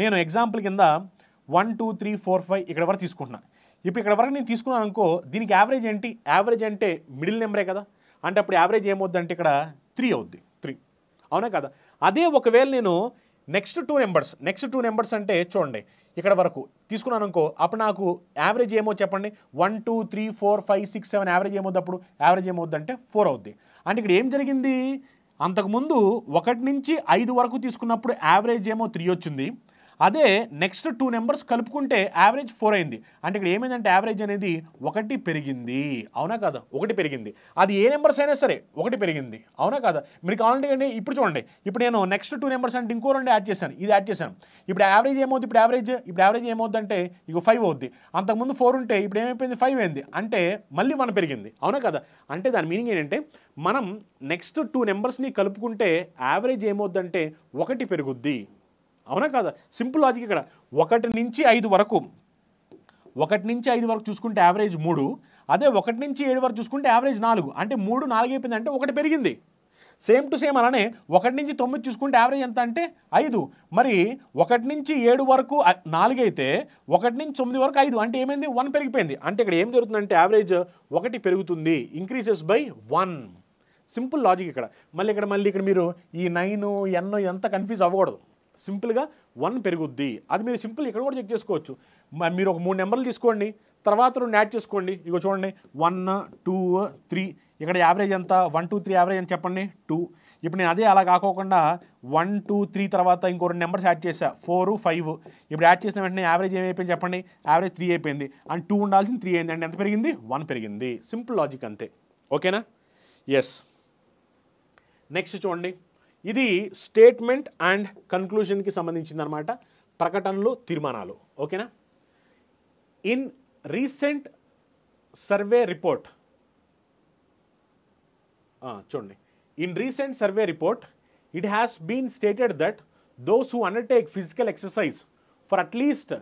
నేను ఎగ్జాంపుల్ కింద one two three four five ఇక్కడ వరకు తీసుకుంటున్నాను ఇప్పుడు ఇక్కడ వరకు నేను తీసుకున్నాను అనుకో దీనికి యావరేజ్ ఏంటి యావరేజ్ అంటే మిడిల్ నెంబరే కదా అంటే అప్పుడు యావరేజ్ ఏమవుద్ది అంటే ఇక్కడ త్రీ అవుద్ది త్రీ అవునా కదా అదే ఒకవేళ నేను next two numbers next two numbers అంటే చూడండి ఇక్కడ వరకు తీసుకున్నాను అనుకో అప్పుడు నాకు యావరేజ్ ఏమో చెప్పండి one two three four five six seven average ఏమవుద్ది అప్పుడు యావరేజ్ ఏమవుద్ది అంటే ఫోర్ అవుద్ది అంటే ఇక్కడ ఏం జరిగింది అంతకుముందు ఒకటి నుంచి ఐదు వరకు తీసుకున్నప్పుడు యావరేజ్ ఏమో త్రీ వచ్చింది అదే నెక్స్ట్ టూ నెంబర్స్ కలుపుకుంటే యావరేజ్ ఫోర్ అయింది అంటే ఇక్కడ ఏమైందంటే యావరేజ్ అనేది ఒకటి పెరిగింది అవునా కాదా ఒకటి పెరిగింది అది ఏ నెంబర్స్ అయినా సరే ఒకటి పెరిగింది అవునా కాదా మీరు కావాలంటే ఇప్పుడు చూడండి ఇప్పుడు నేను నెక్స్ట్ టూ నెంబర్స్ అంటే ఇంకో రెండు యాడ్ చేశాను ఇది యాడ్ చేశాను ఇప్పుడు యావరేజ్ ఏమవుతుంది ఇప్పుడు యావరేజ్ ఇప్పుడు యావరేజ్ ఏమవుతుంది అంటే ఇక ఫైవ్ అవుద్ది అంతకుముందు ఫోర్ ఉంటే ఇప్పుడు ఏమైపోయింది ఫైవ్ అయింది అంటే మళ్ళీ వన్ పెరిగింది అవునా కదా అంటే దాని మీనింగ్ ఏంటంటే మనం నెక్స్ట్ టూ నెంబర్స్ని కలుపుకుంటే యావరేజ్ ఏమవుద్దంటే ఒకటి పెరుగుద్ది అవునా కాదా సింపుల్ లాజిక్ ఇక్కడ ఒకటి నుంచి ఐదు వరకు ఒకటి నుంచి ఐదు వరకు చూసుకుంటే యావరేజ్ మూడు అదే ఒకటి నుంచి ఏడు వరకు చూసుకుంటే యావరేజ్ నాలుగు అంటే మూడు నాలుగు అయిపోయింది అంటే ఒకటి పెరిగింది సేమ్ టు సేమ్ అలానే ఒకటి నుంచి తొమ్మిది చూసుకుంటే యావరేజ్ ఎంత అంటే ఐదు మరి ఒకటి నుంచి ఏడు వరకు నాలుగు అయితే ఒకటి నుంచి తొమ్మిది వరకు ఐదు అంటే ఏమైంది వన్ పెరిగిపోయింది అంటే ఇక్కడ ఏం జరుగుతుందంటే యావరేజ్ ఒకటి పెరుగుతుంది increases by one simple logic ఇక్కడ మళ్ళీ ఇక్కడ మళ్ళీ ఇక్కడ మీరు ఈ నైన్ ఎన్ ఎంత కన్ఫ్యూజ్ అవ్వకూడదు సింపుల్గా వన్ పెరుగుద్ది అది మీరు సింపుల్ ఇక్కడ కూడా చెక్ చేసుకోవచ్చు మీరు ఒక మూడు నెంబర్లు తీసుకోండి తర్వాత రెండు యాడ్ చేసుకోండి ఇక చూడండి వన్ టూ త్రీ ఇక్కడ యావరేజ్ ఎంత వన్ టూ త్రీ యావరేజ్ అని చెప్పండి టూ ఇప్పుడు నేను అదే అలా కాకోకుండా వన్ టూ త్రీ తర్వాత ఇంకో రెండు నెంబర్స్ యాడ్ చేసా ఫోర్ ఫైవ్ ఇప్పుడు యాడ్ చేసిన వెంటనే యావరేజ్ ఏమైపోయింది చెప్పండి యావరేజ్ త్రీ అయిపోయింది అండ్ టూ ఉండాల్సింది త్రీ అయింది అండ్ ఎంత పెరిగింది వన్ పెరిగింది సింపుల్ లాజిక్ అంతే ఓకేనా ఎస్ నెక్స్ట్ చూడండి ఇది స్టేట్మెంట్ అండ్ సంబంధించింది సంబంధించిందనమాట ప్రకటనలు తీర్మానాలు ఓకేనా ఇన్ రీసెంట్ సర్వే రిపోర్ట్ చూడండి in recent survey report it has been stated that those who undertake physical exercise for at least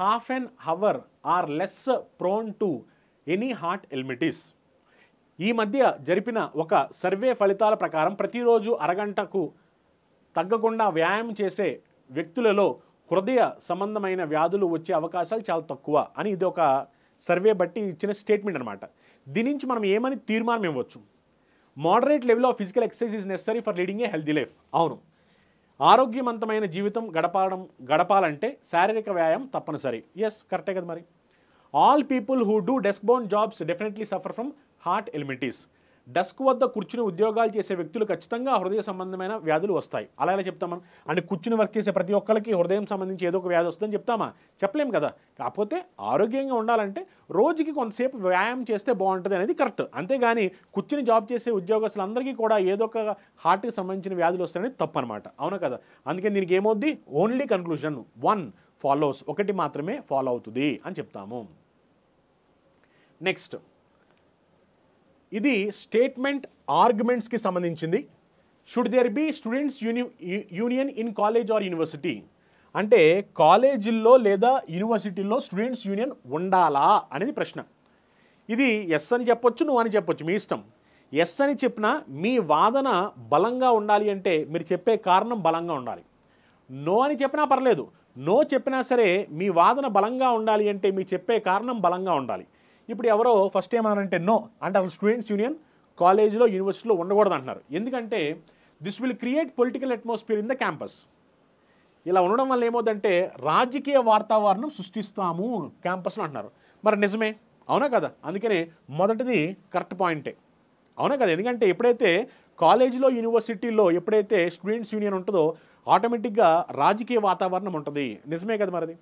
half an hour are less prone to any heart ailments ఈ మధ్య జరిపిన ఒక survey ఫలితాల ప్రకారం ప్రతిరోజు అరగంటకు తగ్గకుండా వ్యాయామం చేసే వ్యక్తులలో హృదయ సంబంధమైన వ్యాధులు వచ్చే అవకాశాలు చాలా తక్కువ అని ఇది ఒక సర్వే బట్టి ఇచ్చిన స్టేట్మెంట్ అనమాట దీని నుంచి మనం ఏమని తీర్మానం ఇవ్వచ్చు moderate level of physical exercise is necessary for leading a healthy life అవును ఆరోగ్యవంతమైన జీవితం గడపడం గడపాలంటే శారీరక వ్యాయామం తప్పనిసరి ఎస్ కరెక్టే కదా మరి all people who do desk bound jobs definitely suffer from heart ailments desk వద్ద కూర్చుని ఉద్యోగాలు చేసే వ్యక్తులు ఖచ్చితంగా హృదయ సంబంధమైన వ్యాధులు వస్తాయి అలా ఎలా చెప్తామా అంటే కూర్చుని వర్క్ చేసే ప్రతి ఒక్కరికి హృదయం సంబంధించి ఏదో ఒక వ్యాధి వస్తుందని చెప్తామా చెప్పలేం కదా కాకపోతే ఆరోగ్యంగా ఉండాలంటే రోజుకి కొంతసేపు వ్యాయామం చేస్తే బాగుంటుంది అనేది కరెక్ట్ అంతేగాని కూర్చుని జాబ్ చేసే ఉద్యోగస్తులందరికీ కూడా ఏదో ఒక హార్ట్కి సంబంధించిన వ్యాధులు వస్తాయని తప్పు అనమాట అవునా కదా అందుకే దీనికి ఏమవుద్ది ఓన్లీ కన్క్లూషన్ వన్ ఫాలోస్ ఒకటి మాత్రమే ఫాలో అవుతుంది అని చెప్తాము నెక్స్ట్ ఇది స్టేట్మెంట్ ఆర్గ్యుమెంట్స్కి సంబంధించింది should there be students uni union in college or university అంటే కాలేజీల్లో లేదా యూనివర్సిటీల్లో స్టూడెంట్స్ యూనియన్ ఉండాలా అనేది ప్రశ్న ఇది ఎస్ అని చెప్పొచ్చు నువ్వు అని చెప్పొచ్చు మీ ఇష్టం ఎస్ అని చెప్పినా మీ వాదన బలంగా ఉండాలి అంటే మీరు చెప్పే కారణం బలంగా ఉండాలి నో అని చెప్పినా పర్లేదు నో చెప్పినా సరే మీ వాదన బలంగా ఉండాలి అంటే మీ చెప్పే కారణం బలంగా ఉండాలి ఇప్పుడు ఎవరో ఫస్ట్ ఏమన్నారంటే నో అంటే అసలు స్టూడెంట్స్ యూనియన్ కాలేజీలో యూనివర్సిటీలో ఉండకూడదు అంటున్నారు ఎందుకంటే this will create political atmosphere in the campus ఇలా ఉండడం వల్ల ఏమవుతుందంటే రాజకీయ వాతావరణం సృష్టిస్తాము క్యాంపస్లో అంటున్నారు మరి నిజమే అవునా కదా అందుకనే మొదటిది కరెక్ట్ పాయింటే అవునా కదా ఎందుకంటే ఎప్పుడైతే కాలేజీలో యూనివర్సిటీలో ఎప్పుడైతే స్టూడెంట్స్ యూనియన్ ఉంటుందో ఆటోమేటిక్గా రాజకీయ వాతావరణం ఉంటుంది నిజమే కదా మరిది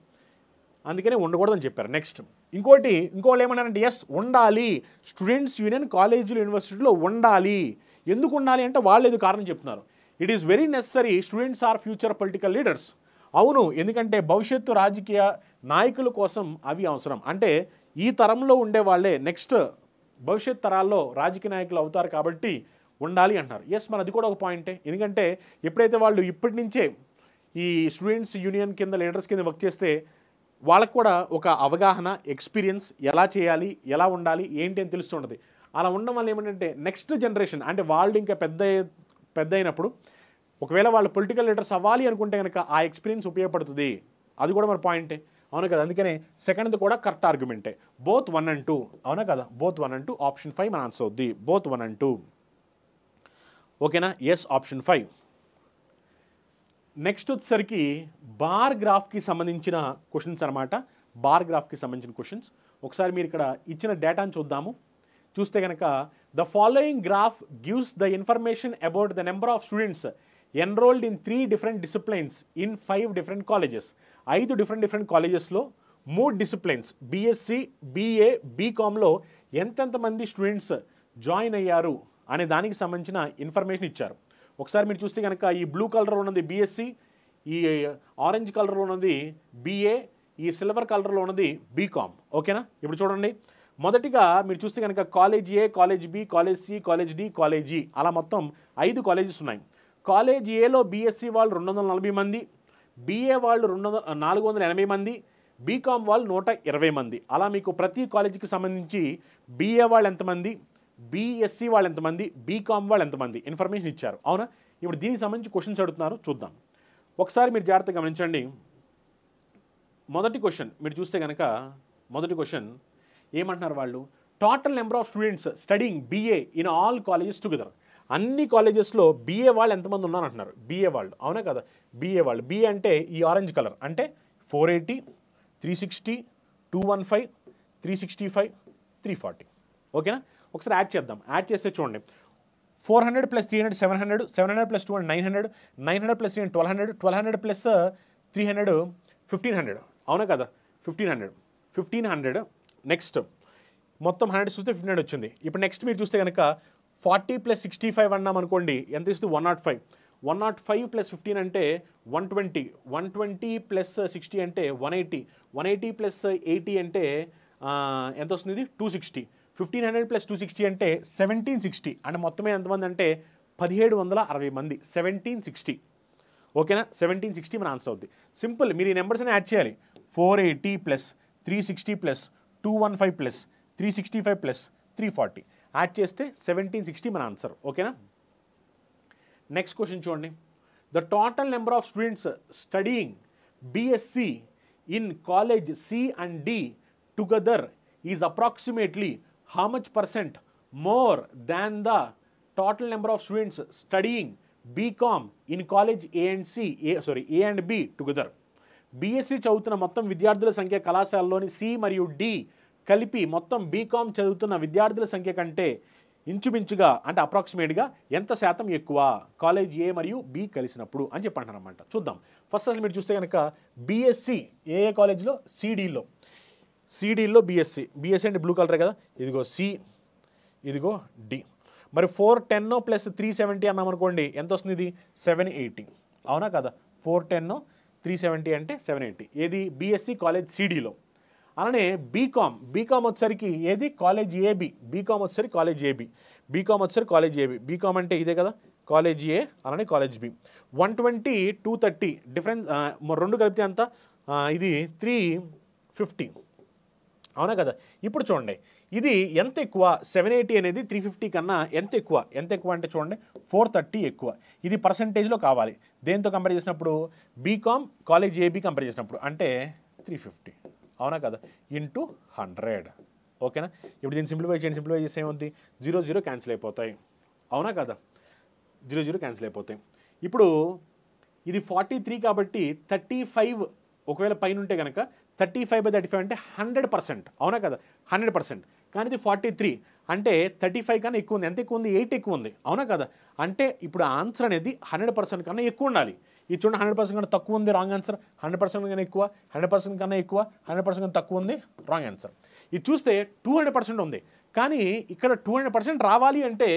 అందుకనే ఉండకూడదని చెప్పారు నెక్స్ట్ ఇంకోటి ఇంకోళ్ళు ఏమన్నారంటే ఎస్ ఉండాలి స్టూడెంట్స్ యూనియన్ కాలేజీలు యూనివర్సిటీలో ఉండాలి ఎందుకు ఉండాలి అంటే వాళ్ళు ఏదో కారణం చెప్తున్నారు it is very necessary students are future political leaders అవును ఎందుకంటే భవిష్యత్తు రాజకీయ నాయకుల కోసం అవి అవసరం అంటే ఈ తరంలో ఉండే వాళ్ళే నెక్స్ట్ భవిష్యత్ తరాల్లో రాజకీయ నాయకులు అవుతారు కాబట్టి ఉండాలి అంటారు ఎస్ మన అది కూడా ఒక పాయింటే ఎందుకంటే ఎప్పుడైతే వాళ్ళు ఇప్పటి నుంచే ఈ స్టూడెంట్స్ యూనియన్ కింద లీడర్స్ కింద వర్క్ చేస్తే వాళ్ళకు కూడా ఒక అవగాహన ఎక్స్పీరియన్స్ ఎలా చేయాలి ఎలా ఉండాలి ఏంటి అని తెలుస్తుంటుంది అలా ఉండడం వల్ల ఏమిటంటే నెక్స్ట్ జనరేషన్ అంటే వాళ్ళు ఇంకా పెద్ద పెద్ద అయినప్పుడు ఒకవేళ వాళ్ళు పొలిటికల్ లీడర్స్ అవ్వాలి అనుకుంటే కనుక ఆ ఎక్స్పీరియన్స్ ఉపయోగపడుతుంది అది కూడా మరి పాయింటే అవును కదా అందుకనే సెకండ్ది కూడా కరెక్ట్ ఆర్గ్యుమెంటే బోత్ వన్ అండ్ టూ అవునా కదా both one and two option five మన ఆన్సర్ అవుద్ది బోత్ వన్ అండ్ టూ ఓకేనా ఎస్ ఆప్షన్ ఫైవ్ నెక్స్ట్ వచ్చేసరికి బార్ గ్రాఫ్కి సంబంధించిన క్వశ్చన్స్ అనమాట బార్ గ్రాఫ్కి సంబంధించిన క్వశ్చన్స్ ఒకసారి మీరు ఇక్కడ ఇచ్చిన డేటాను చూద్దాము చూస్తే కనుక the following graph gives the information about the number of students enrolled in three different disciplines in five different colleges ఐదు డిఫరెంట్ డిఫరెంట్ కాలేజెస్లో మూడు డిసిప్లైన్స్ బీఎస్సీ బీఏ బీకామ్లో ఎంతెంతమంది స్టూడెంట్స్ జాయిన్ అయ్యారు అనే దానికి సంబంధించిన ఇన్ఫర్మేషన్ ఇచ్చారు ఒకసారి మీరు చూస్తే కనుక ఈ బ్లూ కలర్లో ఉన్నది బీఎస్సీ ఈ ఆరెంజ్ కలర్లో ఉన్నది బీఏ ఈ సిల్వర్ కలర్లో ఉన్నది బీకామ్ ఓకేనా ఇప్పుడు చూడండి మొదటిగా మీరు చూస్తే కనుక college A college B college C college D college E అలా మొత్తం ఐదు కాలేజెస్ ఉన్నాయి కాలేజ్ ఏలో బీఎస్సీ వాళ్ళు రెండు వందల నలభై మంది బిఏ వాళ్ళు రెండు వందల నాలుగు వందల ఎనభై మంది బీకామ్ వాళ్ళు నూట ఇరవై మంది అలా మీకు ప్రతి కాలేజీకి సంబంధించి బిఏ వాళ్ళు ఎంతమంది బీఎస్సీ వాళ్ళు ఎంతమంది బీకామ్ వాళ్ళు ఎంతమంది ఇన్ఫర్మేషన్ ఇచ్చారు అవునా ఇప్పుడు దీనికి సంబంధించి క్వశ్చన్స్ అడుగుతున్నారు చూద్దాం ఒకసారి మీరు జాగ్రత్తగా గమనించండి మొదటి క్వశ్చన్ మీరు చూస్తే కనుక మొదటి క్వశ్చన్ ఏమంటున్నారు వాళ్ళు total number of students studying BA in all colleges together అన్ని కాలేజెస్లో బీఏ వాళ్ళు ఎంతమంది ఉన్నారు అంటున్నారు బీఏ వాళ్ళు అవునా కదా బీఏ వాళ్ళు బీఏ అంటే ఈ ఆరెంజ్ కలర్ అంటే four eighty three sixty two one five three sixty five three forty ఓకేనా ఒకసారి యాడ్ చేద్దాం యాడ్ చేస్తే చూడండి four hundred plus three hundred seven hundred seven hundred plus two hundred nine hundred nine hundred plus three hundred twelve hundred twelve hundred plus uh, three hundred fifteen hundred అవునా కదా fifteen hundred fifteen hundred next మొత్తం hundred చూస్తే fifteen hundred వచ్చింది ఇప్పుడు next మీరు చూస్తే కనుక forty plus sixty five అన్నాం అనుకోండి ఎంత ఇస్తుంది one nought five one nought five plus fifteen అంటే one twenty one twenty plus sixty అంటే one eighty one eighty plus eighty అంటే uh, ఎంత వస్తుంది two sixty fifteen hundred plus two sixty అంటే సెవెంటీన్ సిక్స్టీ అంటే మొత్తమే ఎంతమంది అంటే పదిహేడు వందల అరవై మంది సెవెంటీన్ సిక్స్టీ ఓకేనా సెవెంటీన్ సిక్స్టీ మన ఆన్సర్ అవుద్ది సింపుల్ మీరు ఈ నెంబర్స్ని యాడ్ చేయాలి four eighty plus three sixty plus two one five plus three sixty five plus three forty add చేస్తే సెవెంటీన్ సిక్స్టీ మన ఆన్సర్ ఓకేనా నెక్స్ట్ క్వశ్చన్ చూడండి the total number of students studying BSc in college C and D together is approximately how much percent more than the total number of students studying BCom in college A and C A sorry A and B together BSc చదువుతున్న మొత్తం విద్యార్థుల సంఖ్య కళాశాలలోని C మరియు D కలిపి మొత్తం BCom చదువుతున్న విద్యార్థుల సంఖ్య కంటే ఇంచుమించుగా అంటే అప్రాక్సిమేట్గా ఎంత శాతం ఎక్కువ కాలేజ్ ఏ మరియు బి కలిసినప్పుడు అని అనమాట చూద్దాం ఫస్ట్ అసలు మీరు చూస్తే కనుక బీఎస్సీ e ఏ కాలేజ్లో సిడీలో సిడీల్లో బీఎస్సీ బీఎస్సీ అంటే బ్లూ కలరే కదా ఇదిగో సి ఇదిగో డి మరి four ten plus three seventy అన్నామనుకోండి ఎంత వస్తుంది ఇది సెవెన్ ఎయిటీ అవునా కదా ఫోర్ టెన్ త్రీ సెవెంటీ అంటే సెవెన్ ఎయిటీ ఏది బీఎస్సీ కాలేజ్ సిడీలో అలానే బీకామ్ బీకామ్ వచ్చేసరికి ఏది కాలేజ్ ఏబి బీకామ్ వచ్చేసరికి కాలేజ్ ఏబి బీకామ్ వచ్చేసరి కాలేజ్ ఏబి బీకామ్ అంటే ఇదే కదా కాలేజ్ ఏ అలానే college B one twenty two thirty difference రెండు కలిపితే అంత ఇది త్రీ ఫిఫ్టీ అవునా కదా ఇప్పుడు చూడండి ఇది ఎంత ఎక్కువ సెవెన్ ఎయిటీ అనేది త్రీ ఫిఫ్టీ కన్నా ఎంత ఎక్కువ ఎంత ఎక్కువ అంటే చూడండి ఫోర్ థర్టీ ఎక్కువ ఇది పర్సంటేజ్లో కావాలి దేంతో కంపేర్ చేసినప్పుడు బీకామ్ కాలేజ్ ఏబీ కంపేర్ చేసినప్పుడు అంటే త్రీ ఫిఫ్టీ అవునా కదా ఇంటూ హండ్రెడ్ ఓకేనా ఇప్పుడు దీన్ని సింప్లిఫై చేయండి సింప్లిఫై చేస్తే ఏమవుతుంది జీరో జీరో క్యాన్సిల్ అయిపోతాయి అవునా కదా జీరో జీరో క్యాన్సిల్ అయిపోతాయి ఇప్పుడు ఇది ఫార్టీ త్రీ కాబట్టి థర్టీ ఫైవ్ ఒకవేళ పైన ఉంటే కనుక thirty five by thirty five అంటే హండ్రెడ్ పర్సెంట్ అవునా కదా హండ్రెడ్ పర్సెంట్ కానీ ఇది ఫార్టీ త్రీ అంటే థర్టీ ఫైవ్ కన్నా ఎక్కువ ఉంది ఎంత ఎక్కువ ఉంది ఎయిట్ ఎక్కువ ఉంది అవునా కదా అంటే ఇప్పుడు ఆన్సర్ అనేది హండ్రెడ్ పర్సెంట్ కన్నా ఎక్కువ ఉండాలి ఇది చూడండి హండ్రెడ్ పర్సెంట్ కన్నా తక్కువ ఉంది రాంగ్ ఆన్సర్ హండ్రెడ్ పర్సెంట్ కన్నా ఎక్కువ హండ్రెడ్ పర్సెంట్ కన్నా ఎక్కువ హండ్రెడ్ పర్సెంట్ కన్నా తక్కువ ఉంది రాంగ్ ఆన్సర్ ఇది చూస్తే టూ హండ్రెడ్ పర్సెంట్ ఉంది కానీ ఇక్కడ టూ హండ్రెడ్ పర్సెంట్ రావాలి అంటే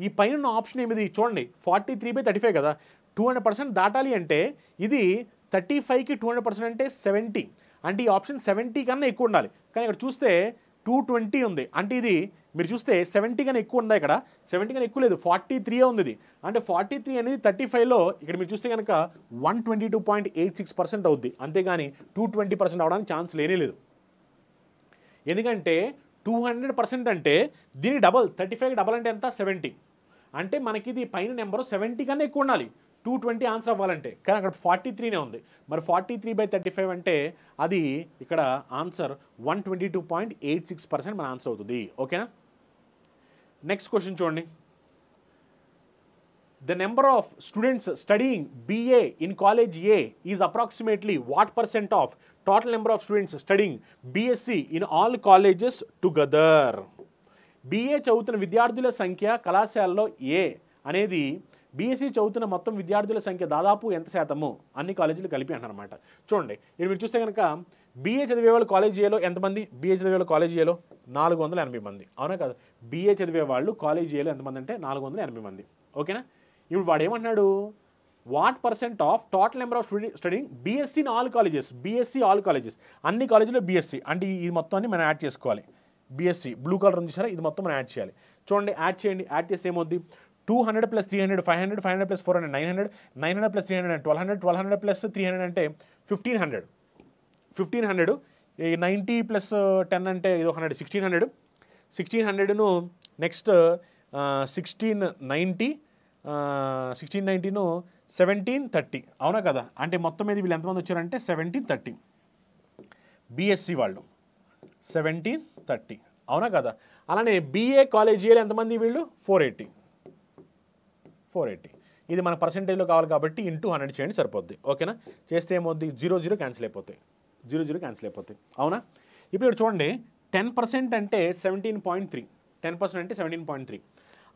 ఈ పైన ఆప్షన్ ఏమిది చూడండి forty three by thirty five కదా టూ హండ్రెడ్ పర్సెంట్ దాటాలి అంటే ఇది థర్టీ ఫైవ్కి టూ హండ్రెడ్ పర్సెంట్ అంటే సెవెంటీ అంటే ఈ ఆప్షన్ సెవెంటీ కన్నా ఎక్కువ ఉండాలి కానీ ఇక్కడ చూస్తే టూ ట్వంటీ ఉంది అంటే ఇది మీరు చూస్తే సెవెంటీ కన్నా ఎక్కువ ఉందా ఇక్కడ సెవెంటీ కన్నా ఎక్కువ లేదు ఫార్టీ త్రీయే ఉంది ఇది అంటే ఫార్టీ త్రీ అనేది థర్టీ ఫైవ్లో ఇక్కడ మీరు చూస్తే కనుక one twenty two point eight six percent అవుద్ది అంతేగాని టూ ట్వంటీ పర్సెంట్ అవడానికి ఛాన్స్ లేదు ఎందుకంటే టూ హండ్రెడ్ పర్సెంట్ అంటే దీని డబల్ థర్టీ ఫైవ్ డబల్ అంటే ఎంత సెవెంటీ అంటే మనకి ఇది పైన నెంబరు సెవెంటీ కన్నా ఎక్కువ ఉండాలి టూ ట్వంటీ ఆన్సర్ అవ్వాలంటే కానీ అక్కడ ఫార్టీ త్రీనే ఉంది మరి forty three by thirty five అంటే అది ఇక్కడ answer one twenty two point eight six percent మన ఆన్సర్ అవుతుంది ఓకేనా నెక్స్ట్ క్వశ్చన్ చూడండి the number of students studying BA in college A is approximately what percent of total number of students studying BSc in all colleges together BA చదువుతున్న విద్యార్థుల సంఖ్య కళాశాలలో ఏ అనేది BSc e చదువుతున్న మొత్తం విద్యార్థుల సంఖ్య దాదాపు ఎంత శాతము అన్ని కాలేజీలు కలిపి అంటారనమాట చూడండి ఇక్కడ మీరు చూస్తే కనుక బీఏ చదివే వాళ్ళు కాలేజ్ ఏలో ఎంతమంది బీఏ చదివే వాళ్ళు కాలేజ్ నాలుగు వందల ఎనభై మంది అవునా కదా బీఏ చదివే వాళ్ళు కాలేజ్ ఎంతమంది అంటే నాలుగు వందల ఎనభై మంది ఓకేనా ఇప్పుడు వాడు ఏమంటున్నాడు what percent of total number of student studying BSc in all colleges BSc all colleges అన్ని కాలేజీలో బీఎస్సీ e. అంటే ఇది మొత్తాన్ని మనం యాడ్ చేసుకోవాలి బీఎస్సీ బ్లూ కలర్ ఉంది సరే ఇది మొత్తం మనం యాడ్ చేయాలి చూడండి యాడ్ చేయండి యాడ్ చేసి ఏమవుద్ది two hundred plus three hundred five hundred five hundred plus four hundred nine hundred nine hundred plus three hundred and twelve hundred twelve hundred plus three hundred అంటే ఫిఫ్టీన్ హండ్రెడ్ ఫిఫ్టీన్ హండ్రెడ్ ఈ ninety plus ten అంటే ఇది hundred sixteen hundred sixteen హండ్రెడ్ను next sixteen ninety sixteen నైంటీను seventeen thirty అవునా కదా అంటే మొత్తం మీద వీళ్ళు ఎంతమంది వచ్చారంటే సెవెంటీన్ థర్టీ బీఎస్సీ వాళ్ళు సెవెంటీన్ థర్టీ అవునా కదా అలానే బీఏ కాలేజీలు ఎంతమంది వీళ్ళు ఫోర్ ఎయిటీ ఫోర్ ఎయిటీ ఇది మన పర్సంటేజ్లో కావాలి కాబట్టి ఇంటూ హండ్రెడ్ చేయండి సరిపోద్ది ఓకేనా చేస్తే ఏమవుద్ది జీరో జీరో క్యాన్సిల్ అయిపోతాయి జీరో జీరో క్యాన్సిల్ అయిపోతాయి అవునా ఇప్పుడు ఇక్కడ చూడండి టెన్ పర్సెంట్ అంటే seventeen point three ten percent అంటే సెవెంటీన్ పాయింట్ త్రీ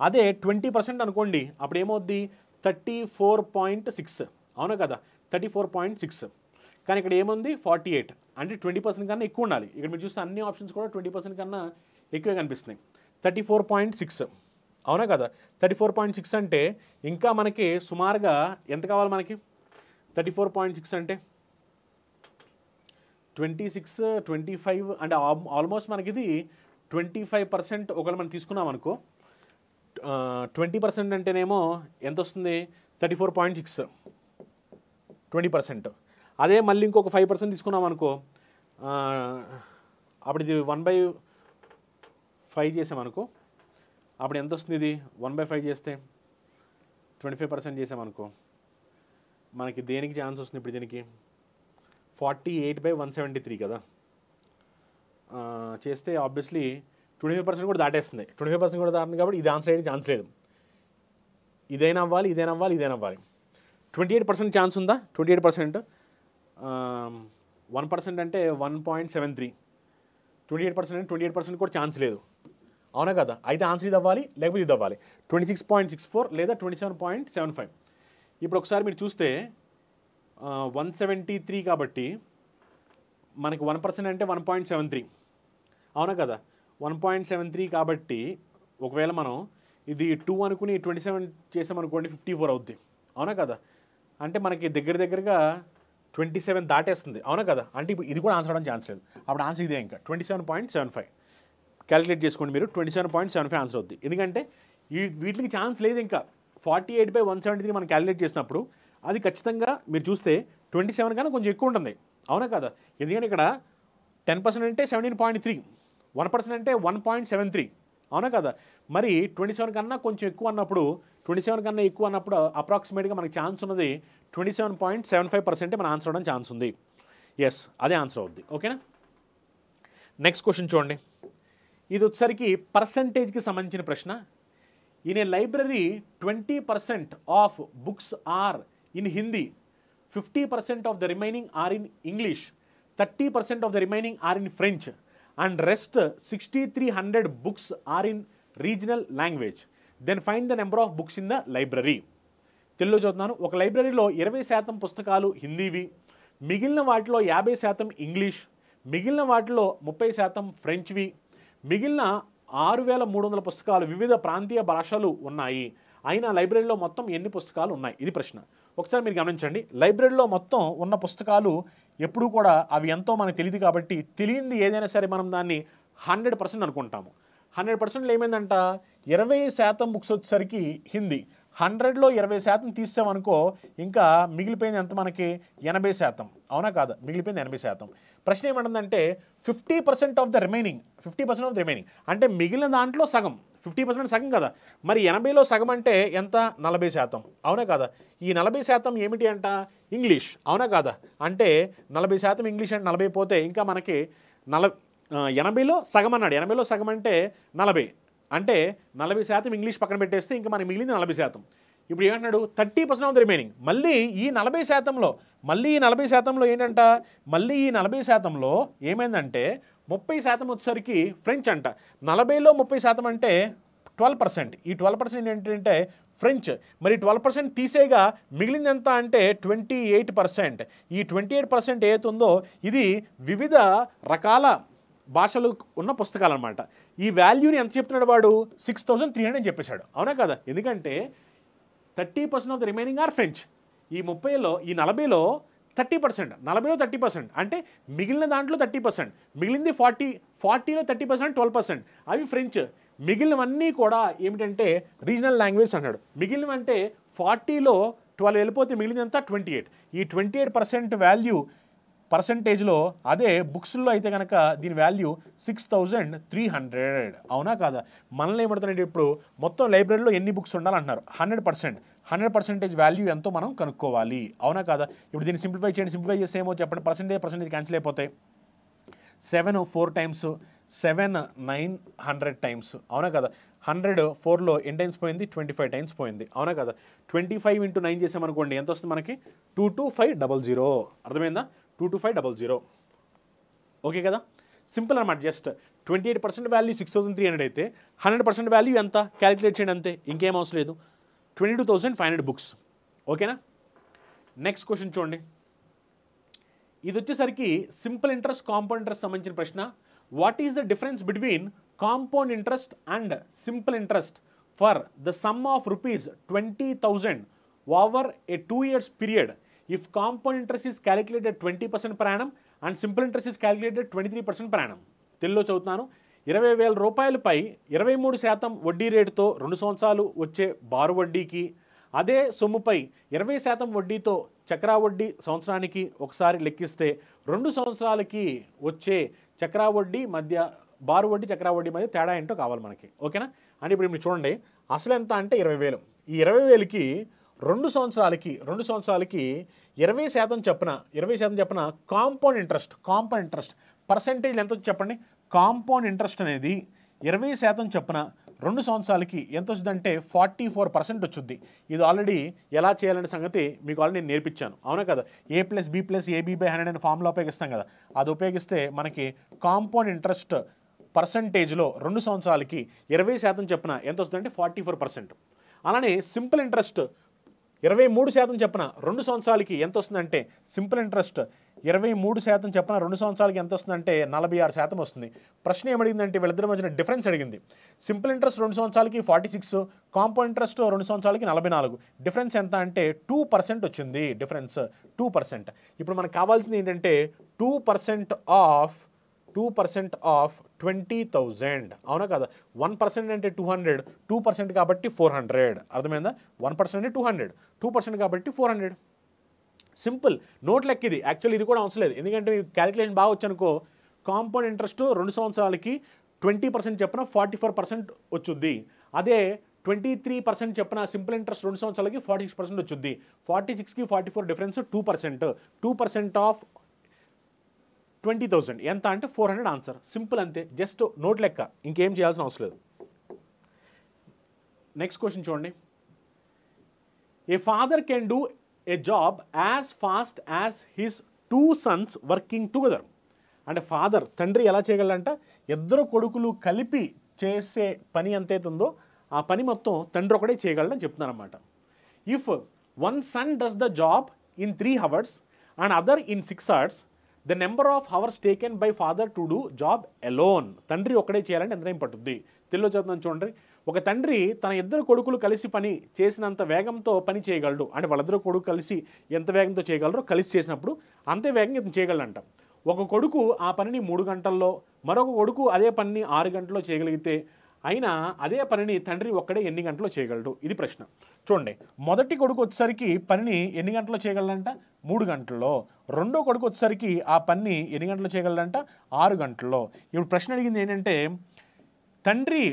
అదే ట్వంటీ పర్సెంట్ అనుకోండి అప్పుడు ఏమవుద్ది థర్టీ ఫోర్ పాయింట్ సిక్స్ అవునా కదా థర్టీ ఫోర్ పాయింట్ సిక్స్ కానీ ఇక్కడ ఏముంది ఫార్టీ ఎయిట్ అంటే ట్వంటీ పర్సెంట్ కన్నా ఎక్కువ ఉండాలి ఇక్కడ మీరు చూస్తే అన్ని ఆప్షన్స్ కూడా ట్వంటీ పర్సెంట్ కన్నా ఎక్కువే కనిపిస్తున్నాయి థర్టీ ఫోర్ పాయింట్ సిక్స్ అవునా కదా థర్టీ ఫోర్ పాయింట్ సిక్స్ అంటే ఇంకా మనకి సుమారుగా ఎంత కావాలి మనకి థర్టీ ఫోర్ పాయింట్ సిక్స్ అంటే ట్వంటీ సిక్స్ ట్వంటీ ఫైవ్ అంటే ఆల్మోస్ట్ మనకి ఇది ట్వంటీ ఫైవ్ పర్సెంట్ ఒకవేళ మనం తీసుకున్నాం అనుకో ట్వంటీ పర్సెంట్ అంటేనేమో ఎంత వస్తుంది thirty four point six twenty percent అదే మళ్ళీ ఇంకొక ఫైవ్ పర్సెంట్ తీసుకున్నాం అనుకో అప్పుడు ఇది వన్ బై ఫైవ్ చేసామనుకో అప్పుడు ఎంత వస్తుంది ఇది వన్ బై ఫైవ్ చేస్తే ట్వంటీ ఫైవ్ పర్సెంట్ చేసామనుకో మనకి దేనికి ఛాన్స్ వస్తుంది ఇప్పుడు దీనికి forty eight by one seventy three కదా చేస్తే ఆబ్వియస్లీ ట్వంటీ ఫైవ్ పర్సెంట్ కూడా దాటేస్తుంది ట్వంటీ ఫైవ్ పర్సెంట్ కూడా దాటింది కాబట్టి ఇది ఆన్సర్ అయ్యే ఛాన్స్ లేదు ఇదైనా అవ్వాలి ఇదైనా అవ్వాలి ఇదైనా అవ్వాలి ట్వంటీ ఎయిట్ పర్సెంట్ ఛాన్స్ ఉందా twenty eight percent one percent అంటే one point seven three twenty eight percent అంటే ట్వంటీ ఎయిట్ పర్సెంట్ కూడా ఛాన్స్ లేదు అవునా కదా అయితే ఆన్సర్ ఇది అవ్వాలి లేకపోతే ఇది అవ్వాలి twenty six point six four లేదా twenty seven point seven five ఇప్పుడు ఒకసారి మీరు చూస్తే వన్ సెవెంటీ త్రీ కాబట్టి మనకి వన్ పర్సెంట్ అంటే వన్ పాయింట్ సెవెన్ త్రీ అవునా కదా వన్ పాయింట్ సెవెన్ త్రీ కాబట్టి ఒకవేళ మనం ఇది టూ అనుకుని ట్వంటీ సెవెన్ చేసామనుకోండి ఫిఫ్టీ ఫోర్ అవుద్ది అవునా కదా అంటే మనకి దగ్గర దగ్గరగా ట్వంటీ సెవెన్ దాటేస్తుంది అవునా కదా అంటే ఇప్పుడు ఇది కూడా ఆన్సర్ అవడం ఛాన్స్ లేదు అప్పుడు ఆన్సర్ ఇదే ఇంకా twenty seven point seven five calculate చేసుకోండి మీరు twenty seven point seven five answer అవుద్ది ఎందుకంటే ఈ వీటికి ఛాన్స్ లేదు ఇంకా forty eight by one seventy three మనం క్యాలిక్యులేట్ చేసినప్పుడు అది ఖచ్చితంగా మీరు చూస్తే ట్వంటీ సెవెన్ కన్నా కొంచెం ఎక్కువ ఉంటుంది అవునా కదా ఎందుకంటే ఇక్కడ టెన్ పర్సెంట్ అంటే seventeen point three one percent అంటే వన్ పాయింట్ సెవెన్ త్రీ అవునా కదా మరి ట్వంటీ సెవెన్ కన్నా కొంచెం ఎక్కువ అన్నప్పుడు ట్వంటీ సెవెన్ కన్నా ఎక్కువ అన్నప్పుడు అప్రాక్సిమేట్గా మనకి ఛాన్స్ ఉన్నది twenty seven point seven five పర్సెంటే మన ఆన్సర్ అవ్వడం ఛాన్స్ ఉంది ఎస్ అదే ఆన్సర్ అవుద్ది ఓకేనా నెక్స్ట్ క్వశ్చన్ చూడండి ఇది వచ్చేసరికి పర్సంటేజ్కి సంబంధించిన ప్రశ్న in a library twenty percent of books are in Hindi fifty percent of the remaining are in English thirty percent of the remaining are in French and rest sixty three hundred books are in regional language then find the number of books in the library తెలుగులో చదువుతున్నాను ఒక లైబ్రరీలో ఇరవై శాతం పుస్తకాలు హిందీవి మిగిలిన వాటిలో యాభై శాతం ఇంగ్లీష్ మిగిలిన వాటిలో ముప్పై శాతం ఫ్రెంచ్వి మిగిలిన ఆరు వేల మూడు వందల పుస్తకాలు వివిధ ప్రాంతీయ భాషలు ఉన్నాయి అయినా లైబ్రరీలో మొత్తం ఎన్ని పుస్తకాలు ఉన్నాయి ఇది ప్రశ్న ఒకసారి మీరు గమనించండి లైబ్రరీలో మొత్తం ఉన్న పుస్తకాలు ఎప్పుడూ కూడా అవి ఎంతో మనకు తెలియదు కాబట్టి తెలియంది ఏదైనా సరే మనం దాన్ని హండ్రెడ్ పర్సెంట్ అనుకుంటాము హండ్రెడ్ పర్సెంట్లు ఏమైందంట ఇరవై శాతం బుక్స్ వచ్చేసరికి హిందీ హండ్రెడ్లో ఇరవై శాతం తీసామనుకో ఇంకా మిగిలిపోయింది ఎంత మనకి ఎనభై శాతం అవునా కాదా మిగిలిపోయింది ఎనభై శాతం ప్రశ్న ఏమంటుందంటే fifty percent of the remaining fifty percent of the remaining అంటే మిగిలిన దాంట్లో సగం ఫిఫ్టీ పర్సెంట్ సగం కదా మరి ఎనభైలో సగం అంటే ఎంత నలభై శాతం అవునా కాదా ఈ నలభై శాతం ఏమిటి అంట ఇంగ్లీష్ అవునా కాదా అంటే నలభై శాతం ఇంగ్లీష్ అంటే నలభై పోతే ఇంకా మనకి నల ఎనభైలో సగం అన్నాడు ఎనభైలో సగం అంటే నలభై అంటే నలభై శాతం ఇంగ్లీష్ పక్కన పెట్టేస్తే ఇంకా మనకి మిగిలింది నలభై శాతం ఇప్పుడు ఏమంటున్నాడు thirty percent of the remaining మళ్ళీ ఈ నలభై శాతంలో మళ్ళీ ఈ నలభై శాతంలో ఏంటంట మళ్ళీ ఈ నలభై శాతంలో ఏమైందంటే ముప్పై శాతం వచ్చేసరికి ఫ్రెంచ్ అంట నలభైలో ముప్పై శాతం అంటే ట్వెల్వ్ పర్సెంట్ ఈ ట్వెల్వ్ పర్సెంట్ ఏంటంటే ఫ్రెంచ్ మరి ట్వెల్వ్ పర్సెంట్ తీసేగా మిగిలింది ఎంత అంటే ట్వంటీ ఎయిట్ పర్సెంట్ ఈ ట్వంటీ ఎయిట్ పర్సెంట్ ఏదైతే ఉందో ఇది వివిధ రకాల భాషలు ఉన్న పుస్తకాలు అనమాట ఈ వాల్యూని ఎంత చెప్తున్నాడు వాడు సిక్స్ థౌజండ్ త్రీ హండ్రెడ్ అని చెప్పేశాడు అవునా కదా ఎందుకంటే thirty percent of the remaining are French ఈ ముప్పైలో ఈ నలభైలో థర్టీ పర్సెంట్ నలభైలో థర్టీ పర్సెంట్ అంటే మిగిలిన దాంట్లో థర్టీ పర్సెంట్ మిగిలింది ఫార్టీ ఫార్టీలో థర్టీ పర్సెంట్ ట్వెల్వ్ పర్సెంట్ అవి ఫ్రెంచ్ మిగిలినవన్నీ కూడా ఏమిటంటే రీజనల్ లాంగ్వేజ్ అన్నాడు మిగిలినవంటే ఫార్టీలో ట్వెల్వ్ వెళ్ళిపోతే అంతా ట్వంటీ ఎయిట్ ఈ ట్వంటీ ఎయిట్ పర్సెంట్ వాల్యూ పర్సంటేజ్లో అదే బుక్స్లో అయితే కనుక దీని value six thousand three hundred అవునా కాదా మనల్ని ఏమడుతున్నాయి ఇప్పుడు మొత్తం లైబ్రరీలో ఎన్ని బుక్స్ ఉండాలంటున్నారు hundred percent hundred percentage value ఎంతో మనం కనుక్కోవాలి అవునా కాదా ఇప్పుడు దీన్ని సింప్లిఫై చేయండి సింప్లిఫై చేస్తే ఏమో చెప్పండి పర్సెంటేజ్ పర్సెంటేజ్ క్యాన్సిల్ అయిపోతే seven four times seven nine hundred times అవునా కదా హండ్రెడ్ ఫోర్లో ఎన్ని టైమ్స్ పోయింది ట్వంటీ ఫైవ్ టైమ్స్ పోయింది అవునా కదా ట్వంటీ ఫైవ్ ఇంటూ నైన్ చేసామనుకోండి ఎంత వస్తుంది మనకి two two five double zero అర్థమైందా two two five double zero okay కదా సింపుల్ అనమాట just twenty eight percent value six thousand three hundred అయితే హండ్రెడ్ పర్సెంట్ వాల్యూ ఎంత క్యాలిక్యులేట్ చేయండి అంతే ఇంకేం అవసరం లేదు twenty two thousand five hundred books ఓకేనా నెక్స్ట్ క్వశ్చన్ చూడండి ఇది వచ్చేసరికి సింపుల్ ఇంట్రెస్ట్ కాంపౌండ్ ఇంట్రెస్ట్ సంబంధించిన ప్రశ్న what is the difference between compound interest and simple interest for the some of rupees twenty thousand over a two years period if compound interest calculated twenty percent ప్రయాణం and simple simple interest is calculated 23% per ప్రయాణం తెలుగులో చదువుతున్నాను ఇరవై వేల రూపాయలపై ఇరవై మూడు శాతం వడ్డీ రేటుతో రెండు సంవత్సరాలు వచ్చే బారు వడ్డీకి అదే సొమ్ముపై ఇరవై శాతం వడ్డీతో చక్రా వడ్డీ సంవత్సరానికి ఒకసారి లెక్కిస్తే రెండు సంవత్సరాలకి వచ్చే చక్రా వడ్డీ మధ్య బారు వడ్డీ చక్రా వడ్డీ మధ్య తేడా ఏంటో కావాలి మనకి ఓకేనా అని ఇప్పుడు మీరు చూడండి అసలు ఎంత అంటే ఇరవై వేలు ఈ ఇరవై వేలకి రెండు సంవత్సరాలకి రెండు సంవత్సరాలకి ఇరవై శాతం చెప్పిన ఇరవై శాతం చెప్పిన compound interest compound interest percentage ఎంత చెప్పండి కాంపౌండ్ ఇంట్రెస్ట్ అనేది ఇరవై శాతం చెప్పిన రెండు సంవత్సరాలకి ఎంత వస్తుందంటే ఫార్టీ ఫోర్ పర్సెంట్ వచ్చింది ఇది ఆల్రెడీ ఎలా చేయాలనే సంగతి మీకు ఆల్రెడీ నేను నేర్పించాను అవునా కదా A plus B plus A B by hundred అనే ఫామ్లో ఉపయోగిస్తాం కదా అది ఉపయోగిస్తే మనకి కాంపౌండ్ ఇంట్రెస్ట్ పర్సంటేజ్లో రెండు సంవత్సరాలకి ఇరవై శాతం చెప్పిన ఎంత వస్తుందంటే ఫార్టీ ఫోర్ పర్సెంట్ అలానే సింపుల్ ఇంట్రెస్ట్ ఇరవై మూడు శాతం చెప్పిన రెండు సంవత్సరాలకి ఎంత వస్తుందంటే సింపుల్ ఇంట్రెస్ట్ ఇరవై మూడు శాతం చెప్పిన రెండు సంవత్సరాలకి ఎంత వస్తుందంటే నలభై ఆరు శాతం వస్తుంది ప్రశ్న ఏమడిగిందంటే వీళ్ళిద్దరి మధ్యన డిఫరెన్స్ అడిగింది సింపుల్ ఇంట్రెస్ట్ రెండు సంవత్సరాలకి ఫార్టీ సిక్స్ కాంపౌండ్ ఇంట్రెస్ట్ రెండు సంవత్సరాలకి నలభై నాలుగు డిఫరెన్స్ ఎంత అంటే టూ పర్సెంట్ వచ్చింది డిఫరెన్స్ టూ పర్సెంట్ ఇప్పుడు మనకు కావాల్సింది ఏంటంటే two percent of two percent of twenty thousand అవునా కదా వన్ పర్సెంట్ అంటే టూ హండ్రెడ్ టూ పర్సెంట్ కాబట్టి ఫోర్ హండ్రెడ్ అర్థమైందా వన్ పర్సెంట్ అంటే టూ హండ్రెడ్ టూ పర్సెంట్ కాబట్టి ఫోర్ హండ్రెడ్ సింపుల్ నోట్ లెక్క ఇది యాక్చువల్లీ ఇది కూడా అవసరం లేదు ఎందుకంటే మీకు క్యాలిక్యులేషన్ బాగా వచ్చనుకో కాంపౌండ్ ఇంట్రెస్ట్ రెండు సంవత్సరాలకి ట్వంటీ పర్సెంట్ చెప్పిన ఫార్టీ ఫోర్ పర్సెంట్ వచ్చుద్ది అదే ట్వంటీ త్రీ పర్సెంట్ చెప్పిన సింపుల్ ఇంట్రెస్ట్ రెండు సంవత్సరాలకి ఫార్టీ సిక్స్ పర్సెంట్ వచ్చింది ఫార్టీ సిక్స్కి forty four difference two percent two percent of twenty thousand ఎంత అంటే ఫోర్ హండ్రెడ్ ఆన్సర్ సింపుల్ అంతే జస్ట్ నోట్ లెక్క ఇంకేం చేయాల్సిన అవసరం లేదు నెక్స్ట్ క్వశ్చన్ చూడండి a father can do a job as fast as his two sons working together అంటే ఫాదర్ తండ్రి ఎలా చేయగలంట ఇద్దరు కొడుకులు కలిపి చేసే పని ఎంతైతుందో ఆ పని మొత్తం తండ్రి ఒకటే చేయగలడని చెప్తున్నారన్నమాట if one son does the job in three hours and other in six hours the number of hours taken by father to do job alone తండ్రి ఒక్కడే చేయాలంటే ఎంత పట్టుద్ది తెలుగులో చదువుతున్నాను చూడండి ఒక తండ్రి తన ఇద్దరు కొడుకులు కలిసి పని చేసినంత వేగంతో పని చేయగలడు అంటే వాళ్ళిద్దరు కొడుకు కలిసి ఎంత వేగంతో చేయగలరో కలిసి చేసినప్పుడు అంతే వేగంగా ఇతను చేయగలడంట ఒక కొడుకు ఆ పనిని మూడు గంటల్లో మరొక కొడుకు అదే పనిని ఆరు గంటల్లో చేయగలిగితే అయినా అదే పనిని తండ్రి ఒక్కడే ఎన్ని గంటలు చేయగలడు ఇది ప్రశ్న చూడండి మొదటి కొడుకు వచ్చేసరికి పనిని ఎన్ని గంటలు చేయగలడంట మూడు గంటల్లో రెండో కొడుకు వచ్చేసరికి ఆ పనిని ఎన్ని గంటలు చేయగలడంట ఆరు గంటల్లో ఇప్పుడు ప్రశ్న అడిగింది ఏంటంటే తండ్రి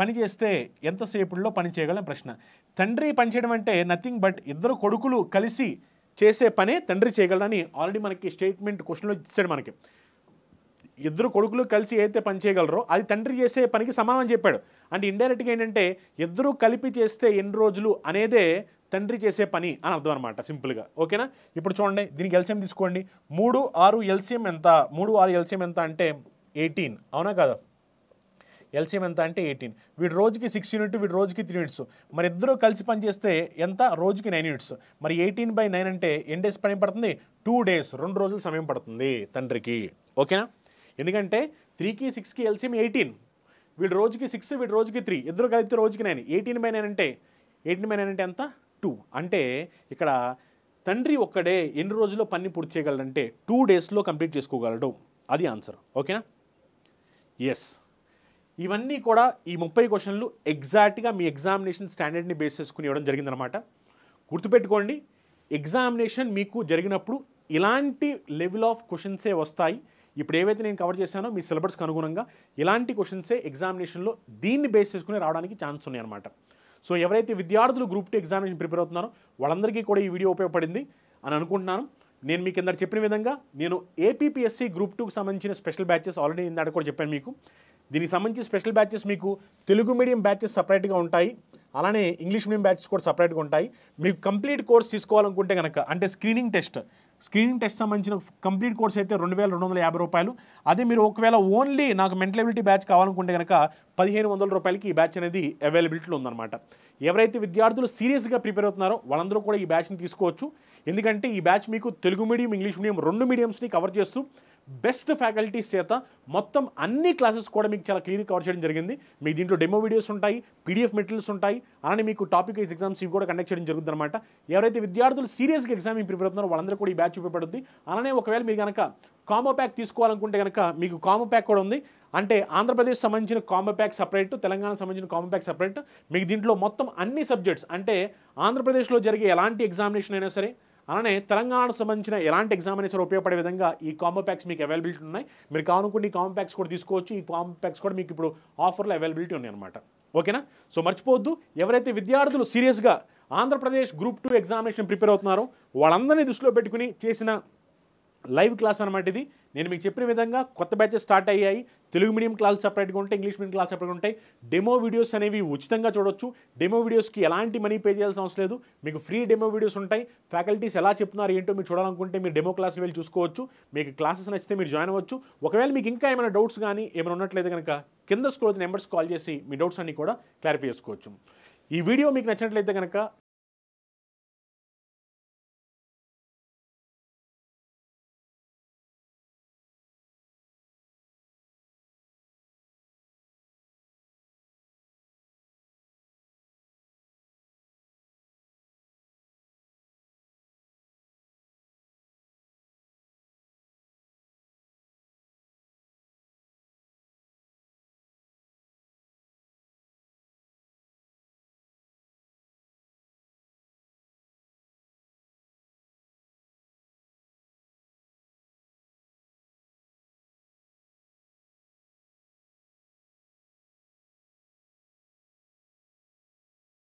పని చేస్తే ఎంతసేపుల్లో పని చేయగలని ప్రశ్న తండ్రి పని చేయడం అంటే నథింగ్ బట్ ఇద్దరు కొడుకులు కలిసి చేసే పనే తండ్రి చేయగలని ఆల్రెడీ మనకి స్టేట్మెంట్ క్వశ్చన్లో ఇచ్చాడు మనకి ఇద్దరు కొడుకులు కలిసి ఏదైతే పని చేయగలరో అది తండ్రి చేసే పనికి సమానం అని చెప్పాడు అంటే ఇండైరెక్ట్గా ఏంటంటే ఇద్దరు కలిపి చేస్తే ఎన్ని రోజులు అనేదే తండ్రి చేసే పని అని అర్థం అనమాట సింపుల్గా ఓకేనా ఇప్పుడు చూడండి దీనికి ఎల్సిఎం తీసుకోండి మూడు ఆరు ఎల్సిఎం ఎంత మూడు ఆరు ఎల్సిఎం ఎంత అంటే ఎయిటీన్ అవునా కాదా ఎల్సిఎం ఎంత అంటే ఎయిటీన్ వీడు రోజుకి సిక్స్ యూనిట్ వీడు రోజుకి త్రీ యూనిట్స్ మరి ఇద్దరు కలిసి పనిచేస్తే ఎంత రోజుకి నైన్ యూనిట్స్ మరి ఎయిటీన్ బై నైన్ అంటే ఎన్ని డేస్ పని పడుతుంది టూ డేస్ రెండు రోజులు సమయం పడుతుంది తండ్రికి ఓకేనా ఎందుకంటే త్రీకి సిక్స్కి ఎల్సిఎం ఎయిటీన్ వీడు రోజుకి సిక్స్ వీడు రోజుకి త్రీ ఇద్దరు కలిపితే రోజుకి నైన్ ఎయిటీన్ బై నైన్ అంటే ఎయిటీన్ బై నైన్ అంటే ఎంత టూ అంటే ఇక్కడ తండ్రి ఒక్కడే ఎన్ని రోజుల్లో పని పూర్తి చేయగలడంటే టూ డేస్లో కంప్లీట్ చేసుకోగలడు అది ఆన్సర్ ఓకేనా ఎస్ ఇవన్నీ కూడా ఈ ముప్పై క్వశ్చన్లు ఎగ్జాక్ట్గా మీ ఎగ్జామినేషన్ స్టాండర్డ్ని బేస్ చేసుకుని ఇవ్వడం జరిగిందనమాట గుర్తుపెట్టుకోండి ఎగ్జామినేషన్ మీకు జరిగినప్పుడు ఇలాంటి లెవెల్ ఆఫ్ క్వశ్చన్సే వస్తాయి ఇప్పుడు ఏవైతే నేను కవర్ చేశానో మీ సిలబస్కి అనుగుణంగా ఇలాంటి క్వశ్చన్సే ఎగ్జామినేషన్లో దీన్ని బేస్ చేసుకుని రావడానికి ఛాన్స్ ఉన్నాయన్నమాట సో ఎవరైతే విద్యార్థులు గ్రూప్ టూ ఎగ్జామినేషన్ ప్రిపేర్ అవుతున్నారో వాళ్ళందరికీ కూడా ఈ వీడియో ఉపయోగపడింది అని అనుకుంటున్నాను నేను మీకు ఇందాక చెప్పిన విధంగా నేను ఏపీపీఎస్సీ గ్రూప్ టూకి సంబంధించిన స్పెషల్ బ్యాచెస్ ఆల్రెడీ ఇందాక కూడా చెప్పాను మీకు దీనికి సంబంధించి స్పెషల్ బ్యాచెస్ మీకు తెలుగు మీడియం బ్యాచెస్ సపరేట్గా ఉంటాయి అలానే ఇంగ్లీష్ మీడియం బ్యాచెస్ కూడా సపరేట్గా ఉంటాయి మీకు కంప్లీట్ కోర్స్ తీసుకోవాలనుకుంటే కనుక అంటే స్క్రీనింగ్ టెస్ట్ స్క్రీనింగ్ టెస్ట్ సంబంధించిన కంప్లీట్ కోర్స్ అయితే రెండు వేల రెండు వందల యాభై రూపాయలు అదే మీరు ఒకవేళ ఓన్లీ నాకు మెంటల్ ఎబిలిటీ బ్యాచ్ కావాలనుకుంటే కనుక పదిహేను వందల రూపాయలకి ఈ బ్యాచ్ అనేది అవైలబిలిటీలో ఉందన్నమాట ఎవరైతే విద్యార్థులు సీరియస్గా ప్రిపేర్ అవుతున్నారో వాళ్ళందరూ కూడా ఈ బ్యాచ్ని తీసుకోవచ్చు ఎందుకంటే ఈ బ్యాచ్ మీకు తెలుగు మీడియం ఇంగ్లీష్ మీడియం రెండు మీడియంస్ని కవర్ చేస్తూ బెస్ట్ ఫ్యాకల్టీస్ చేత మొత్తం అన్ని క్లాసెస్ కూడా మీకు చాలా క్లియర్ కవర్ చేయడం జరిగింది మీ దీంట్లో డెమో వీడియోస్ ఉంటాయి పీడిఎఫ్ మెటీరియల్స్ ఉంటాయి అలానే మీకు టాపిక్ వైజ్ ఎగ్జామ్స్ ఇవి కూడా కండక్ట్ చేయడం జరుగుతుంది అనమాట ఎవరైతే విద్యార్థులు సీరియస్గా ఎగ్జామ్ ప్రిపేర్ అవుతున్నారో వాళ్ళందరూ కూడా ఈ బ్యాచ్ ఉపయోగపడుతుంది అలానే ఒకవేళ మీరు కనుక కాంబో ప్యాక్ తీసుకోవాలనుకుంటే కనుక మీకు కాంబో ప్యాక్ కూడా ఉంది అంటే ఆంధ్రప్రదేశ్ సంబంధించిన కాంబో ప్యాక్ సపరేట్ తెలంగాణ సంబంధించిన కాంబో ప్యాక్ సపరేట్ మీకు దీంట్లో మొత్తం అన్ని సబ్జెక్ట్స్ అంటే ఆంధ్రప్రదేశ్లో జరిగే ఎలాంటి ఎగ్జామినేషన్ అయినా సరే అలానే తెలంగాణకు సంబంధించిన ఎలాంటి ఎగ్జామినేషన్ ఉపయోగపడే విధంగా ఈ కాంబో ప్యాక్స్ మీకు అవైలబిలిటీ ఉన్నాయి మీరు కానుకుని ఈ కాంబో ప్యాక్స్ కూడా తీసుకోవచ్చు ఈ కాంబో ప్యాక్స్ కూడా మీకు ఇప్పుడు ఆఫర్లో అవైలబిలిటీ ఉన్నాయి అనమాట ఓకేనా సో మర్చిపోవద్దు ఎవరైతే విద్యార్థులు సీరియస్గా Andhra Pradesh group two examination prepare అవుతున్నారో వాళ్ళందరినీ దృష్టిలో పెట్టుకుని చేసిన లైవ్ క్లాస్ అనమాట ఇది నేను మీకు చెప్పిన విధంగా కొత్త బ్యాచెస్ స్టార్ట్ అయ్యాయి తెలుగు మీడియం క్లాస్ సపరేట్గా ఉంటాయి ఇంగ్లీష్ మీడియం క్లాస్ సపరేట్గా ఉంటాయి డెమో వీడియోస్ అనేవి ఉచితంగా చూడొచ్చు డెమో వీడియోస్కి ఎలాంటి మనీ పే చేయాల్సిన అవసరం లేదు మీకు ఫ్రీ డెమో వీడియోస్ ఉంటాయి ఫ్యాకల్టీస్ ఎలా చెప్తున్నారు ఏంటో మీరు చూడాలనుకుంటే మీరు డెమో క్లాస్ వెళ్ళి చూసుకోవచ్చు మీకు క్లాసెస్ నచ్చితే మీరు జాయిన్ అవ్వచ్చు ఒకవేళ మీకు ఇంకా ఏమైనా డౌట్స్ కానీ ఏమైనా ఉన్నట్లయితే కనుక కింద స్కూల్ నెంబర్స్ కాల్ చేసి మీ డౌట్స్ అన్నీ కూడా క్లారిఫై చేసుకోవచ్చు ఈ వీడియో మీకు నచ్చినట్లయితే కనుక